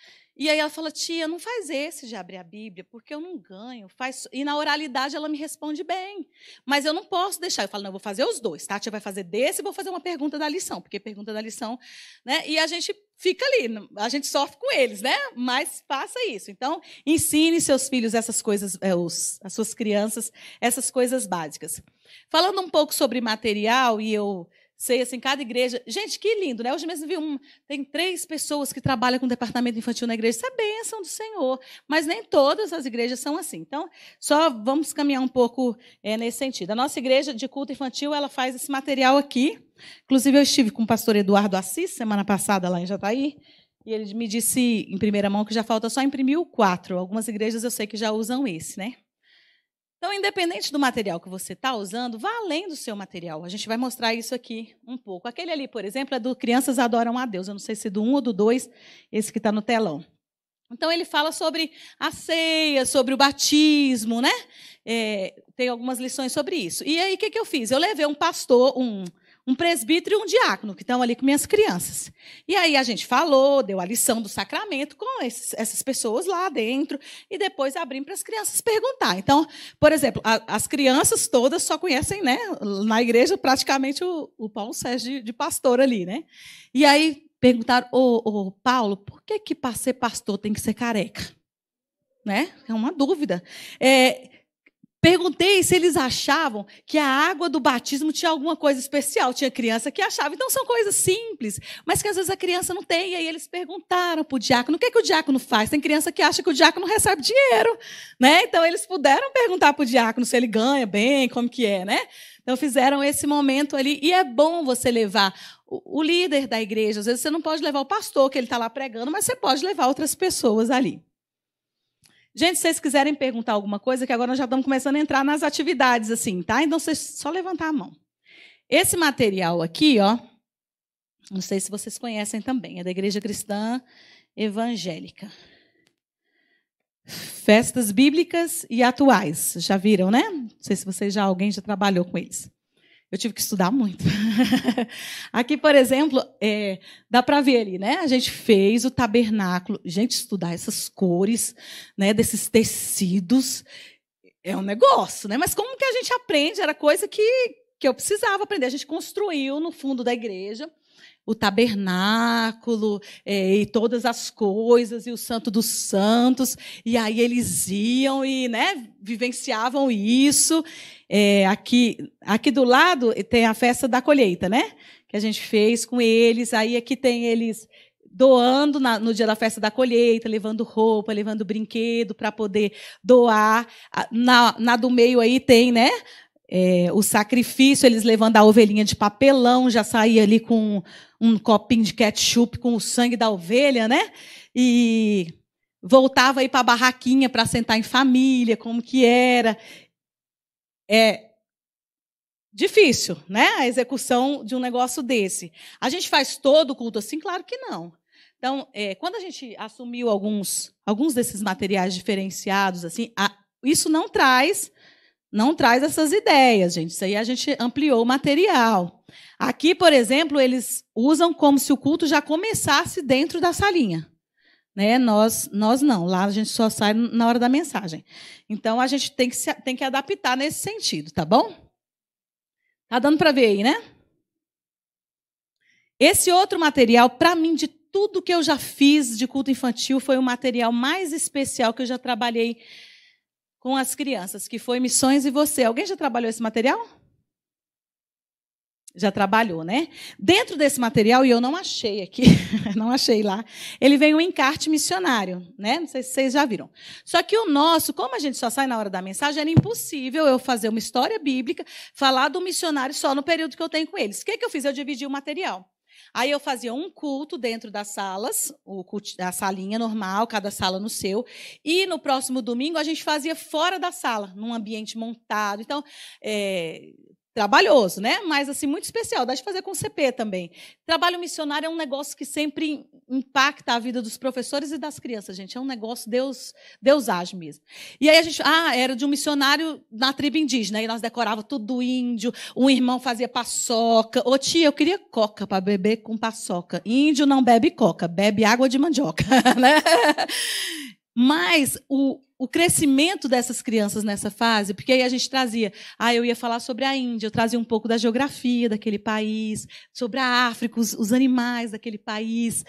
Speaker 2: E aí ela fala, tia, não faz esse de abrir a Bíblia, porque eu não ganho. Faz... E na oralidade ela me responde bem. Mas eu não posso deixar. Eu falo, não, eu vou fazer os dois, tá? A tia vai fazer desse e vou fazer uma pergunta da lição, porque pergunta da lição, né? E a gente fica ali, a gente sofre com eles, né? Mas faça isso. Então, ensine seus filhos essas coisas, é, os, as suas crianças, essas coisas básicas. Falando um pouco sobre material, e eu sei, assim, cada igreja. Gente, que lindo, né? Hoje mesmo vi um. Tem três pessoas que trabalham com departamento infantil na igreja. Isso é bênção do Senhor. Mas nem todas as igrejas são assim. Então, só vamos caminhar um pouco é, nesse sentido. A nossa igreja de culto infantil, ela faz esse material aqui. Inclusive, eu estive com o pastor Eduardo Assis semana passada lá em Jataí. E ele me disse em primeira mão que já falta só imprimir o quatro. Algumas igrejas eu sei que já usam esse, né? Então, independente do material que você está usando, vá além do seu material. A gente vai mostrar isso aqui um pouco. Aquele ali, por exemplo, é do Crianças Adoram a Deus. Eu não sei se é do 1 um ou do 2, esse que está no telão. Então, ele fala sobre a ceia, sobre o batismo, né? É, tem algumas lições sobre isso. E aí, o que, que eu fiz? Eu levei um pastor, um um presbítero e um diácono que estão ali com minhas crianças. E aí a gente falou, deu a lição do sacramento com esses, essas pessoas lá dentro e depois abrimos para as crianças perguntar. Então, por exemplo, a, as crianças todas só conhecem, né, na igreja praticamente o, o Paulo Sérgio de, de, pastor ali, né? E aí perguntaram, ô, ô Paulo, por que que para ser pastor tem que ser careca? Né? É uma dúvida. É, Perguntei se eles achavam que a água do batismo tinha alguma coisa especial. Tinha criança que achava. Então são coisas simples, mas que às vezes a criança não tem. E aí eles perguntaram para o diácono: o que, é que o diácono faz? Tem criança que acha que o diácono recebe dinheiro. Né? Então eles puderam perguntar para o diácono se ele ganha bem, como que é, né? Então fizeram esse momento ali. E é bom você levar o, o líder da igreja. Às vezes você não pode levar o pastor, que ele está lá pregando, mas você pode levar outras pessoas ali. Gente, se vocês quiserem perguntar alguma coisa, que agora nós já estamos começando a entrar nas atividades, assim, tá? Então, vocês só levantar a mão. Esse material aqui, ó, não sei se vocês conhecem também, é da Igreja Cristã Evangélica. Festas bíblicas e atuais. Já viram, né? Não sei se vocês já alguém já trabalhou com eles eu tive que estudar muito. Aqui, por exemplo, é, dá para ver ali, né? A gente fez o tabernáculo. Gente, estudar essas cores, né? Desses tecidos é um negócio, né? Mas como que a gente aprende? Era coisa que, que eu precisava aprender. A gente construiu no fundo da igreja o tabernáculo é, e todas as coisas e o Santo dos Santos e aí eles iam e né, vivenciavam isso é, aqui aqui do lado tem a festa da colheita né que a gente fez com eles aí aqui tem eles doando na, no dia da festa da colheita, levando roupa, levando brinquedo para poder doar. Na, na, do meio aí tem, né? é, o sacrifício, eles levando a ovelhinha de papelão, já saía ali com um copinho de ketchup com o sangue da ovelha, né? E voltava aí para a barraquinha para sentar em família, como que era. É difícil, né? A execução de um negócio desse. A gente faz todo o culto assim? Claro que não. Então, é, quando a gente assumiu alguns, alguns desses materiais diferenciados, assim, a, isso não traz não traz essas ideias, gente. Isso aí a gente ampliou o material. Aqui, por exemplo, eles usam como se o culto já começasse dentro da salinha. Né? Nós, nós não, lá a gente só sai na hora da mensagem. Então a gente tem que, se, tem que adaptar nesse sentido, tá bom? Tá dando para ver aí, né? Esse outro material, para mim, de tudo que eu já fiz de culto infantil, foi o material mais especial que eu já trabalhei com as crianças, que foi Missões e Você. Alguém já trabalhou esse material? Já trabalhou, né? Dentro desse material, e eu não achei aqui, não achei lá, ele vem um encarte missionário, né? Não sei se vocês já viram. Só que o nosso, como a gente só sai na hora da mensagem, era impossível eu fazer uma história bíblica, falar do missionário só no período que eu tenho com eles. O que, que eu fiz? Eu dividi o material. Aí eu fazia um culto dentro das salas, o culto, a salinha normal, cada sala no seu. E no próximo domingo a gente fazia fora da sala, num ambiente montado. Então, é, trabalhoso, né? Mas assim muito especial, dá de fazer com CP também. Trabalho missionário é um negócio que sempre impacta a vida dos professores e das crianças, gente. É um negócio Deus Deus age mesmo. E aí a gente, ah, era de um missionário na tribo indígena, e nós decorava tudo índio. Um irmão fazia paçoca. Ô tia, eu queria coca para beber com paçoca. Índio não bebe coca, bebe água de mandioca, né? Mas o o crescimento dessas crianças nessa fase, porque aí a gente trazia, ah, eu ia falar sobre a Índia, eu trazia um pouco da geografia daquele país, sobre a África, os, os animais daquele país.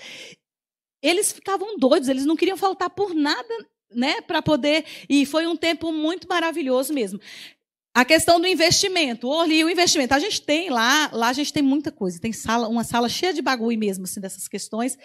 Speaker 2: Eles ficavam doidos, eles não queriam faltar por nada, né, para poder. E foi um tempo muito maravilhoso mesmo. A questão do investimento, Orly, o investimento. A gente tem lá, lá a gente tem muita coisa. Tem sala, uma sala cheia de bagulho mesmo, assim, dessas questões.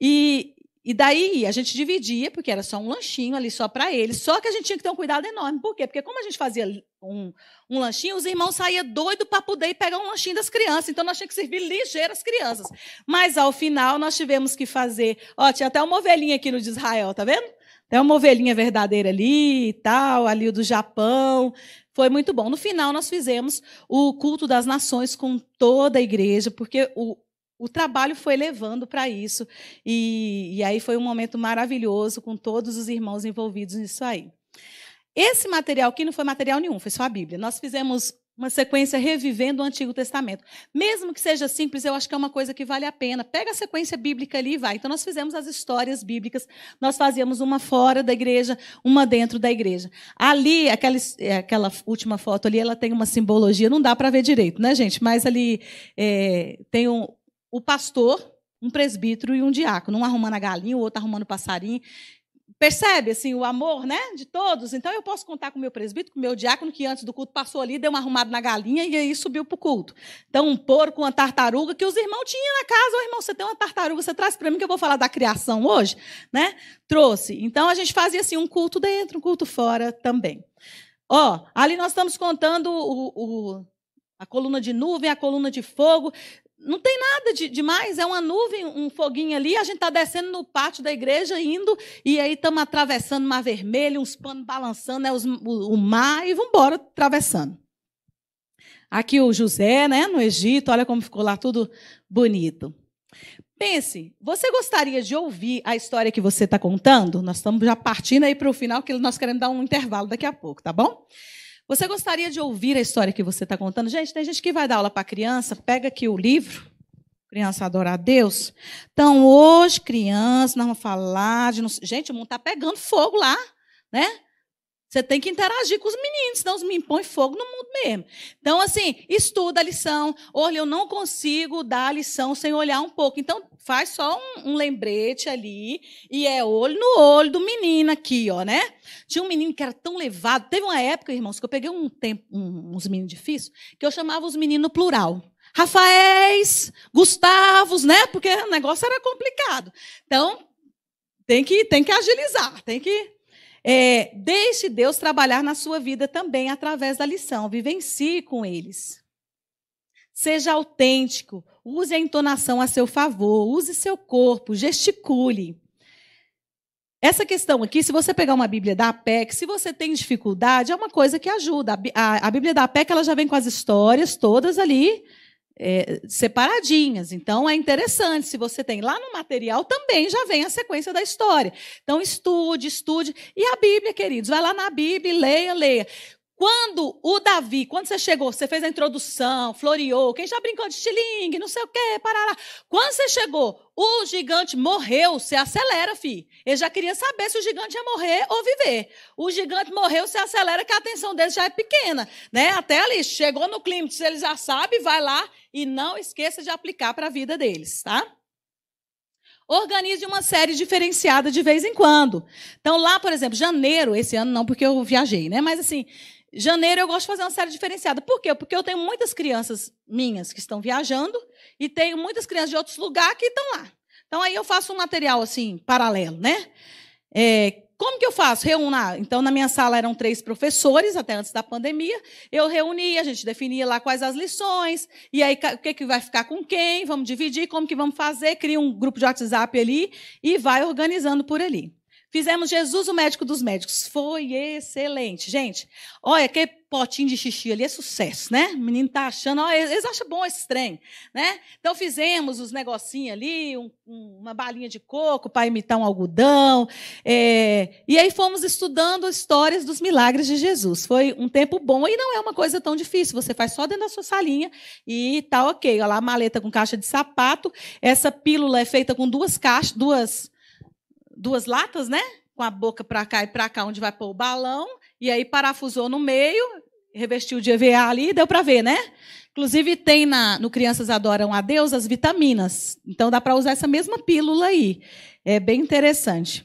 Speaker 2: E, e daí a gente dividia, porque era só um lanchinho ali só para eles. Só que a gente tinha que ter um cuidado enorme. Por quê? Porque como a gente fazia um, um lanchinho, os irmãos saíam doidos para poder pegar um lanchinho das crianças. Então nós tínhamos que servir ligeiras crianças. Mas ao final nós tivemos que fazer. Ó, tinha até uma ovelhinha aqui no de Israel, tá vendo? Até uma ovelhinha verdadeira ali e tal, ali do Japão. Foi muito bom. No final, nós fizemos o culto das nações com toda a igreja, porque o, o trabalho foi levando para isso. E, e aí foi um momento maravilhoso com todos os irmãos envolvidos nisso aí. Esse material aqui não foi material nenhum, foi só a Bíblia. Nós fizemos uma sequência revivendo o Antigo Testamento. Mesmo que seja simples, eu acho que é uma coisa que vale a pena. Pega a sequência bíblica ali e vai. Então, nós fizemos as histórias bíblicas, nós fazíamos uma fora da igreja, uma dentro da igreja. Ali, aquela, eh, aquela última foto ali, ela tem uma simbologia, não dá para ver direito, né, gente? Mas ali é, tem um, o pastor, um presbítero e um diácono, um arrumando a galinha, o outro arrumando o passarinho. Percebe assim o amor, né, de todos? Então eu posso contar com o meu presbítero, com o meu diácono que antes do culto passou ali, deu uma arrumada na galinha e aí subiu para o culto. Então um porco, uma tartaruga que os irmãos tinham na casa, O irmão, você tem uma tartaruga, você traz para mim que eu vou falar da criação hoje, né? Trouxe. Então a gente fazia assim um culto dentro, um culto fora também. Ó, ali nós estamos contando o, o a coluna de nuvem, a coluna de fogo não tem nada de demais, é uma nuvem, um foguinho ali. A gente está descendo no pátio da igreja, indo, e aí estamos atravessando mar vermelho, uns panos balançando né, os, o, o, mar, e vamos embora atravessando. Aqui o José, né, no Egito, olha como ficou lá tudo bonito. Pense, você gostaria de ouvir a história que você está contando? Nós estamos já partindo aí para o final, que nós queremos dar um intervalo daqui a pouco, tá bom? Você gostaria de ouvir a história que você está contando? Gente, tem gente que vai dar aula para criança, pega aqui o livro. Criança adorar a Deus. Então, hoje, crianças, nós vamos falar de. Gente, o mundo está pegando fogo lá, né? Você tem que interagir com os meninos, senão os meninos põem fogo no mundo mesmo. Então, assim, estuda a lição. Olha, eu não consigo dar a lição sem olhar um pouco. Então, faz só um, um lembrete ali e é olho no olho do menino aqui, ó, né? Tinha um menino que era tão levado. Teve uma época, irmãos, que eu peguei um tempo, um, uns meninos difíceis, que eu chamava os meninos no plural. Rafaéis, Gustavos, né? Porque o negócio era complicado. Então, tem que, tem que agilizar, tem que é, deixe Deus trabalhar na sua vida também através da lição. Vivencie com eles. Seja autêntico. Use a entonação a seu favor. Use seu corpo. Gesticule. Essa questão aqui, se você pegar uma Bíblia da APEC, se você tem dificuldade, é uma coisa que ajuda. A, a, a Bíblia da APEC ela já vem com as histórias todas ali é, separadinhas. Então, é interessante. Se você tem lá no material, também já vem a sequência da história. Então, estude, estude. E a Bíblia, queridos, vai lá na Bíblia, leia, leia. Quando o Davi, quando você chegou, você fez a introdução, floreou, quem já brincou de estilingue, não sei o quê, parará. Quando você chegou, o gigante morreu, você acelera, fi. Ele já queria saber se o gigante ia morrer ou viver. O gigante morreu, você acelera, que a atenção dele já é pequena, né? Até ali, chegou no clima, ele já sabe, vai lá e não esqueça de aplicar para a vida deles, tá? Organize uma série diferenciada de vez em quando. Então, lá, por exemplo, janeiro, esse ano não, porque eu viajei, né? Mas assim, Janeiro eu gosto de fazer uma série diferenciada. Por quê? Porque eu tenho muitas crianças minhas que estão viajando e tenho muitas crianças de outros lugares que estão lá. Então aí eu faço um material assim paralelo, né? É, como que eu faço? Reúno. Ah, então, na minha sala eram três professores, até antes da pandemia. Eu reunia, a gente definia lá quais as lições, e aí o que, que vai ficar com quem, vamos dividir, como que vamos fazer, cria um grupo de WhatsApp ali e vai organizando por ali. Fizemos Jesus o médico dos médicos. Foi excelente. Gente, olha, aquele potinho de xixi ali é sucesso, né? O menino tá achando, olha, eles acham bom esse trem, né? Então fizemos os negocinhos ali, um, uma balinha de coco para imitar um algodão. É, e aí fomos estudando histórias dos milagres de Jesus. Foi um tempo bom e não é uma coisa tão difícil. Você faz só dentro da sua salinha e tá ok. Olha lá, maleta com caixa de sapato. Essa pílula é feita com duas caixas, duas duas latas, né? Com a boca para cá e para cá, onde vai pôr o balão. E aí parafusou no meio, revestiu de EVA ali, e deu para ver, né? Inclusive, tem na, no Crianças Adoram a Deus as vitaminas. Então, dá para usar essa mesma pílula aí. É bem interessante.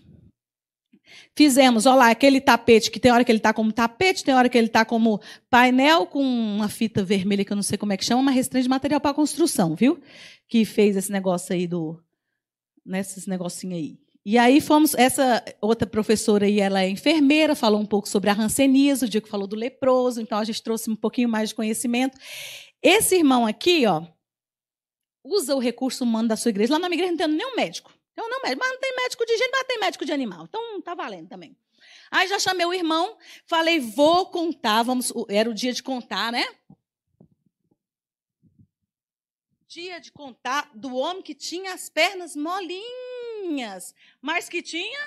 Speaker 2: Fizemos, olha lá, aquele tapete, que tem hora que ele está como tapete, tem hora que ele está como painel com uma fita vermelha, que eu não sei como é que chama, mas restringe de material para construção, viu? Que fez esse negócio aí do. nesses né, negocinhos negocinho aí. E aí fomos, essa outra professora aí, ela é enfermeira, falou um pouco sobre a hanseníase, o que falou do leproso, então a gente trouxe um pouquinho mais de conhecimento. Esse irmão aqui, ó, usa o recurso humano da sua igreja. Lá na minha igreja não tem nenhum médico. Então, não mas não tem médico de gente, mas tem médico de animal. Então, tá valendo também. Aí já chamei o irmão, falei, vou contar, vamos, era o dia de contar, né? Dia de contar do homem que tinha as pernas molinhas mas que tinha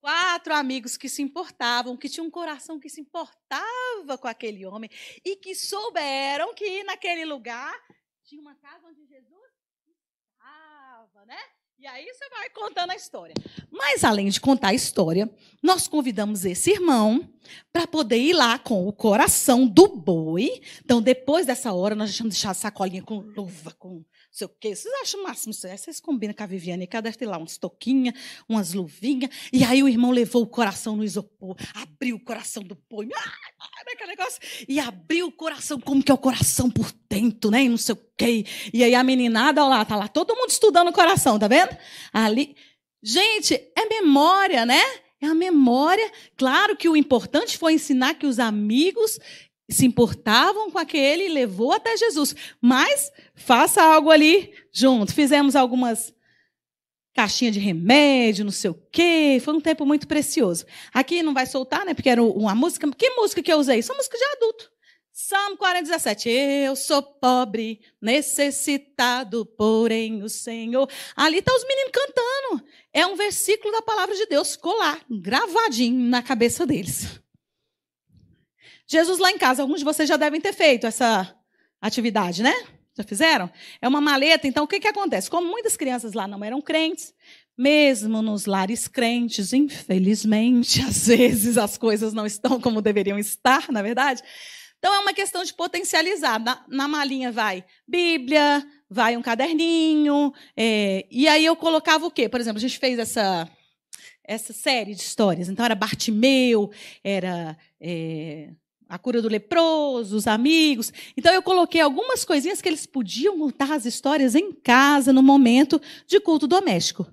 Speaker 2: quatro amigos que se importavam, que tinham um coração que se importava com aquele homem e que souberam que naquele lugar tinha uma casa onde Jesus estava, né? E aí você vai contando a história. Mas além de contar a história, nós convidamos esse irmão para poder ir lá com o coração do boi. Então, depois dessa hora, nós deixamos deixar a sacolinha com luva, com não sei o quê. Vocês acham o máximo isso? Aí vocês combinam com a Viviane, que ela deve ter lá umas toquinhas, umas luvinhas. E aí o irmão levou o coração no isopor, abriu o coração do boi. Ah, né, que é negócio. E abriu o coração, como que é o coração por dentro, né? E não sei o quê. E aí a meninada, olha lá, tá lá todo mundo estudando o coração, tá vendo? Ali. Gente, é memória, né? É a memória. Claro que o importante foi ensinar que os amigos se importavam com aquele, levou até Jesus. Mas faça algo ali junto. Fizemos algumas caixinha de remédio, não sei o quê. Foi um tempo muito precioso. Aqui não vai soltar, né? Porque era uma música. Que música que eu usei? Só música de adulto. Salmo 40, 17. Eu sou pobre, necessitado, porém o Senhor. Ali estão tá os meninos cantando. É um versículo da palavra de Deus colar, gravadinho na cabeça deles. Jesus lá em casa, alguns de vocês já devem ter feito essa atividade, né? Já fizeram? É uma maleta, então o que, que acontece? Como muitas crianças lá não eram crentes, mesmo nos lares crentes, infelizmente, às vezes as coisas não estão como deveriam estar, na é verdade. Então é uma questão de potencializar. Na, na malinha vai Bíblia, vai um caderninho, é, e aí eu colocava o quê? Por exemplo, a gente fez essa essa série de histórias. Então era Bartimeu, era é, a cura do leproso, os amigos. Então eu coloquei algumas coisinhas que eles podiam contar as histórias em casa, no momento de culto doméstico.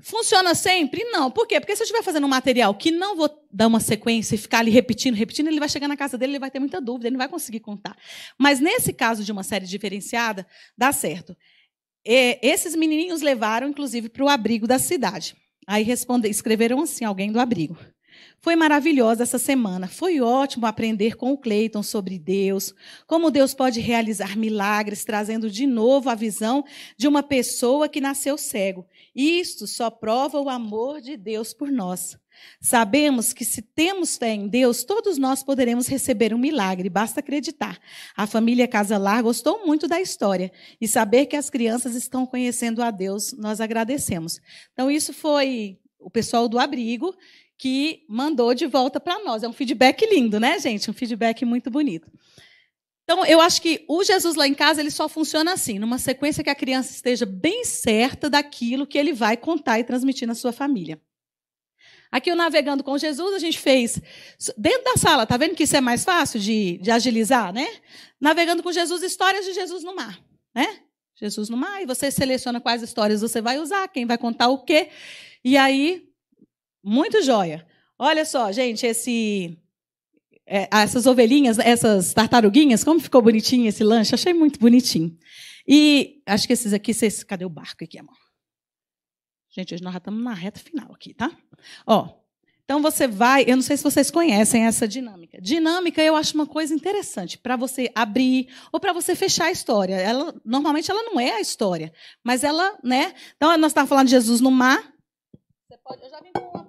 Speaker 2: Funciona sempre? Não. Por quê? Porque se eu estiver fazendo um material que não vou dar uma sequência e ficar ali repetindo, repetindo, ele vai chegar na casa dele, ele vai ter muita dúvida, ele não vai conseguir contar. Mas nesse caso de uma série diferenciada, dá certo. E esses menininhos levaram, inclusive, para o abrigo da cidade. Aí responde, escreveram assim, alguém do abrigo. Foi maravilhosa essa semana. Foi ótimo aprender com o Cleiton sobre Deus, como Deus pode realizar milagres, trazendo de novo a visão de uma pessoa que nasceu cego. Isto só prova o amor de Deus por nós. Sabemos que se temos fé em Deus, todos nós poderemos receber um milagre, basta acreditar. A família Casa gostou muito da história e saber que as crianças estão conhecendo a Deus, nós agradecemos. Então, isso foi o pessoal do abrigo que mandou de volta para nós. É um feedback lindo, né, gente? Um feedback muito bonito. Então, eu acho que o Jesus lá em casa ele só funciona assim, numa sequência que a criança esteja bem certa daquilo que ele vai contar e transmitir na sua família. Aqui o Navegando com Jesus a gente fez dentro da sala, tá vendo que isso é mais fácil de, de agilizar, né? Navegando com Jesus, histórias de Jesus no mar, né? Jesus no mar, e você seleciona quais histórias você vai usar, quem vai contar o quê. E aí muito joia. Olha só, gente, esse é, essas ovelhinhas, essas tartaruguinhas, como ficou bonitinho esse lanche, achei muito bonitinho. E acho que esses aqui, vocês, cadê o barco aqui, amor? Gente, hoje nós já estamos na reta final aqui, tá? Ó, então você vai, eu não sei se vocês conhecem essa dinâmica. Dinâmica eu acho uma coisa interessante para você abrir ou para você fechar a história. Ela normalmente ela não é a história, mas ela, né? Então nós estávamos falando de Jesus no mar. Você pode, eu já vim com um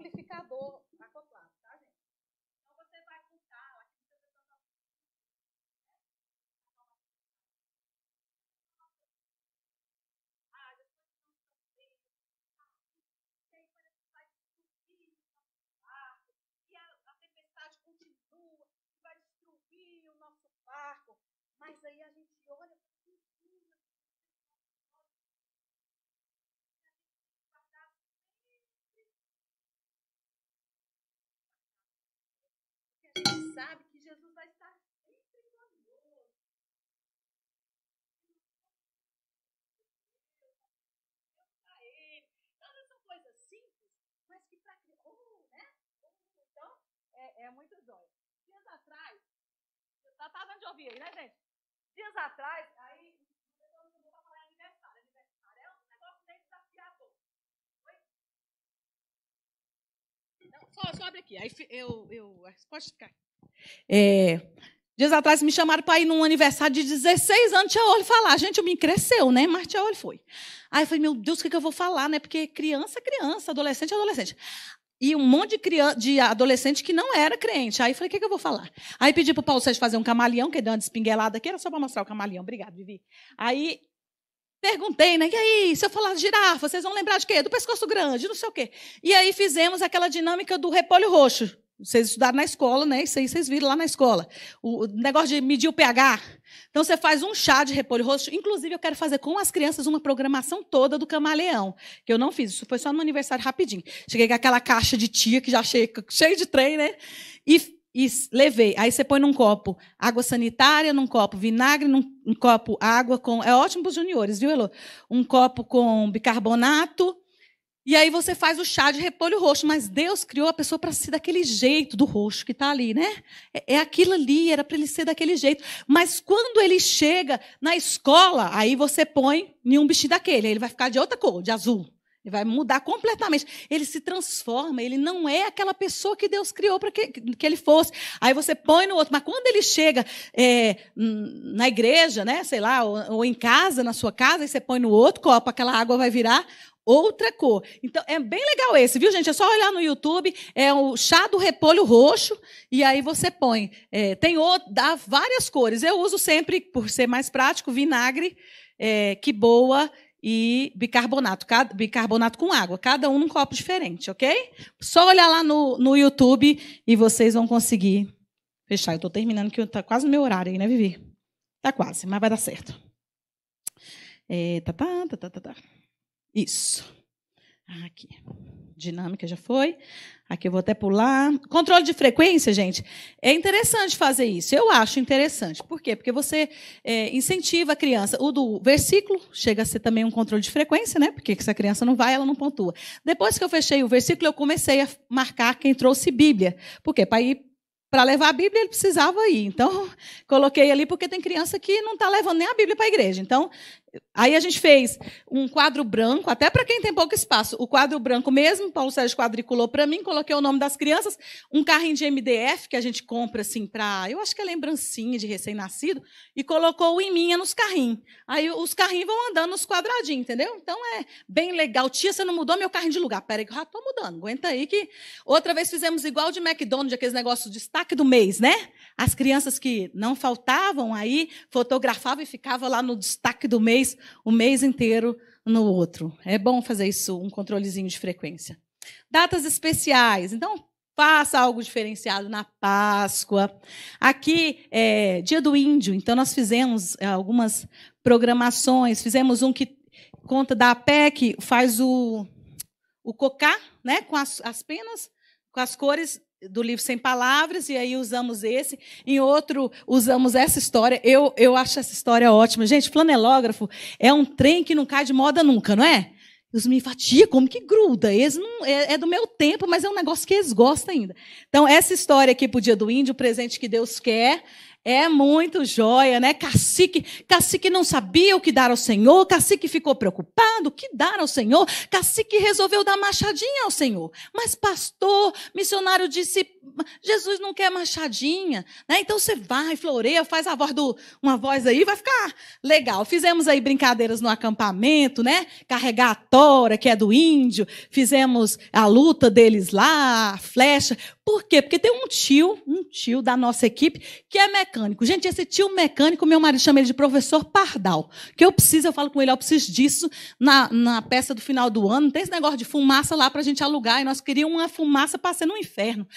Speaker 2: Então, é, é muito jóia. Dias atrás, tá, tá dando de ouvir aí, né, gente? Dias atrás, aí, não vou falar em aniversário. Aniversário é um negócio meio desafiador. Então, só, só abre aqui. Aí eu, eu, pode ficar. É, dias atrás me chamaram para ir num aniversário de 16 anos. Tia Olho falar. Gente, eu me cresceu, né? Mas Tia Olho foi. Aí eu falei, meu Deus, o que, que eu vou falar, né? Porque criança, criança, adolescente, adolescente. E um monte de, criança, de adolescente que não era crente. Aí falei, o que, é que eu vou falar? Aí pedi para o Paulo Sérgio fazer um camaleão, que ele deu uma despinguelada aqui, era só para mostrar o camaleão. Obrigado, Vivi. Aí perguntei, né? E aí, se eu falar girafa, vocês vão lembrar de quê? Do pescoço grande, não sei o quê. E aí fizemos aquela dinâmica do repolho roxo. Vocês estudaram na escola, né? Isso aí vocês viram lá na escola. O negócio de medir o pH. Então, você faz um chá de repolho roxo. Inclusive, eu quero fazer com as crianças uma programação toda do camaleão, que eu não fiz. Isso foi só no aniversário rapidinho. Cheguei com aquela caixa de tia, que já cheia, cheia de trem, né? E, e levei. Aí você põe num copo água sanitária, num copo vinagre, num um copo água com... É ótimo para os juniores, viu, Elô? Um copo com bicarbonato e aí você faz o chá de repolho roxo, mas Deus criou a pessoa para ser daquele jeito do roxo que está ali, né? É, é aquilo ali, era para ele ser daquele jeito. Mas quando ele chega na escola, aí você põe nenhum bichinho daquele, ele vai ficar de outra cor, de azul. Ele vai mudar completamente. Ele se transforma, ele não é aquela pessoa que Deus criou para que, que ele fosse. Aí você põe no outro. Mas quando ele chega é, na igreja, né, sei lá, ou, ou, em casa, na sua casa, aí você põe no outro copo, aquela água vai virar outra cor. Então, é bem legal esse, viu, gente? É só olhar no YouTube, é o chá do repolho roxo, e aí você põe. É, tem outro, dá várias cores. Eu uso sempre, por ser mais prático, vinagre, é, que boa e bicarbonato, cada, bicarbonato com água, cada um num copo diferente, ok? Só olhar lá no, no YouTube e vocês vão conseguir fechar. Eu estou terminando, que está quase no meu horário aí, né, Vivi? Tá quase, mas vai dar certo. É, tá, tá, tá, tá, tá. tá. Isso. Ah, aqui. Dinâmica já foi. Aqui eu vou até pular. Controle de frequência, gente. É interessante fazer isso. Eu acho interessante. Por quê? Porque você é, incentiva a criança. O do versículo chega a ser também um controle de frequência, né? Porque se a criança não vai, ela não pontua. Depois que eu fechei o versículo, eu comecei a marcar quem trouxe Bíblia. Por quê? Para ir para levar a Bíblia, ele precisava ir. Então, coloquei ali, porque tem criança que não está levando nem a Bíblia para a igreja. Então, Aí a gente fez um quadro branco, até para quem tem pouco espaço. O quadro branco mesmo, Paulo Sérgio quadriculou para mim, coloquei o nome das crianças, um carrinho de MDF que a gente compra assim para, eu acho que é lembrancinha de recém-nascido, e colocou o iminha nos carrinhos. Aí os carrinhos vão andando nos quadradinhos, entendeu? Então é bem legal. Tia, você não mudou meu carrinho de lugar. Peraí que eu já tô mudando. Aguenta aí que outra vez fizemos igual de McDonald's, aqueles negócios de destaque do mês, né? As crianças que não faltavam aí, fotografavam e ficavam lá no destaque do mês o mês inteiro no outro. É bom fazer isso, um controlezinho de frequência. Datas especiais. Então, faça algo diferenciado na Páscoa. Aqui é Dia do Índio, então nós fizemos é, algumas programações. Fizemos um que conta da APEC, faz o, o cocá, né, com as, as penas, com as cores do livro Sem Palavras, e aí usamos esse. Em outro, usamos essa história. Eu, eu acho essa história ótima. Gente, flanelógrafo é um trem que não cai de moda nunca, não é? Os me fatia, como que gruda? Eles não, é, é, do meu tempo, mas é um negócio que eles gostam ainda. Então, essa história aqui para o Dia do Índio, o presente que Deus quer, é muito joia, né? Cacique, cacique não sabia o que dar ao Senhor, cacique ficou preocupado, o que dar ao Senhor? Cacique resolveu dar machadinha ao Senhor. Mas pastor, missionário disse, Jesus não quer machadinha, né? Então você vai, floreia, faz a voz do, uma voz aí, vai ficar legal. Fizemos aí brincadeiras no acampamento, né? Carregar a tora, que é do índio, fizemos a luta deles lá, a flecha. Por quê? Porque tem um tio, um tio da nossa equipe, que é mecânico. Gente, esse tio mecânico, meu marido chama ele de professor Pardal. Que eu preciso, eu falo com ele, eu preciso disso na, na peça do final do ano. Não tem esse negócio de fumaça lá para a gente alugar, e nós queríamos uma fumaça para ser no inferno.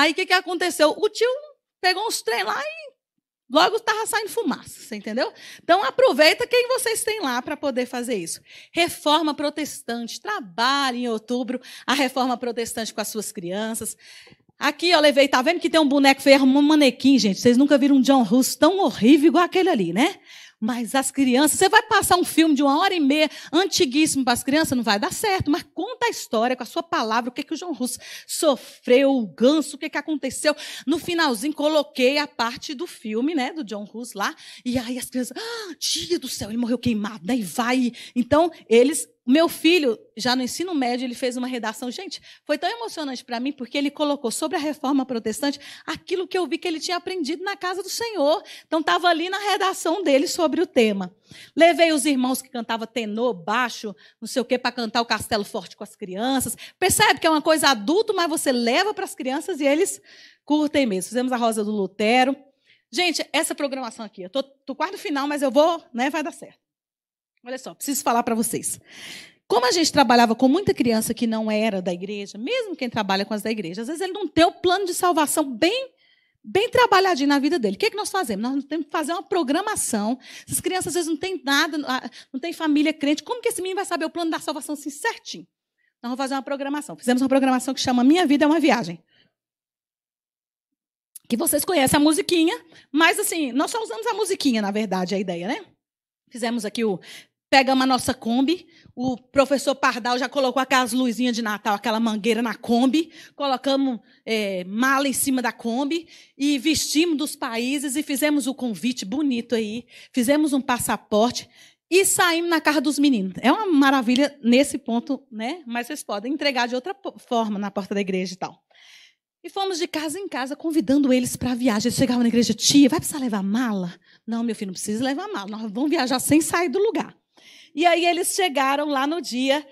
Speaker 2: Aí o que, que aconteceu? O tio pegou uns trem lá e logo estava saindo fumaça, você entendeu? Então aproveita quem vocês têm lá para poder fazer isso. Reforma protestante, trabalhe em outubro a reforma protestante com as suas crianças. Aqui eu levei, tá vendo que tem um boneco feio, um manequim, gente. Vocês nunca viram um John Russo tão horrível igual aquele ali, né? Mas as crianças, você vai passar um filme de uma hora e meia antiguíssimo para as crianças, não vai dar certo. Mas conta a história com a sua palavra, o que, é que o João Russo sofreu, o ganso, o que, é que aconteceu. No finalzinho, coloquei a parte do filme, né, do John Russo lá. E aí as crianças, ah, tia do céu, ele morreu queimado, né? E vai. Então, eles o meu filho, já no ensino médio, ele fez uma redação. Gente, foi tão emocionante para mim, porque ele colocou sobre a reforma protestante aquilo que eu vi que ele tinha aprendido na casa do Senhor. Então, estava ali na redação dele sobre o tema. Levei os irmãos que cantavam tenor, baixo, não sei o quê, para cantar o Castelo Forte com as crianças. Percebe que é uma coisa adulto, mas você leva para as crianças e eles curtem mesmo. Fizemos a Rosa do Lutero. Gente, essa programação aqui, eu estou quase no final, mas eu vou, né? Vai dar certo. Olha só, preciso falar para vocês. Como a gente trabalhava com muita criança que não era da igreja, mesmo quem trabalha com as da igreja, às vezes ele não tem o plano de salvação bem bem trabalhadinho na vida dele. O que, é que nós fazemos? Nós temos que fazer uma programação. Essas crianças às vezes não têm nada, não ah, têm família crente. Como que esse menino vai saber o plano da salvação assim certinho? Nós vamos fazer uma programação. Fizemos uma programação que chama Minha Vida é uma Viagem. Que vocês conhecem a musiquinha, mas assim, nós só usamos a musiquinha, na verdade, a ideia, né? Fizemos aqui o Pegamos a nossa Kombi. O professor Pardal já colocou aquelas luzinhas de Natal, aquela mangueira na Kombi. Colocamos é, mala em cima da Kombi e vestimos dos países e fizemos o convite bonito aí. Fizemos um passaporte e saímos na casa dos meninos. É uma maravilha nesse ponto, né? Mas vocês podem entregar de outra forma na porta da igreja e tal. E fomos de casa em casa convidando eles para a viagem. Eles chegavam na igreja, tia, vai precisar levar mala? Não, meu filho, não precisa levar mala. Nós vamos viajar sem sair do lugar. E aí eles chegaram lá no dia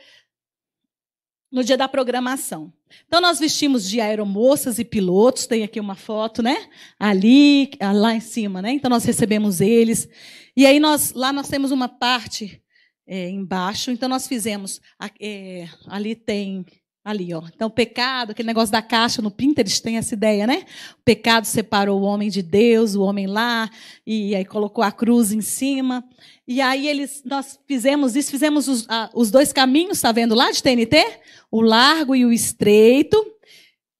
Speaker 2: no dia da programação. Então nós vestimos de aeromoças e pilotos, tem aqui uma foto, né? Ali, ah, lá em cima, né? Então nós recebemos eles. E aí nós lá nós temos uma parte é, embaixo. Então nós fizemos é, ali tem Ali, ó. Então, pecado, aquele negócio da caixa no Pinterest tem essa ideia, né? O pecado separou o homem de Deus, o homem lá, e aí colocou a cruz em cima. E aí eles, nós fizemos isso, fizemos os, a, os dois caminhos, tá vendo lá de TNT? O largo e o estreito.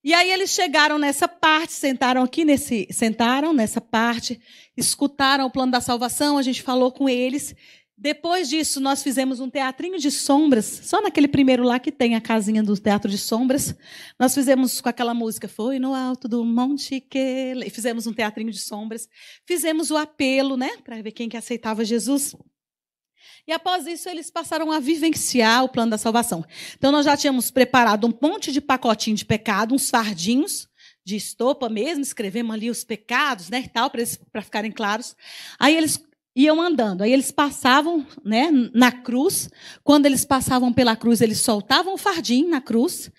Speaker 2: E aí eles chegaram nessa parte, sentaram aqui nesse, sentaram nessa parte, escutaram o plano da salvação, a gente falou com eles depois disso, nós fizemos um teatrinho de sombras, só naquele primeiro lá que tem a casinha do Teatro de Sombras. Nós fizemos com aquela música Foi no alto do Monte que... E fizemos um teatrinho de sombras. Fizemos o apelo, né, para ver quem que aceitava Jesus. E após isso, eles passaram a vivenciar o plano da salvação. Então, nós já tínhamos preparado um monte de pacotinho de pecado, uns fardinhos, de estopa mesmo, escrevemos ali os pecados, né, tal, para ficarem claros. Aí eles iam andando. Aí eles passavam né, na cruz. Quando eles passavam pela cruz, eles soltavam o fardim na cruz.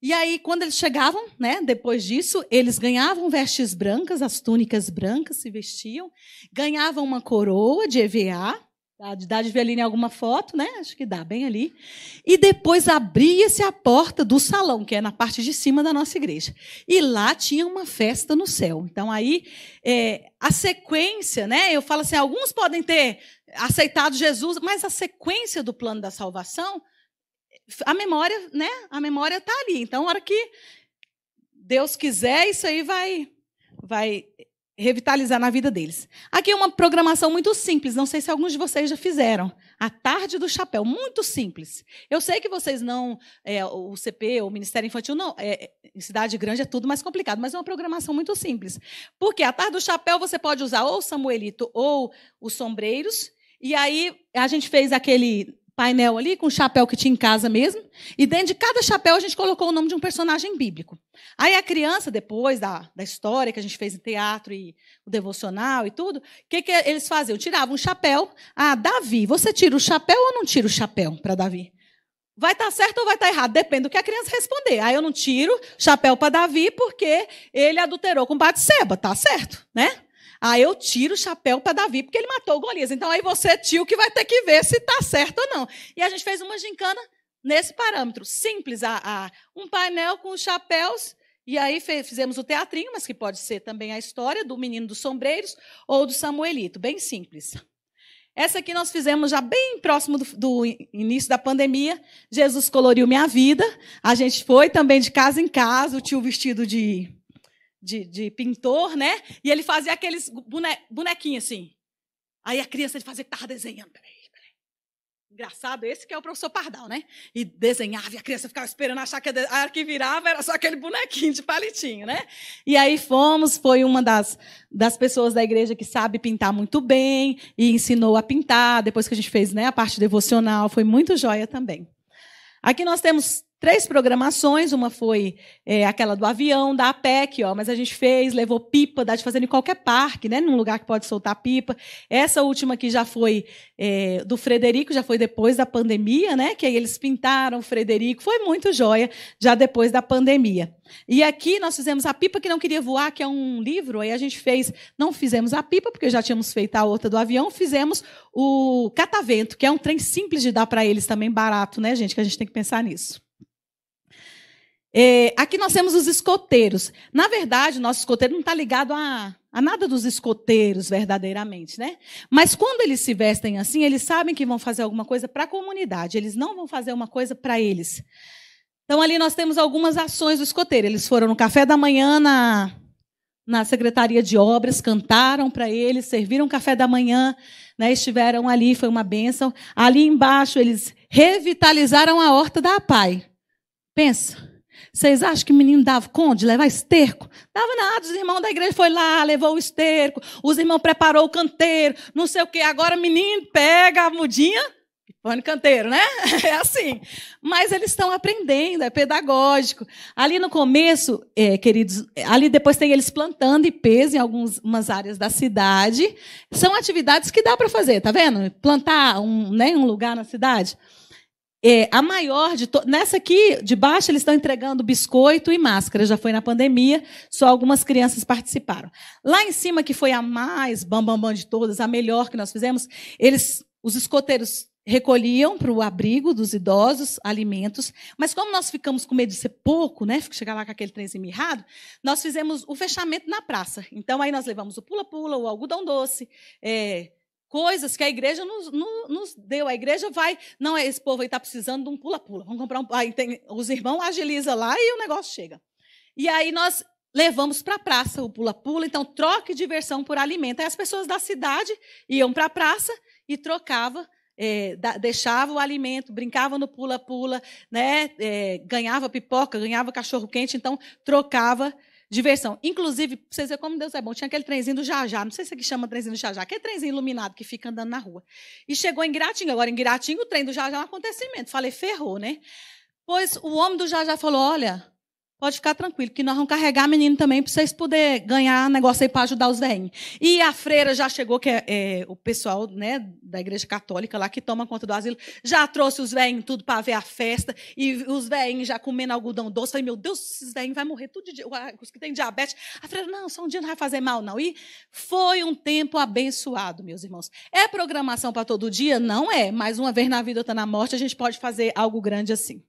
Speaker 2: E aí, quando eles chegavam, né, depois disso, eles ganhavam vestes brancas, as túnicas brancas se vestiam, ganhavam uma coroa de EVA Dá de ver ali em alguma foto, né? Acho que dá bem ali. E depois abria-se a porta do salão, que é na parte de cima da nossa igreja. E lá tinha uma festa no céu. Então, aí, é, a sequência, né? Eu falo assim: alguns podem ter aceitado Jesus, mas a sequência do plano da salvação, a memória, né? A memória está ali. Então, a hora que Deus quiser, isso aí vai, vai revitalizar na vida deles. Aqui é uma programação muito simples, não sei se alguns de vocês já fizeram. A tarde do chapéu, muito simples. Eu sei que vocês não, é, o CP, o Ministério Infantil, não, é, em é, cidade grande é tudo mais complicado, mas é uma programação muito simples. Porque a tarde do chapéu você pode usar ou o Samuelito ou os sombreiros, e aí a gente fez aquele painel ali com o chapéu que tinha em casa mesmo, e dentro de cada chapéu a gente colocou o nome de um personagem bíblico. Aí a criança, depois da, da história que a gente fez em teatro e o devocional e tudo, o que, que eles faziam? Tiravam um chapéu. Ah, Davi, você tira o chapéu ou não tira o chapéu para Davi? Vai estar tá certo ou vai estar tá errado? Depende do que a criança responder. Aí eu não tiro chapéu para Davi porque ele adulterou com Batseba, tá certo, né? Aí ah, eu tiro o chapéu para Davi, porque ele matou o Golias. Então aí você, tio, que vai ter que ver se está certo ou não. E a gente fez uma gincana nesse parâmetro, simples, a, a um painel com os chapéus. E aí fizemos o teatrinho, mas que pode ser também a história do menino dos sombreiros ou do Samuelito, bem simples. Essa aqui nós fizemos já bem próximo do, do, início da pandemia. Jesus coloriu minha vida. A gente foi também de casa em casa, o tio vestido de de, de pintor, né? E ele fazia aqueles bone, bonequinhos assim. Aí a criança ele fazia que estava desenhando. Peraí, peraí. Engraçado, esse que é o professor Pardal, né? E desenhava, e a criança ficava esperando achar que a hora que virava era só aquele bonequinho de palitinho, né? E aí fomos, foi uma das, das pessoas da igreja que sabe pintar muito bem e ensinou a pintar. Depois que a gente fez né, a parte devocional, foi muito joia também. Aqui nós temos três programações. Uma foi é, aquela do avião, da APEC, ó, mas a gente fez, levou pipa, dá de fazer em qualquer parque, né? Num lugar que pode soltar pipa. Essa última aqui já foi é, do Frederico, já foi depois da pandemia, né? Que aí eles pintaram o Frederico, foi muito joia, já depois da pandemia. E aqui nós fizemos a pipa que não queria voar, que é um livro. Aí a gente fez, não fizemos a pipa porque já tínhamos feito a outra do avião, fizemos o catavento, que é um trem simples de dar para eles também barato, né, gente? Que a gente tem que pensar nisso. É, aqui nós temos os escoteiros. Na verdade, nosso escoteiro não está ligado a, a nada dos escoteiros, verdadeiramente, né? Mas quando eles se vestem assim, eles sabem que vão fazer alguma coisa para a comunidade, eles não vão fazer uma coisa para eles. Então, ali nós temos algumas ações do escoteiro. Eles foram no café da manhã na, na Secretaria de Obras, cantaram para eles, serviram café da manhã, né? estiveram ali, foi uma bênção. Ali embaixo, eles revitalizaram a horta da pai Pensa. Vocês acham que o menino dava conta de levar esterco? Dava nada, os irmãos da igreja foi lá, levou o esterco, os irmãos preparou o canteiro, não sei o quê. Agora o menino pega a mudinha e põe no canteiro, né? É assim. Mas eles estão aprendendo, é pedagógico. Ali no começo, é, queridos, ali depois tem eles plantando peso em algumas áreas da cidade. São atividades que dá para fazer, tá vendo? Plantar um, né, um lugar na cidade. É, a maior de to... Nessa aqui, de baixo, eles estão entregando biscoito e máscara. Já foi na pandemia, só algumas crianças participaram. Lá em cima, que foi a mais bambambam bam, bam de todas, a melhor que nós fizemos, eles, os escoteiros recolhiam para o abrigo dos idosos alimentos, mas como nós ficamos com medo de ser pouco, né, chegar lá com aquele trenzinho mirrado, nós fizemos o fechamento na praça. Então aí nós levamos o pula-pula, o algodão doce, é, coisas que a igreja nos, nos, nos, deu. A igreja vai, não, é esse povo aí está precisando de um pula-pula. Vamos comprar um. Aí tem, os irmãos agilizam lá e o negócio chega. E aí nós levamos para a praça o pula-pula, então troque diversão por alimento. Aí as pessoas da cidade iam para a praça e trocavam. É, eh, da, deixava o alimento, brincava no pula-pula, né? É, ganhava pipoca, ganhava cachorro-quente, então trocava diversão. Inclusive, pra vocês verem como Deus é bom, tinha aquele trenzinho do Jajá, não sei se que chama trenzinho do Jajá, aquele trenzinho iluminado que fica andando na rua. E chegou em Gratinho, agora em Gratinho o trem do Jajá é um acontecimento. Falei, ferrou, né? Pois o homem do Jajá falou, olha, Pode ficar tranquilo, que nós vamos carregar a menina também para vocês poderem ganhar negócio aí para ajudar os velhinhos. E a freira já chegou, que é, é, o pessoal né, da igreja católica lá que toma conta do asilo, já trouxe os velhinhos tudo para ver a festa, e os velhinhos já comendo algodão doce. Falei, meu Deus, esses velhinhos vão morrer tudo de dia, os que têm diabetes. A freira, não, só um dia não vai fazer mal, não. E foi um tempo abençoado, meus irmãos. É programação para todo dia? Não é, mas uma vez na vida ou tá na morte, a gente pode fazer algo grande assim.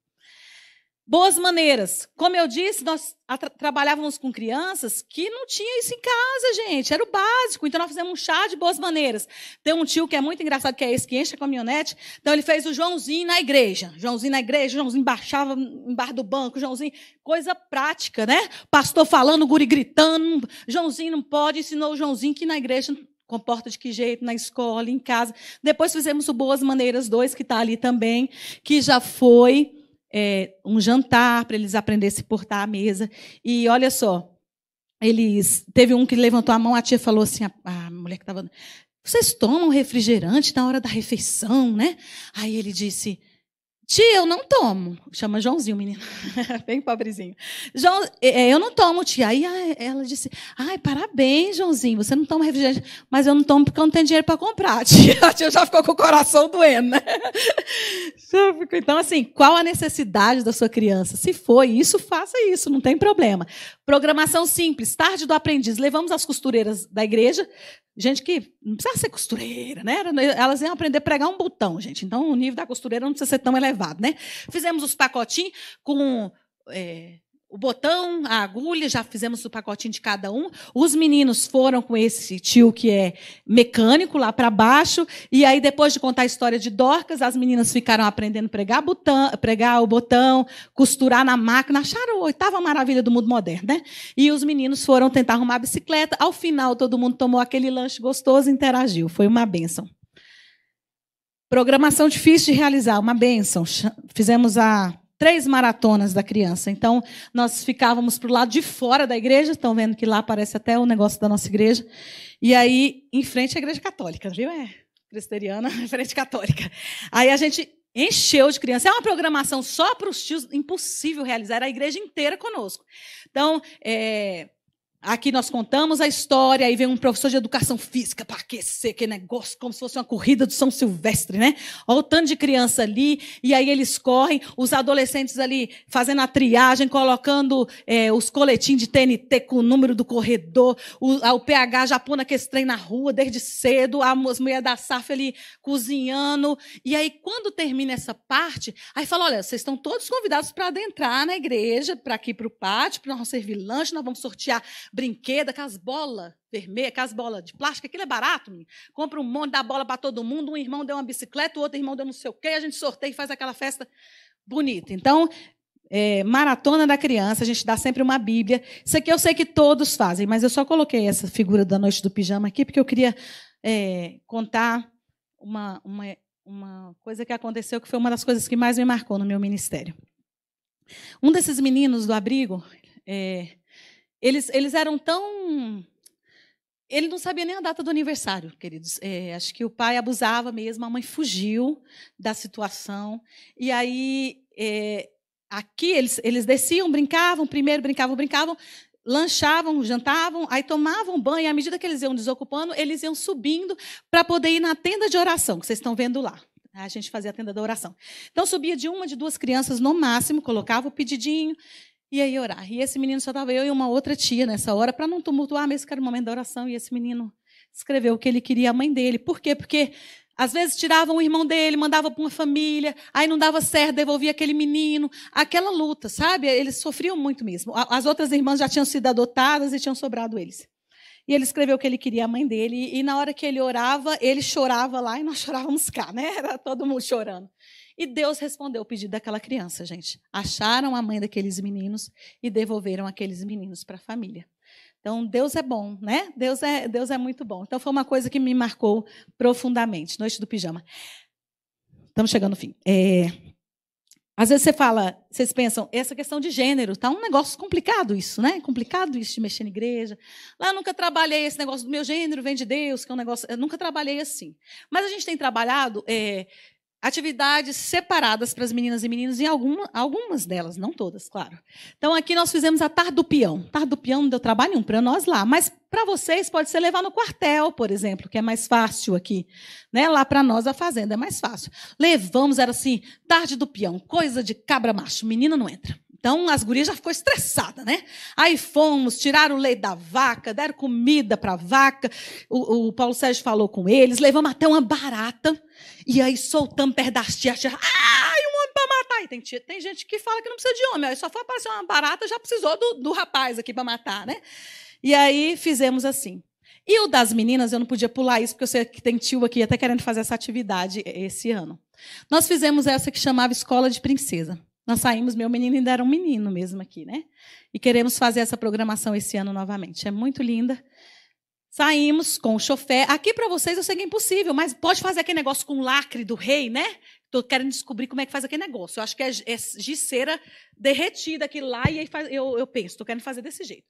Speaker 2: Boas maneiras. Como eu disse, nós trabalhávamos com crianças que não tinha isso em casa, gente. Era o básico. Então nós fizemos um chá de boas maneiras. Tem um tio que é muito engraçado, que é esse que enche a caminhonete. Então ele fez o Joãozinho na igreja. Joãozinho na igreja, Joãozinho baixava embaixo do banco, Joãozinho, coisa prática, né? Pastor falando, guri gritando. Joãozinho não pode, ensinou o Joãozinho que na igreja comporta de que jeito na escola, em casa. Depois fizemos o Boas Maneiras 2, que está ali também, que já foi é, um jantar para eles aprenderem a se portar à mesa. E olha só, eles teve um que levantou a mão, a tia falou assim, a, a mulher que estava vocês tomam refrigerante na hora da refeição, né? Aí ele disse, Tia, eu não tomo. Chama Joãozinho, menino. Bem pobrezinho. João, é, é, eu não tomo, tia. Aí ela disse: Ai, parabéns, Joãozinho, você não toma refrigerante. Mas eu não tomo porque eu não tenho dinheiro para comprar, tia. A tia já ficou com o coração doendo, né? Então, assim, qual a necessidade da sua criança? Se foi isso, faça isso, não tem problema. Programação simples, tarde do aprendiz. Levamos as costureiras da igreja, gente que não precisava ser costureira, né? Elas iam aprender a pregar um botão, gente. Então o nível da costureira não precisa ser tão elevado, né? Fizemos os pacotinhos com é, o botão, a agulha, já fizemos o pacotinho de cada um. Os meninos foram com esse tio que é mecânico lá para baixo. E aí, depois de contar a história de Dorcas, as meninas ficaram aprendendo a pregar, botão, pregar o botão, costurar na máquina. Acharam a oitava maravilha do mundo moderno, né? E os meninos foram tentar arrumar a bicicleta. Ao final, todo mundo tomou aquele lanche gostoso e interagiu. Foi uma benção. Programação difícil de realizar, uma benção. Fizemos a três maratonas da criança. Então, nós ficávamos para o lado de fora da igreja, estão vendo que lá parece até o negócio da nossa igreja. E aí, em frente à igreja católica, viu? É, presteriana, em frente católica. Aí a gente encheu de criança. É uma programação só para os tios, impossível realizar, era a igreja inteira conosco. Então, é, Aqui nós contamos a história, aí vem um professor de educação física para aquecer que negócio, como se fosse uma corrida do São Silvestre, né? Olha o tanto de criança ali, e aí eles correm, os adolescentes ali fazendo a triagem, colocando é, os coletins de TNT com o número do corredor, o, o PH já pondo aquele trem na rua desde cedo, as mulheres da SAF ali cozinhando. E aí, quando termina essa parte, aí fala: olha, vocês estão todos convidados para adentrar na igreja, para aqui para o pátio, para nós servir lanche, nós vamos sortear brinquedo, aquelas bolas vermelhas, aquelas bolas de plástico, aquilo é barato, menino. Compra um monte, dá bola para todo mundo, um irmão deu uma bicicleta, o outro irmão deu não sei o quê, a gente sorteia e faz aquela festa bonita. Então, é, maratona da criança, a gente dá sempre uma Bíblia. Isso aqui eu sei que todos fazem, mas eu só coloquei essa figura da noite do pijama aqui porque eu queria é, contar uma, uma, uma coisa que aconteceu que foi uma das coisas que mais me marcou no meu ministério. Um desses meninos do abrigo, é, eles, eles eram tão. Ele não sabia nem a data do aniversário, queridos. É, acho que o pai abusava mesmo, a mãe fugiu da situação. E aí, é, aqui, eles, eles desciam, brincavam, primeiro brincavam, brincavam, lanchavam, jantavam, aí tomavam banho. E à medida que eles iam desocupando, eles iam subindo para poder ir na tenda de oração, que vocês estão vendo lá. Tá? A gente fazia a tenda da oração. Então, subia de uma, de duas crianças no máximo, colocava o pedidinho, e aí orar. E esse menino só estava eu e uma outra tia nessa hora, para não tumultuar, mesmo que era o momento da oração. E esse menino escreveu o que ele queria a mãe dele. Por quê? Porque às vezes tiravam o irmão dele, mandava para uma família, aí não dava certo, devolvia aquele menino. Aquela luta, sabe? Eles sofriam muito mesmo. As outras irmãs já tinham sido adotadas e tinham sobrado eles. E ele escreveu que ele queria a mãe dele. E na hora que ele orava, ele chorava lá e nós chorávamos cá, né? Era todo mundo chorando. E Deus respondeu o pedido daquela criança, gente. Acharam a mãe daqueles meninos e devolveram aqueles meninos para a família. Então, Deus é bom, né? Deus é, Deus é muito bom. Então, foi uma coisa que me marcou profundamente. Noite do pijama. Estamos chegando ao fim. É... Às vezes você fala, vocês pensam, essa questão de gênero, tá um negócio complicado isso, né? Complicado isso de mexer na igreja. Lá eu nunca trabalhei esse negócio do meu gênero, vem de Deus, que é um negócio. Eu nunca trabalhei assim. Mas a gente tem trabalhado é, atividades separadas para as meninas e meninos, em alguma, algumas delas, não todas, claro. Então, aqui nós fizemos a tarde do peão. Tarde do peão não deu trabalho nenhum para nós lá, mas para vocês pode ser levar no quartel, por exemplo, que é mais fácil aqui. Né? Lá para nós, a fazenda é mais fácil. Levamos, era assim, tarde do peão, coisa de cabra macho, menina não entra. Então as gurias já ficou estressada, né? Aí fomos, tiraram o leite da vaca, deram comida para a vaca. O, o, Paulo Sérgio falou com eles, levamos até uma barata. E aí soltamos perto das tias. Ai, um homem para matar. E tem, tia, tem gente que fala que não precisa de homem. Aí só foi aparecer uma barata, já precisou do, do rapaz aqui para matar, né? E aí fizemos assim. E o das meninas, eu não podia pular isso, porque eu sei que tem tio aqui até querendo fazer essa atividade esse ano. Nós fizemos essa que chamava Escola de Princesa. Nós saímos, meu menino ainda era um menino mesmo aqui, né? E queremos fazer essa programação esse ano novamente. É muito linda. Saímos com o chofé. Aqui para vocês eu sei que é impossível, mas pode fazer aquele negócio com o lacre do rei, né? Estou querendo descobrir como é que faz aquele negócio. Eu acho que é, é de cera derretida aqui lá, e aí faz, eu, eu penso, estou querendo fazer desse jeito.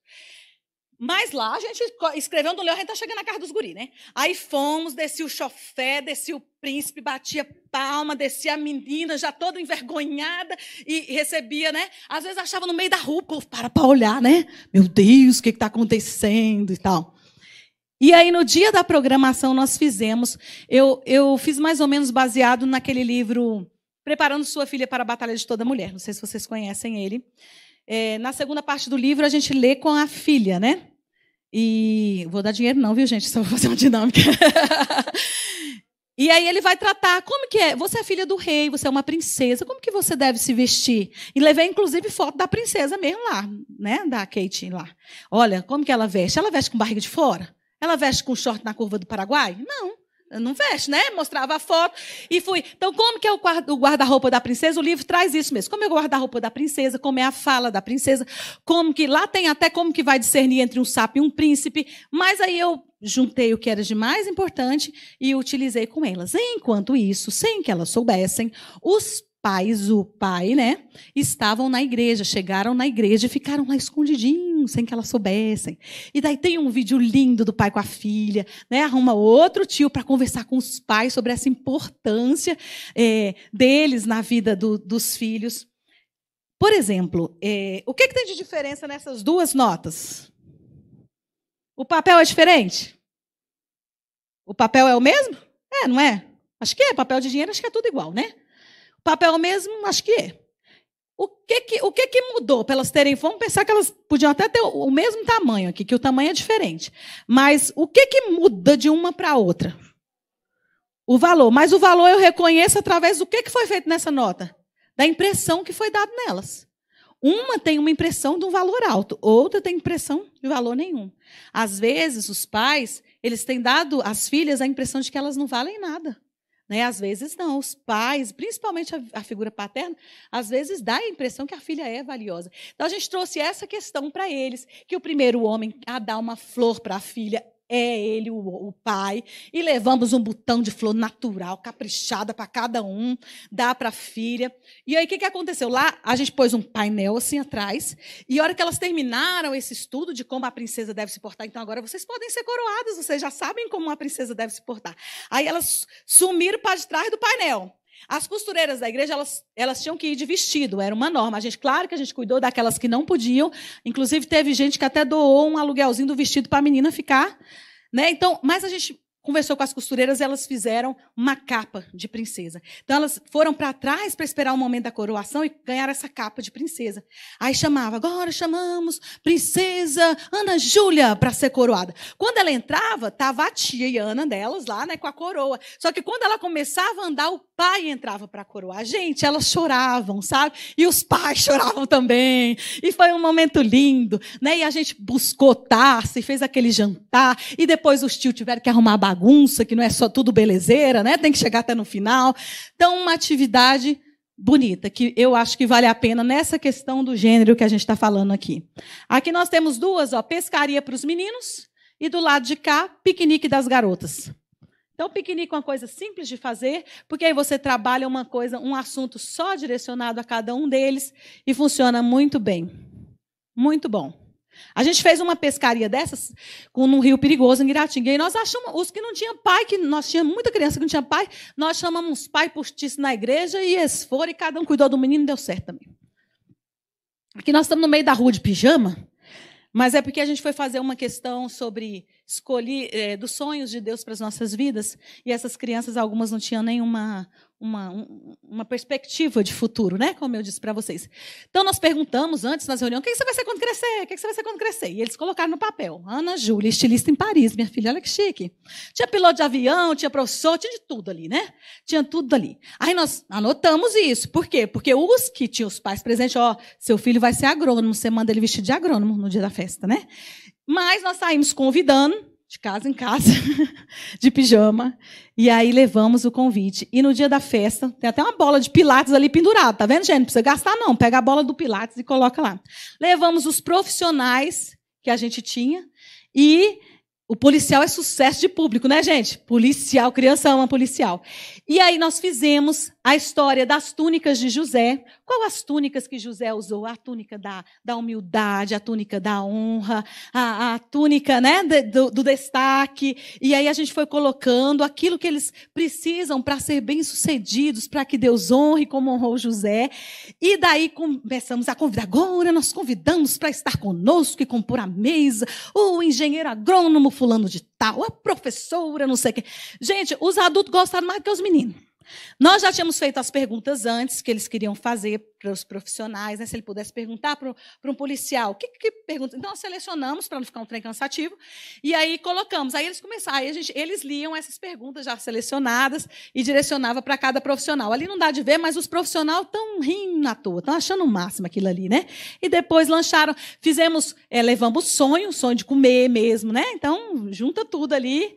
Speaker 2: Mas lá a gente escreveu o leão a gente tá chegando na casa dos guri, né? Aí fomos, descia o chofé, descia o príncipe, batia palma, descia a menina, já toda envergonhada, e, recebia, né? Às vezes achava no meio da rua, o povo para para olhar, né? Meu Deus, o que está acontecendo e tal. E aí, no dia da programação, nós fizemos. Eu, eu fiz mais ou menos baseado naquele livro Preparando Sua Filha para a Batalha de Toda Mulher. Não sei se vocês conhecem ele. É, na segunda parte do livro, a gente lê com a filha, né? E vou dar dinheiro não, viu, gente? Só vou fazer uma dinâmica. e aí ele vai tratar como que é. Você é filha do rei, você é uma princesa. Como que você deve se vestir? E levei inclusive foto da princesa mesmo lá, né? Da Kate lá. Olha como que ela veste. Ela veste com barriga de fora? Ela veste com short na curva do Paraguai? Não não veste, né? Mostrava a foto e fui. Então, como que é o guarda-roupa da princesa? O livro traz isso mesmo. Como é o guarda-roupa da princesa? Como é a fala da princesa? Como que lá tem até como que vai discernir entre um sapo e um príncipe? Mas aí eu juntei o que era de mais importante e utilizei com elas. Enquanto isso, sem que elas soubessem, os pais, o pai, né, estavam na igreja, chegaram na igreja e ficaram lá escondidinhos sem que elas soubessem. E daí tem um vídeo lindo do pai com a filha, né? Arruma outro tio para conversar com os pais sobre essa importância é, deles na vida do, dos filhos. Por exemplo, é, o que, que tem de diferença nessas duas notas? O papel é diferente? O papel é o mesmo? É, não é? Acho que é. Papel de dinheiro, acho que é tudo igual, né? O papel é mesmo, acho que é. O que que, o que que mudou para elas terem fome? Pensar que elas podiam até ter o, mesmo tamanho aqui, que o tamanho é diferente. Mas o que que muda de uma para outra? O valor. Mas o valor eu reconheço através do que, que foi feito nessa nota? Da impressão que foi dado nelas. Uma tem uma impressão de um valor alto, outra tem impressão de valor nenhum. Às vezes, os pais, eles têm dado às filhas a impressão de que elas não valem nada. Né? Às vezes não, os pais, principalmente a, a, figura paterna, às vezes dá a impressão que a filha é valiosa. Então a gente trouxe essa questão para eles, que o primeiro homem a dar uma flor para a filha é ele o, o, pai. E levamos um botão de flor natural, caprichada para cada um, dá para a filha. E aí o que, que aconteceu? Lá a gente pôs um painel assim atrás, e a hora que elas terminaram esse estudo de como a princesa deve se portar, então agora vocês podem ser coroadas, vocês já sabem como uma princesa deve se portar. Aí elas sumiram para trás do painel. As costureiras da igreja, elas, elas tinham que ir de vestido, era uma norma. A gente, claro que a gente cuidou daquelas que não podiam. Inclusive, teve gente que até doou um aluguelzinho do vestido para a menina ficar. Né? Então, mas a gente conversou com as costureiras, elas fizeram uma capa de princesa. Então elas foram para trás para esperar o momento da coroação e ganharam essa capa de princesa. Aí chamava, agora chamamos princesa Ana Júlia para ser coroada. Quando ela entrava, tava a tia e a Ana delas lá, né, com a coroa. Só que quando ela começava a andar, o pai entrava para coroar. Gente, elas choravam, sabe? E os pais choravam também. E foi um momento lindo, né? E a gente buscou taça e fez aquele jantar e depois os tios tiveram que arrumar a bagunça, que não é só tudo belezeira, né? Tem que chegar até no final. Então, uma atividade bonita, que eu acho que vale a pena nessa questão do gênero que a gente está falando aqui. Aqui nós temos duas, ó, pescaria para os meninos e do lado de cá, piquenique das garotas. Então, piquenique é uma coisa simples de fazer, porque aí você trabalha uma coisa, um assunto só direcionado a cada um deles e funciona muito bem. Muito bom. A gente fez uma pescaria dessas com um rio perigoso em Iratinga. E nós achamos, os que não tinham pai, que nós tínhamos muita criança que não tinha pai, nós chamamos pai postiço na igreja e eles foram e cada um cuidou do menino e deu certo também. Aqui nós estamos no meio da rua de pijama, mas é porque a gente foi fazer uma questão sobre escolher eh, é, dos sonhos de Deus para as nossas vidas e essas crianças, algumas não tinham nenhuma uma, um, uma perspectiva de futuro, né? Como eu disse para vocês. Então, nós perguntamos antes nas reuniões: o que, é que você vai ser quando crescer? O que, é que você vai ser quando crescer? E eles colocaram no papel: Ana Júlia, estilista em Paris, minha filha, olha que chique. Tinha piloto de avião, tinha professor, tinha de tudo ali, né? Tinha tudo ali. Aí nós anotamos isso. Por quê? Porque os que tinham os pais presentes, ó, seu filho vai ser agrônomo, você manda ele vestir de agrônomo no dia da festa, né? Mas nós saímos convidando de casa em casa, de pijama, e aí levamos o convite. E no dia da festa, tem até uma bola de pilates ali pendurada, tá vendo, gente? Não precisa gastar, não. Pega a bola do pilates e coloca lá. Levamos os profissionais que a gente tinha e o policial é sucesso de público, né, gente? Policial, criança ama policial. E aí nós fizemos a história das túnicas de José, qual as túnicas que José usou? A túnica da, da humildade, a túnica da honra, a, a túnica né, do, do destaque. E aí a gente foi colocando aquilo que eles precisam para ser bem-sucedidos, para que Deus honre como honrou José. E daí começamos a convidar. Agora nós convidamos para estar conosco e compor a mesa o engenheiro agrônomo fulano de tal, a professora, não sei o quê. Gente, os adultos gostaram mais do que os meninos. Nós já tínhamos feito as perguntas antes que eles queriam fazer para os profissionais, né? se ele pudesse perguntar para um policial, que, que pergunta? Então, nós selecionamos para não ficar um trem cansativo, e aí colocamos. Aí eles começaram, aí gente, eles liam essas perguntas já selecionadas e direcionava para cada profissional. Ali não dá de ver, mas os profissionais estão rindo na toa, estão achando o máximo aquilo ali, né? E depois lancharam, fizemos, é, levamos sonho, sonho de comer mesmo, né? Então, junta tudo ali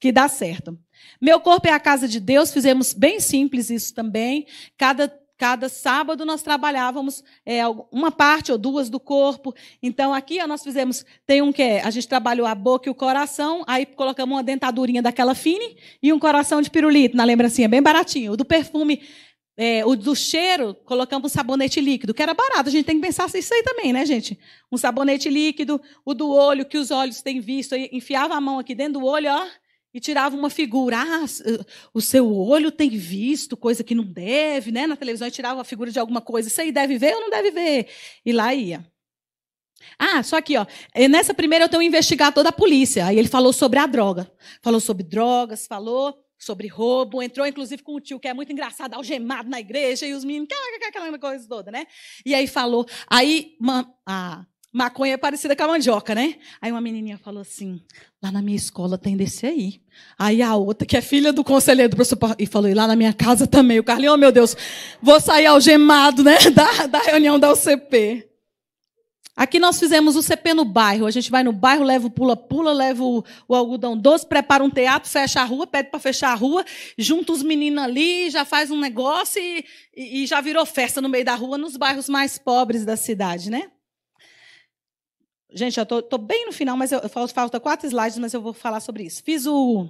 Speaker 2: que dá certo. Meu corpo é a casa de Deus, fizemos bem simples isso também. Cada cada sábado nós trabalhávamos é, uma parte ou duas do corpo. Então, aqui ó, nós fizemos, tem um que é, a gente trabalhou a boca e o coração, aí colocamos uma dentadurinha daquela fine e um coração de pirulito, na lembrancinha, bem baratinho. O do perfume, é, o do cheiro, colocamos um sabonete líquido, que era barato, a gente tem que pensar isso aí também, né, gente? Um sabonete líquido, o do olho, que os olhos têm visto, enfiava a mão aqui dentro do olho, ó, e tirava uma figura. Ah, eh, o seu olho tem visto coisa que não deve, né? Na televisão, e tirava a figura de alguma coisa. Isso aí deve ver ou não deve ver? E lá ia. Ah, só aqui, ó. Eh, nessa primeira eu tenho investigar toda a polícia. Aí ele falou sobre a droga. Falou sobre drogas, falou sobre roubo. Entrou, inclusive, com o tio que é muito engraçado, algemado na igreja, e os meninos, aquela coisa toda, né? E aí falou. Aí a Maconha é parecida com a mandioca, né? Aí uma menininha falou assim: lá na minha escola tem desse aí. Aí a outra, que é filha do conselheiro do professor, e falou: e lá na minha casa também. O Carlinho, oh, meu Deus, vou sair algemado, né? Da, da reunião da UCP. Aqui nós fizemos o CP no bairro. A gente vai no bairro, leva o pula-pula, leva o, o, algodão doce, prepara um teatro, fecha a rua, pede para fechar a rua, junta os meninos ali, já faz um negócio e, e, já virou festa no meio da rua, nos bairros mais pobres da cidade, né? Gente, já estou bem no final, mas eu, eu falta quatro slides, mas eu vou falar sobre isso. Fiz o.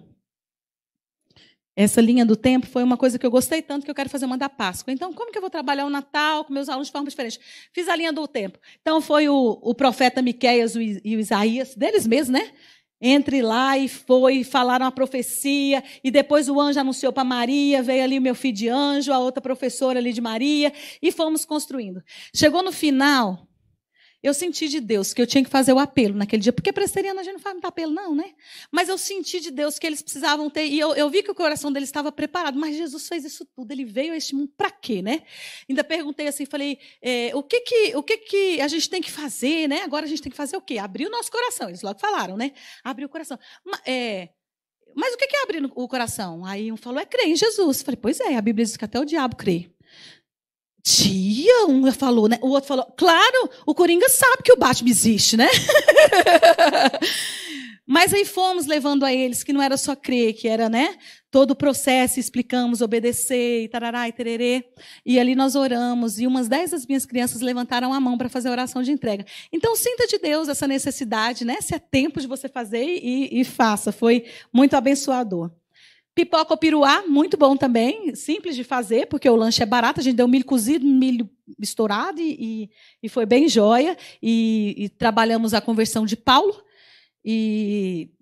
Speaker 2: Essa linha do tempo foi uma coisa que eu gostei tanto que eu quero fazer uma da Páscoa. Então, como que eu vou trabalhar o Natal com meus alunos de forma diferente? Fiz a linha do tempo. Então, foi o, o profeta Miqueias e o Isaías, deles mesmos, né? entre lá e foi, falaram a profecia, e depois o anjo anunciou para Maria, veio ali o meu filho de anjo, a outra professora ali de Maria, e fomos construindo. Chegou no final, eu senti de Deus que eu tinha que fazer o apelo naquele dia, porque presteriana a gente não faz muito apelo, não, né? Mas eu senti de Deus que eles precisavam ter, e eu, eu vi que o coração deles estava preparado, mas Jesus fez isso tudo, ele veio a este mundo para quê, né? Ainda perguntei assim, falei, é, o, que que, o que que a gente tem que fazer, né? Agora a gente tem que fazer o quê? Abrir o nosso coração, eles logo falaram, né? Abrir o coração. É, mas o que é abrir o coração? Aí um falou, é crer em Jesus. Eu falei, pois é, a Bíblia diz que até o diabo crê. Tia, um falou, né? O outro falou, claro, o Coringa sabe que o Batman existe, né? Mas aí fomos levando a eles que não era só crer, que era, né? Todo o processo, explicamos, obedecer, e tarará, e tererê. E ali nós oramos, e umas dez das minhas crianças levantaram a mão para fazer a oração de entrega. Então, sinta de Deus essa necessidade, né? Se é tempo de você fazer e, e faça. Foi muito abençoador. Pipoca ou piruá, muito bom também, simples de fazer, porque o lanche é barato, a gente deu milho cozido, milho misturado e, e, foi bem joia. E, e trabalhamos a conversão de Paulo e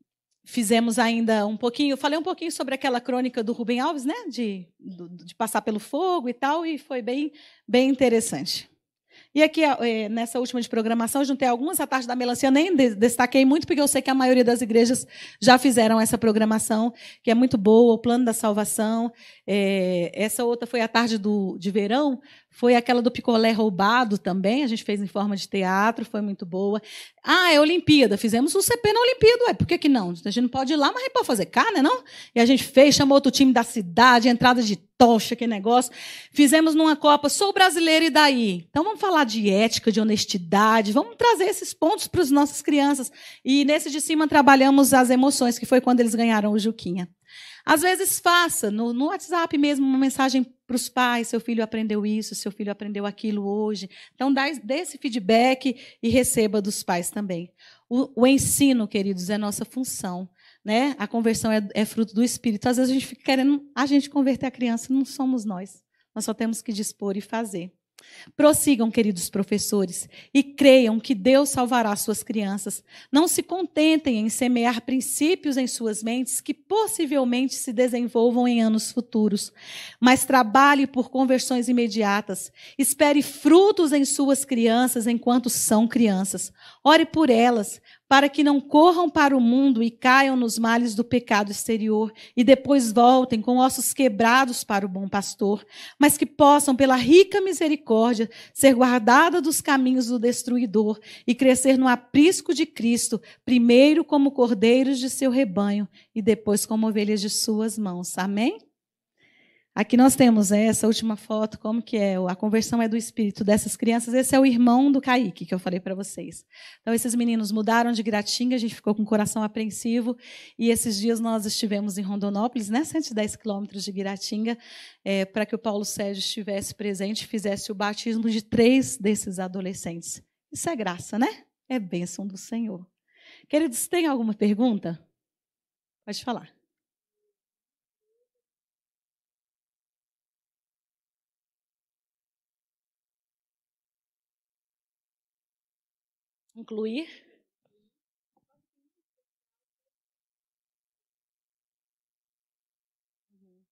Speaker 2: fizemos ainda um pouquinho, eu falei um pouquinho sobre aquela crônica do Rubem Alves, né? De, de passar pelo fogo e tal, e foi bem, bem interessante. E aqui, é, nessa última de programação, juntei algumas. A tarde da melancia nem destaquei muito, porque eu sei que a maioria das igrejas já fizeram essa programação, que é muito boa, o plano da salvação. É, essa outra foi a tarde do, de verão, foi aquela do picolé roubado também, a gente fez em forma de teatro, foi muito boa. Ah, é Olimpíada, fizemos o CP na Olimpíada, ué, por que, que não? A gente não pode ir lá, mas a gente pode fazer cá, né, não? E a gente fez, chamou outro time da cidade, entrada de tocha, aquele negócio. Fizemos numa Copa, sou brasileira e daí? Então vamos falar de ética, de honestidade, vamos trazer esses pontos para as nossas crianças. E nesse de cima trabalhamos as emoções, que foi quando eles ganharam o Juquinha. Às vezes faça, no, no WhatsApp mesmo, uma mensagem para os pais, seu filho aprendeu isso, seu filho aprendeu aquilo hoje. Então, dá, dê esse feedback e receba dos pais também. O, o ensino, queridos, é nossa função. Né? A conversão é, é, fruto do Espírito. Às vezes a gente fica querendo a gente converter a criança, não somos nós. Nós só temos que dispor e fazer. Prossigam, queridos professores, e creiam que Deus salvará suas crianças. Não se contentem em semear princípios em suas mentes que possivelmente se desenvolvam em anos futuros, mas trabalhe por conversões imediatas. Espere frutos em suas crianças enquanto são crianças. Ore por elas, para que não corram para o mundo e caiam nos males do pecado exterior e depois voltem com ossos quebrados para o bom pastor, mas que possam, pela rica misericórdia, ser guardada dos caminhos do destruidor e crescer no aprisco de Cristo, primeiro como cordeiros de seu rebanho e depois como ovelhas de suas mãos. Amém? Aqui nós temos essa última foto, como que é? A conversão é do espírito dessas crianças. Esse é o irmão do Kaique, que eu falei para vocês. Então, esses meninos mudaram de Gratinga, a gente ficou com o coração apreensivo. E esses dias nós estivemos em Rondonópolis, né, 110 quilômetros de Gratinga, é, para que o Paulo Sérgio estivesse presente e fizesse o batismo de três desses adolescentes. Isso é graça, né? É bênção do Senhor. Queridos, tem alguma pergunta? Pode falar. Incluir? Uhum.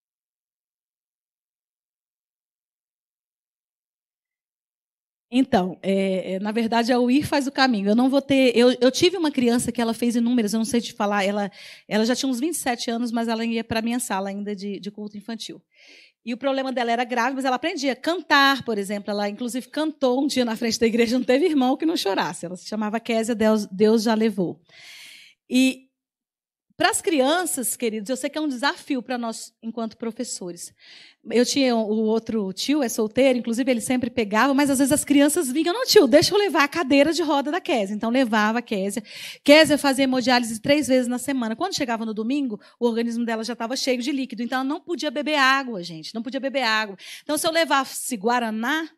Speaker 2: Então, é, é, na verdade, é o ir faz o caminho. Eu não vou ter. Eu, eu tive uma criança que ela fez inúmeras, eu não sei te falar, ela, ela já tinha uns 27 anos, mas ela ia para a minha sala ainda de, de culto infantil. E o problema dela era grave, mas ela aprendia a cantar, por exemplo. Ela, inclusive, cantou um dia na frente da igreja, não teve irmão que não chorasse. Ela se chamava Késia, Deus, Deus já levou. E para as crianças, queridos, eu sei que é um desafio para nós enquanto professores. Eu tinha o outro tio, é solteiro, inclusive ele sempre pegava, mas às vezes as crianças vinham, não, tio, deixa eu levar a cadeira de roda da Késia. Então levava a Késia. Késia fazia hemodiálise três vezes na semana. Quando chegava no domingo, o organismo dela já estava cheio de líquido, então ela não podia beber água, gente, não podia beber água. Então se eu levasse Guaraná,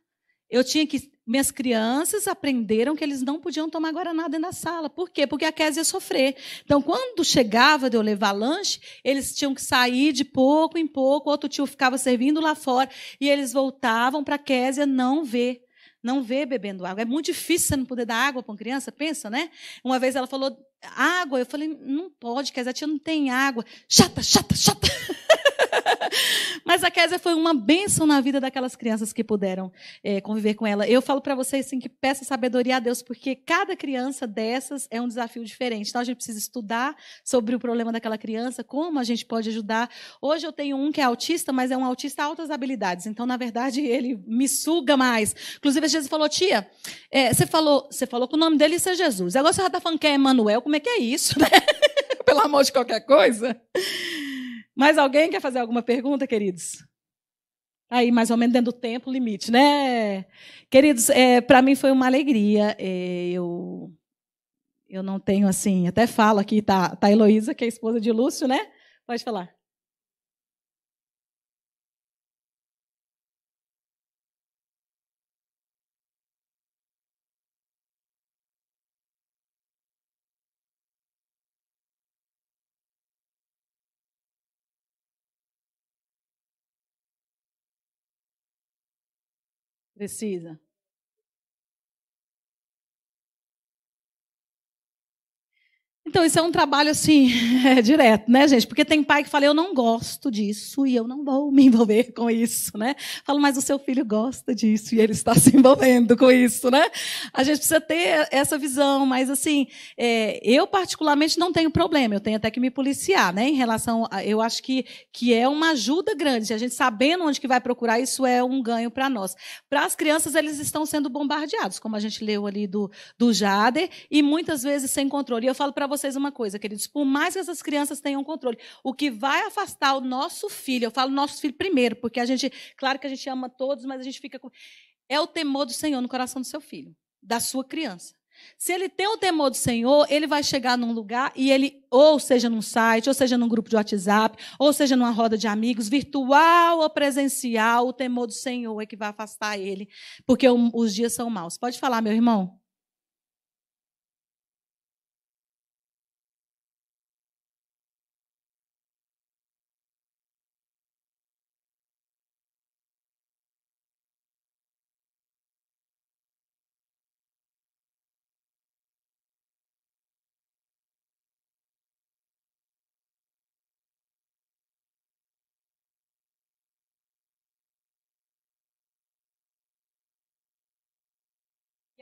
Speaker 2: eu tinha que. Minhas crianças aprenderam que eles não podiam tomar guaraná dentro da sala. Por quê? Porque a Kézia ia sofrer. Então, quando chegava de eu levar lanche, eles tinham que sair de pouco em pouco, outro tio ficava servindo lá fora, e eles voltavam para a Kézia não ver não vê bebendo água. É muito difícil você não poder dar água para uma criança, pensa, né? Uma vez ela falou água, eu falei, não pode, quer a tia não tem água. Chata, chata, chata. Mas a Késia foi uma bênção na vida daquelas crianças que puderam é, conviver com ela. Eu falo para vocês assim, que peça sabedoria a Deus, porque cada criança dessas é um desafio diferente. Então a gente precisa estudar sobre o problema daquela criança, como a gente pode ajudar. Hoje eu tenho um que é autista, mas é um autista altas habilidades. Então, na verdade, ele me suga mais. Inclusive, Jesus falou, tia, é, você falou, você falou que o nome dele é Jesus. Agora você já está falando que é Emanuel, como é que é isso? Né? Pelo amor de qualquer coisa. Mais alguém quer fazer alguma pergunta, queridos? Aí, mais ou menos dentro do tempo limite, né? Queridos, é, para mim foi uma alegria. É, eu, eu não tenho assim, até falo aqui, tá, tá a Heloísa, que é a esposa de Lúcio, né? Pode falar. Precisa. Então, isso é um trabalho assim, é, direto, né, gente? Porque tem pai que fala, eu não gosto disso e eu não vou me envolver com isso, né? Falo, mas o seu filho gosta disso e ele está se envolvendo com isso, né? A gente precisa ter essa visão, mas assim, é, eu particularmente não tenho problema, eu tenho até que me policiar, né? Em relação, a, eu acho que, que é uma ajuda grande, a gente sabendo onde que vai procurar, isso é um ganho para nós. Para as crianças, eles estão sendo bombardeados, como a gente leu ali do, do Jader, e muitas vezes sem controle. E eu falo para vocês uma coisa, queridos. Por mais que essas crianças tenham controle, o que vai afastar o nosso filho, eu falo nosso filho primeiro, porque a gente, claro que a gente ama todos, mas a gente fica com. É o temor do Senhor no coração do seu filho, da sua criança. Se ele tem o temor do Senhor, ele vai chegar num lugar e ele, ou seja num site, ou seja num grupo de WhatsApp, ou seja numa roda de amigos, virtual ou presencial, o temor do Senhor é que vai afastar ele, porque os dias são maus. Pode falar, meu irmão?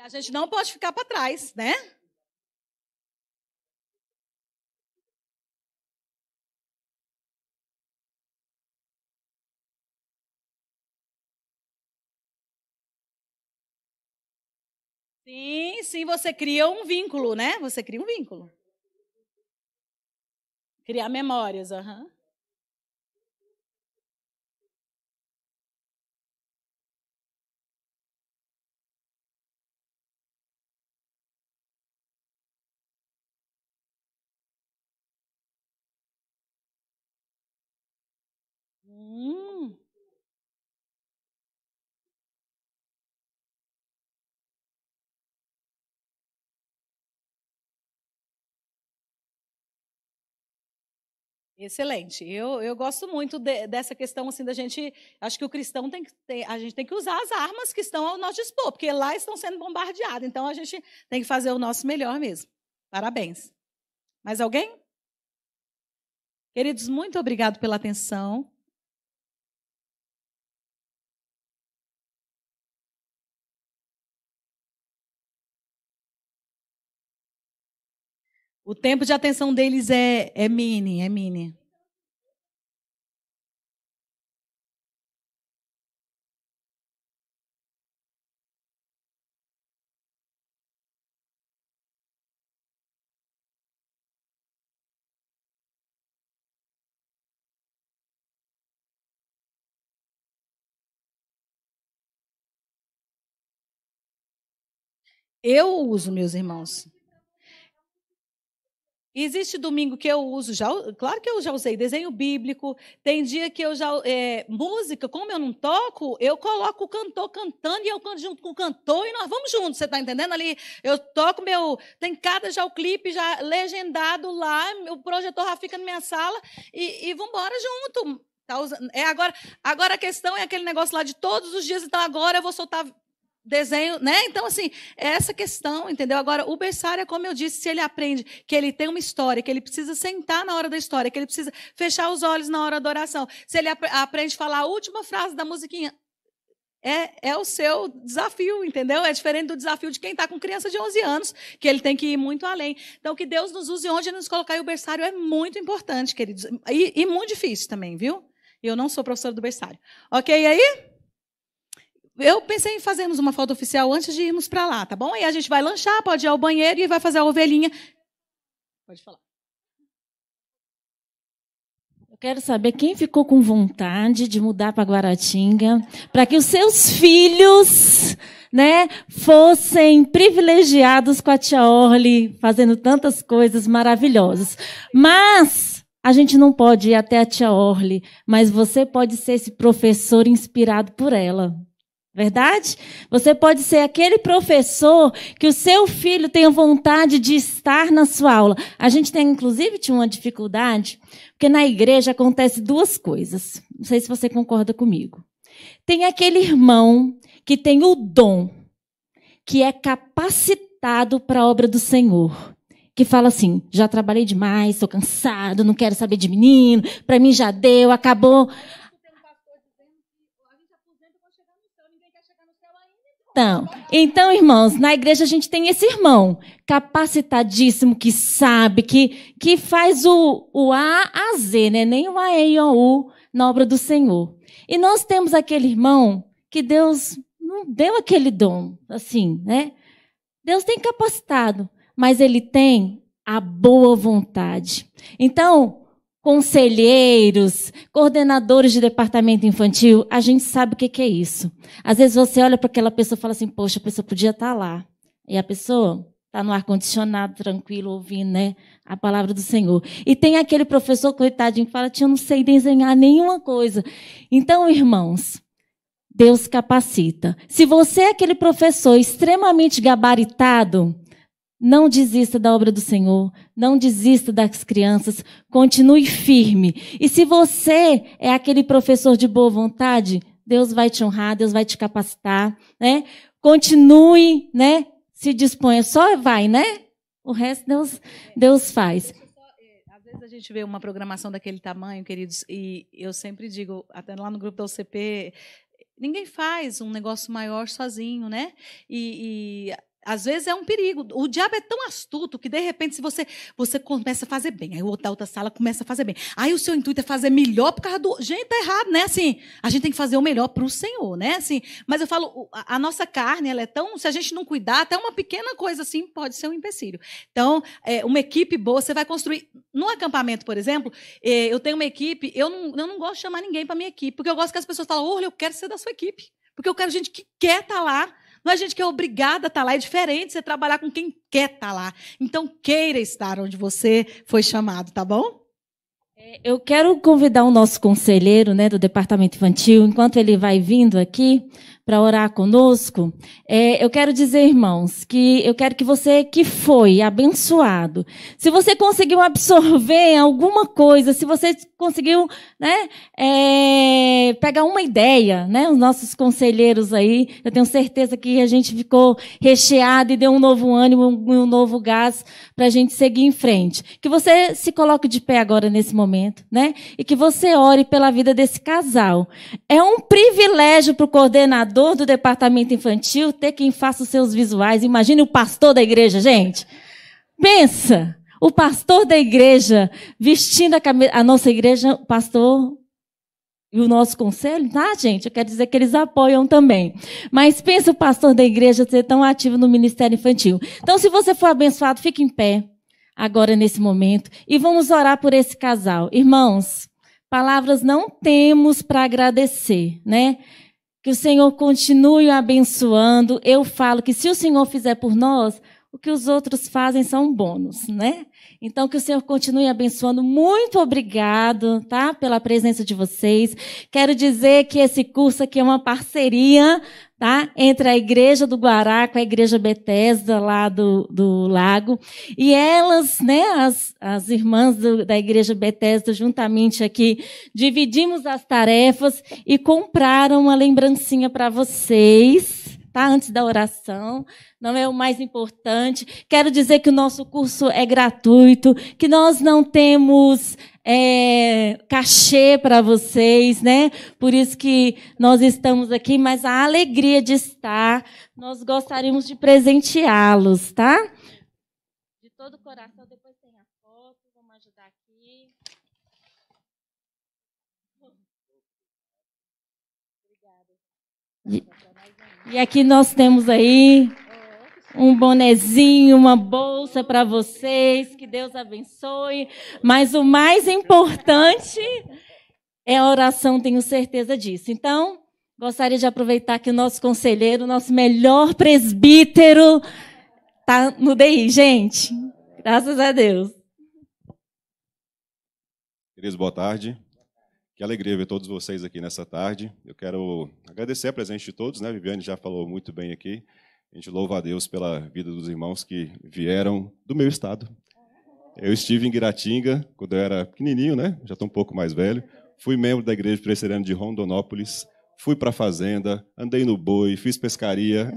Speaker 2: a gente não pode ficar para trás, né? Sim, sim, você cria um vínculo, né? Você cria um vínculo. Criar memórias, aham. Uhum.
Speaker 1: Hum.
Speaker 2: Excelente. Eu, eu gosto muito de, dessa questão assim da gente. Acho que o cristão tem que a gente tem que usar as armas que estão ao nosso dispor, porque lá estão sendo bombardeados. Então a gente tem que fazer o nosso melhor mesmo. Parabéns. Mais alguém? Queridos, muito obrigado pela atenção. O tempo de atenção deles é, é mini, é mini. Eu uso, meus irmãos existe domingo que eu uso, já, claro que eu já usei desenho bíblico, tem dia que eu já. É, música, como eu não toco, eu coloco o cantor cantando e eu canto junto com o cantor e nós vamos juntos, você está entendendo? Ali eu toco meu. Tem cada já o clipe já legendado lá, o projetor já fica na minha sala e, e vamos embora junto. Tá usando, é agora, agora a questão é aquele negócio lá de todos os dias, então agora eu vou soltar desenho, né? Então, assim, é essa questão, entendeu? Agora, o berçário, é como eu disse, se ele aprende que ele tem uma história, que ele precisa sentar na hora da história, que ele precisa fechar os olhos na hora da oração, se ele ap aprende a falar a última frase da musiquinha, é, é o seu desafio, entendeu? É diferente do desafio de quem está com criança de 11 anos, que ele tem que ir muito além. Então, que Deus nos use onde nos colocar e o berçário é muito importante, queridos. E, e muito difícil também, viu? Eu não sou professora do berçário. Ok aí? Eu pensei em fazermos uma foto oficial antes de irmos para lá, tá bom? Aí a gente vai lanchar, pode ir ao banheiro e vai fazer a ovelhinha. Pode falar.
Speaker 1: Eu quero saber quem ficou com vontade de mudar para Guaratinga, para que os seus filhos, né, fossem privilegiados com a tia Orly, fazendo tantas coisas maravilhosas. Mas a gente não pode ir até a tia Orly, mas você pode ser esse professor inspirado por ela. Verdade? Você pode ser aquele professor que o seu filho tenha vontade de estar na sua aula. A gente tem, inclusive, tinha uma dificuldade, porque na igreja acontece duas coisas. Não sei se você concorda comigo. Tem aquele irmão que tem o dom, que é capacitado para a obra do Senhor que fala assim: já trabalhei demais, estou cansado, não quero saber de menino, para mim já deu, acabou. Então, então, irmãos, na igreja a gente tem esse irmão capacitadíssimo que sabe, que, que faz o, o A a Z, né? Nem o A, E, O, U na obra do Senhor. E nós temos aquele irmão que Deus não deu aquele dom, assim, né? Deus tem capacitado, mas ele tem a boa vontade. Então, conselheiros, coordenadores de departamento infantil, a gente sabe o que é isso. Às vezes você olha para aquela pessoa e fala assim, poxa, a pessoa podia estar tá lá. E a pessoa está no ar-condicionado, tranquilo, ouvindo né, a palavra do Senhor. E tem aquele professor, coitadinho, que fala, tia, eu não sei desenhar nenhuma coisa. Então, irmãos, Deus capacita. Se você é aquele professor extremamente gabaritado, não desista da obra do Senhor, não desista das crianças, continue firme. E se você é aquele professor de boa vontade, Deus vai te honrar, Deus vai te capacitar, né? Continue, né? Se disponha, só vai, né? O resto Deus, Deus faz. É,
Speaker 2: às vezes a gente vê uma programação daquele tamanho, queridos, e eu sempre digo, até lá no grupo da UCP, ninguém faz um negócio maior sozinho, né? E, e às vezes é um perigo. O diabo é tão astuto que, de repente, se você, você começa a fazer bem, aí o outro da outra sala começa a fazer bem. Aí o seu intuito é fazer melhor por causa do. Gente, tá errado, né? Assim, a gente tem que fazer o melhor para o Senhor, né? Assim, mas eu falo, a, nossa carne, ela é tão. Se a gente não cuidar, até uma pequena coisa assim pode ser um empecilho. Então, é, uma equipe boa, você vai construir. No acampamento, por exemplo, é, eu tenho uma equipe, eu não, eu não gosto de chamar ninguém para minha equipe, porque eu gosto que as pessoas falem: olha, eu quero ser da sua equipe. Porque eu quero gente que quer estar tá lá não é gente que é obrigada a estar tá lá, é diferente você trabalhar com quem quer estar tá lá. Então, queira estar onde você foi chamado, tá bom?
Speaker 1: É, eu quero convidar o nosso conselheiro né, do Departamento Infantil, enquanto ele vai vindo aqui, para orar conosco, é, eu quero dizer, irmãos, que eu quero que você que foi abençoado, se você conseguiu absorver alguma coisa, se você conseguiu, né, é, pegar uma ideia, né, os nossos conselheiros aí, eu tenho certeza que a gente ficou recheado e deu um novo ânimo, um, um novo gás para a gente seguir em frente. Que você se coloque de pé agora nesse momento, né, e que você ore pela vida desse casal. É um privilégio para o coordenador coordenador do departamento infantil ter quem faça os seus visuais. Imagine o pastor da igreja, gente. Pensa, o pastor da igreja vestindo a, a nossa igreja, o pastor e o nosso conselho, tá, gente? Eu quero dizer que eles apoiam também. Mas pensa o pastor da igreja ser tão ativo no ministério infantil. Então, se você for abençoado, fique em pé agora nesse momento e vamos orar por esse casal. Irmãos, palavras não temos para agradecer, né? Que o Senhor continue abençoando. Eu falo que se o Senhor fizer por nós, o que os outros fazem são um bônus, né? Então, que o Senhor continue abençoando. Muito obrigado, tá? Pela presença de vocês. Quero dizer que esse curso aqui é uma parceria tá? Entre a igreja do Guará com a igreja Bethesda lá do, do lago. E elas, né, as, as irmãs do, da igreja Bethesda, juntamente aqui, dividimos as tarefas e compraram uma lembrancinha para vocês tá? Antes da oração, não é o mais importante. Quero dizer que o nosso curso é gratuito, que nós não temos é, cachê para vocês, né? Por isso que nós estamos aqui, mas a alegria de estar, nós gostaríamos de presenteá-los, tá? De todo o coração. E aqui nós temos aí um bonezinho, uma bolsa para vocês, que Deus abençoe. Mas o mais importante é a oração, tenho certeza disso. Então, gostaria de aproveitar que o nosso conselheiro, nosso melhor presbítero, está no DI, gente. Graças a Deus.
Speaker 3: Queridos, boa tarde. Que alegria ver todos vocês aqui nessa tarde. Eu quero agradecer a presença de todos, né? Viviane já falou muito bem aqui. A gente louva a Deus pela vida dos irmãos que vieram do meu estado. Eu estive em Guiratinga quando eu era pequenininho, né? Já estou um pouco mais velho. Fui membro da igreja presbiteriana de Rondonópolis. Fui para a fazenda, andei no boi, fiz pescaria.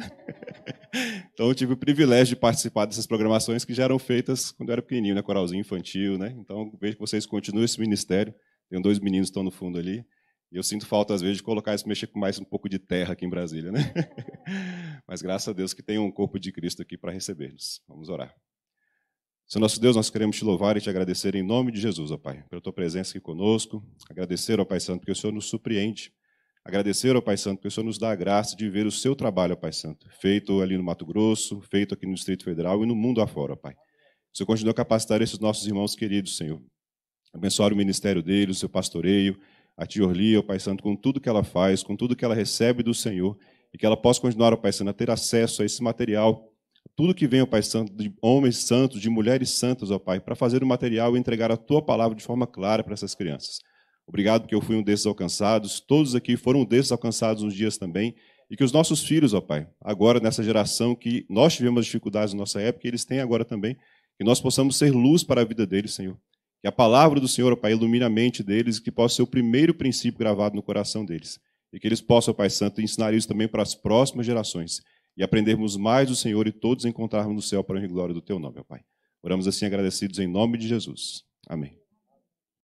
Speaker 3: então eu tive o privilégio de participar dessas programações que já eram feitas quando eu era pequenininho, né? Coralzinho infantil, né? Então vejo que vocês continuam esse ministério. Tem dois meninos que estão no fundo ali. E eu sinto falta, às vezes, de colocar isso, mexer com mais um pouco de terra aqui em Brasília, né? Mas graças a Deus que tem um corpo de Cristo aqui para receber-nos. Vamos orar. Senhor nosso Deus, nós queremos te louvar e te agradecer em nome de Jesus, ó Pai, pela tua presença aqui conosco. Agradecer, ó Pai Santo, porque o Senhor nos surpreende. Agradecer, ó Pai Santo, porque o Senhor nos dá a graça de ver o seu trabalho, ó Pai Santo, feito ali no Mato Grosso, feito aqui no Distrito Federal e no mundo afora, ó Pai. O Senhor continua a capacitar esses nossos irmãos queridos, Senhor. Abençoar o ministério deles, o seu pastoreio, a Tia Orli, ao Pai Santo, com tudo que ela faz, com tudo que ela recebe do Senhor, e que ela possa continuar, ó Pai Santo, a ter acesso a esse material, tudo que vem, ó Pai Santo, de homens santos, de mulheres santas, ó Pai, para fazer o material e entregar a Tua palavra de forma clara para essas crianças. Obrigado porque eu fui um desses alcançados, todos aqui foram desses alcançados uns dias também, e que os nossos filhos, ó Pai, agora nessa geração que nós tivemos dificuldades na nossa época, eles têm agora também, que nós possamos ser luz para a vida deles, Senhor. Que a palavra do Senhor, ó Pai, ilumine a mente deles e que possa ser o primeiro princípio gravado no coração deles. E que eles possam, Pai Santo, ensinar isso também para as próximas gerações e aprendermos mais do Senhor e todos encontrarmos no céu para a glória do Teu nome, ó Pai. Oramos assim agradecidos em nome de Jesus. Amém.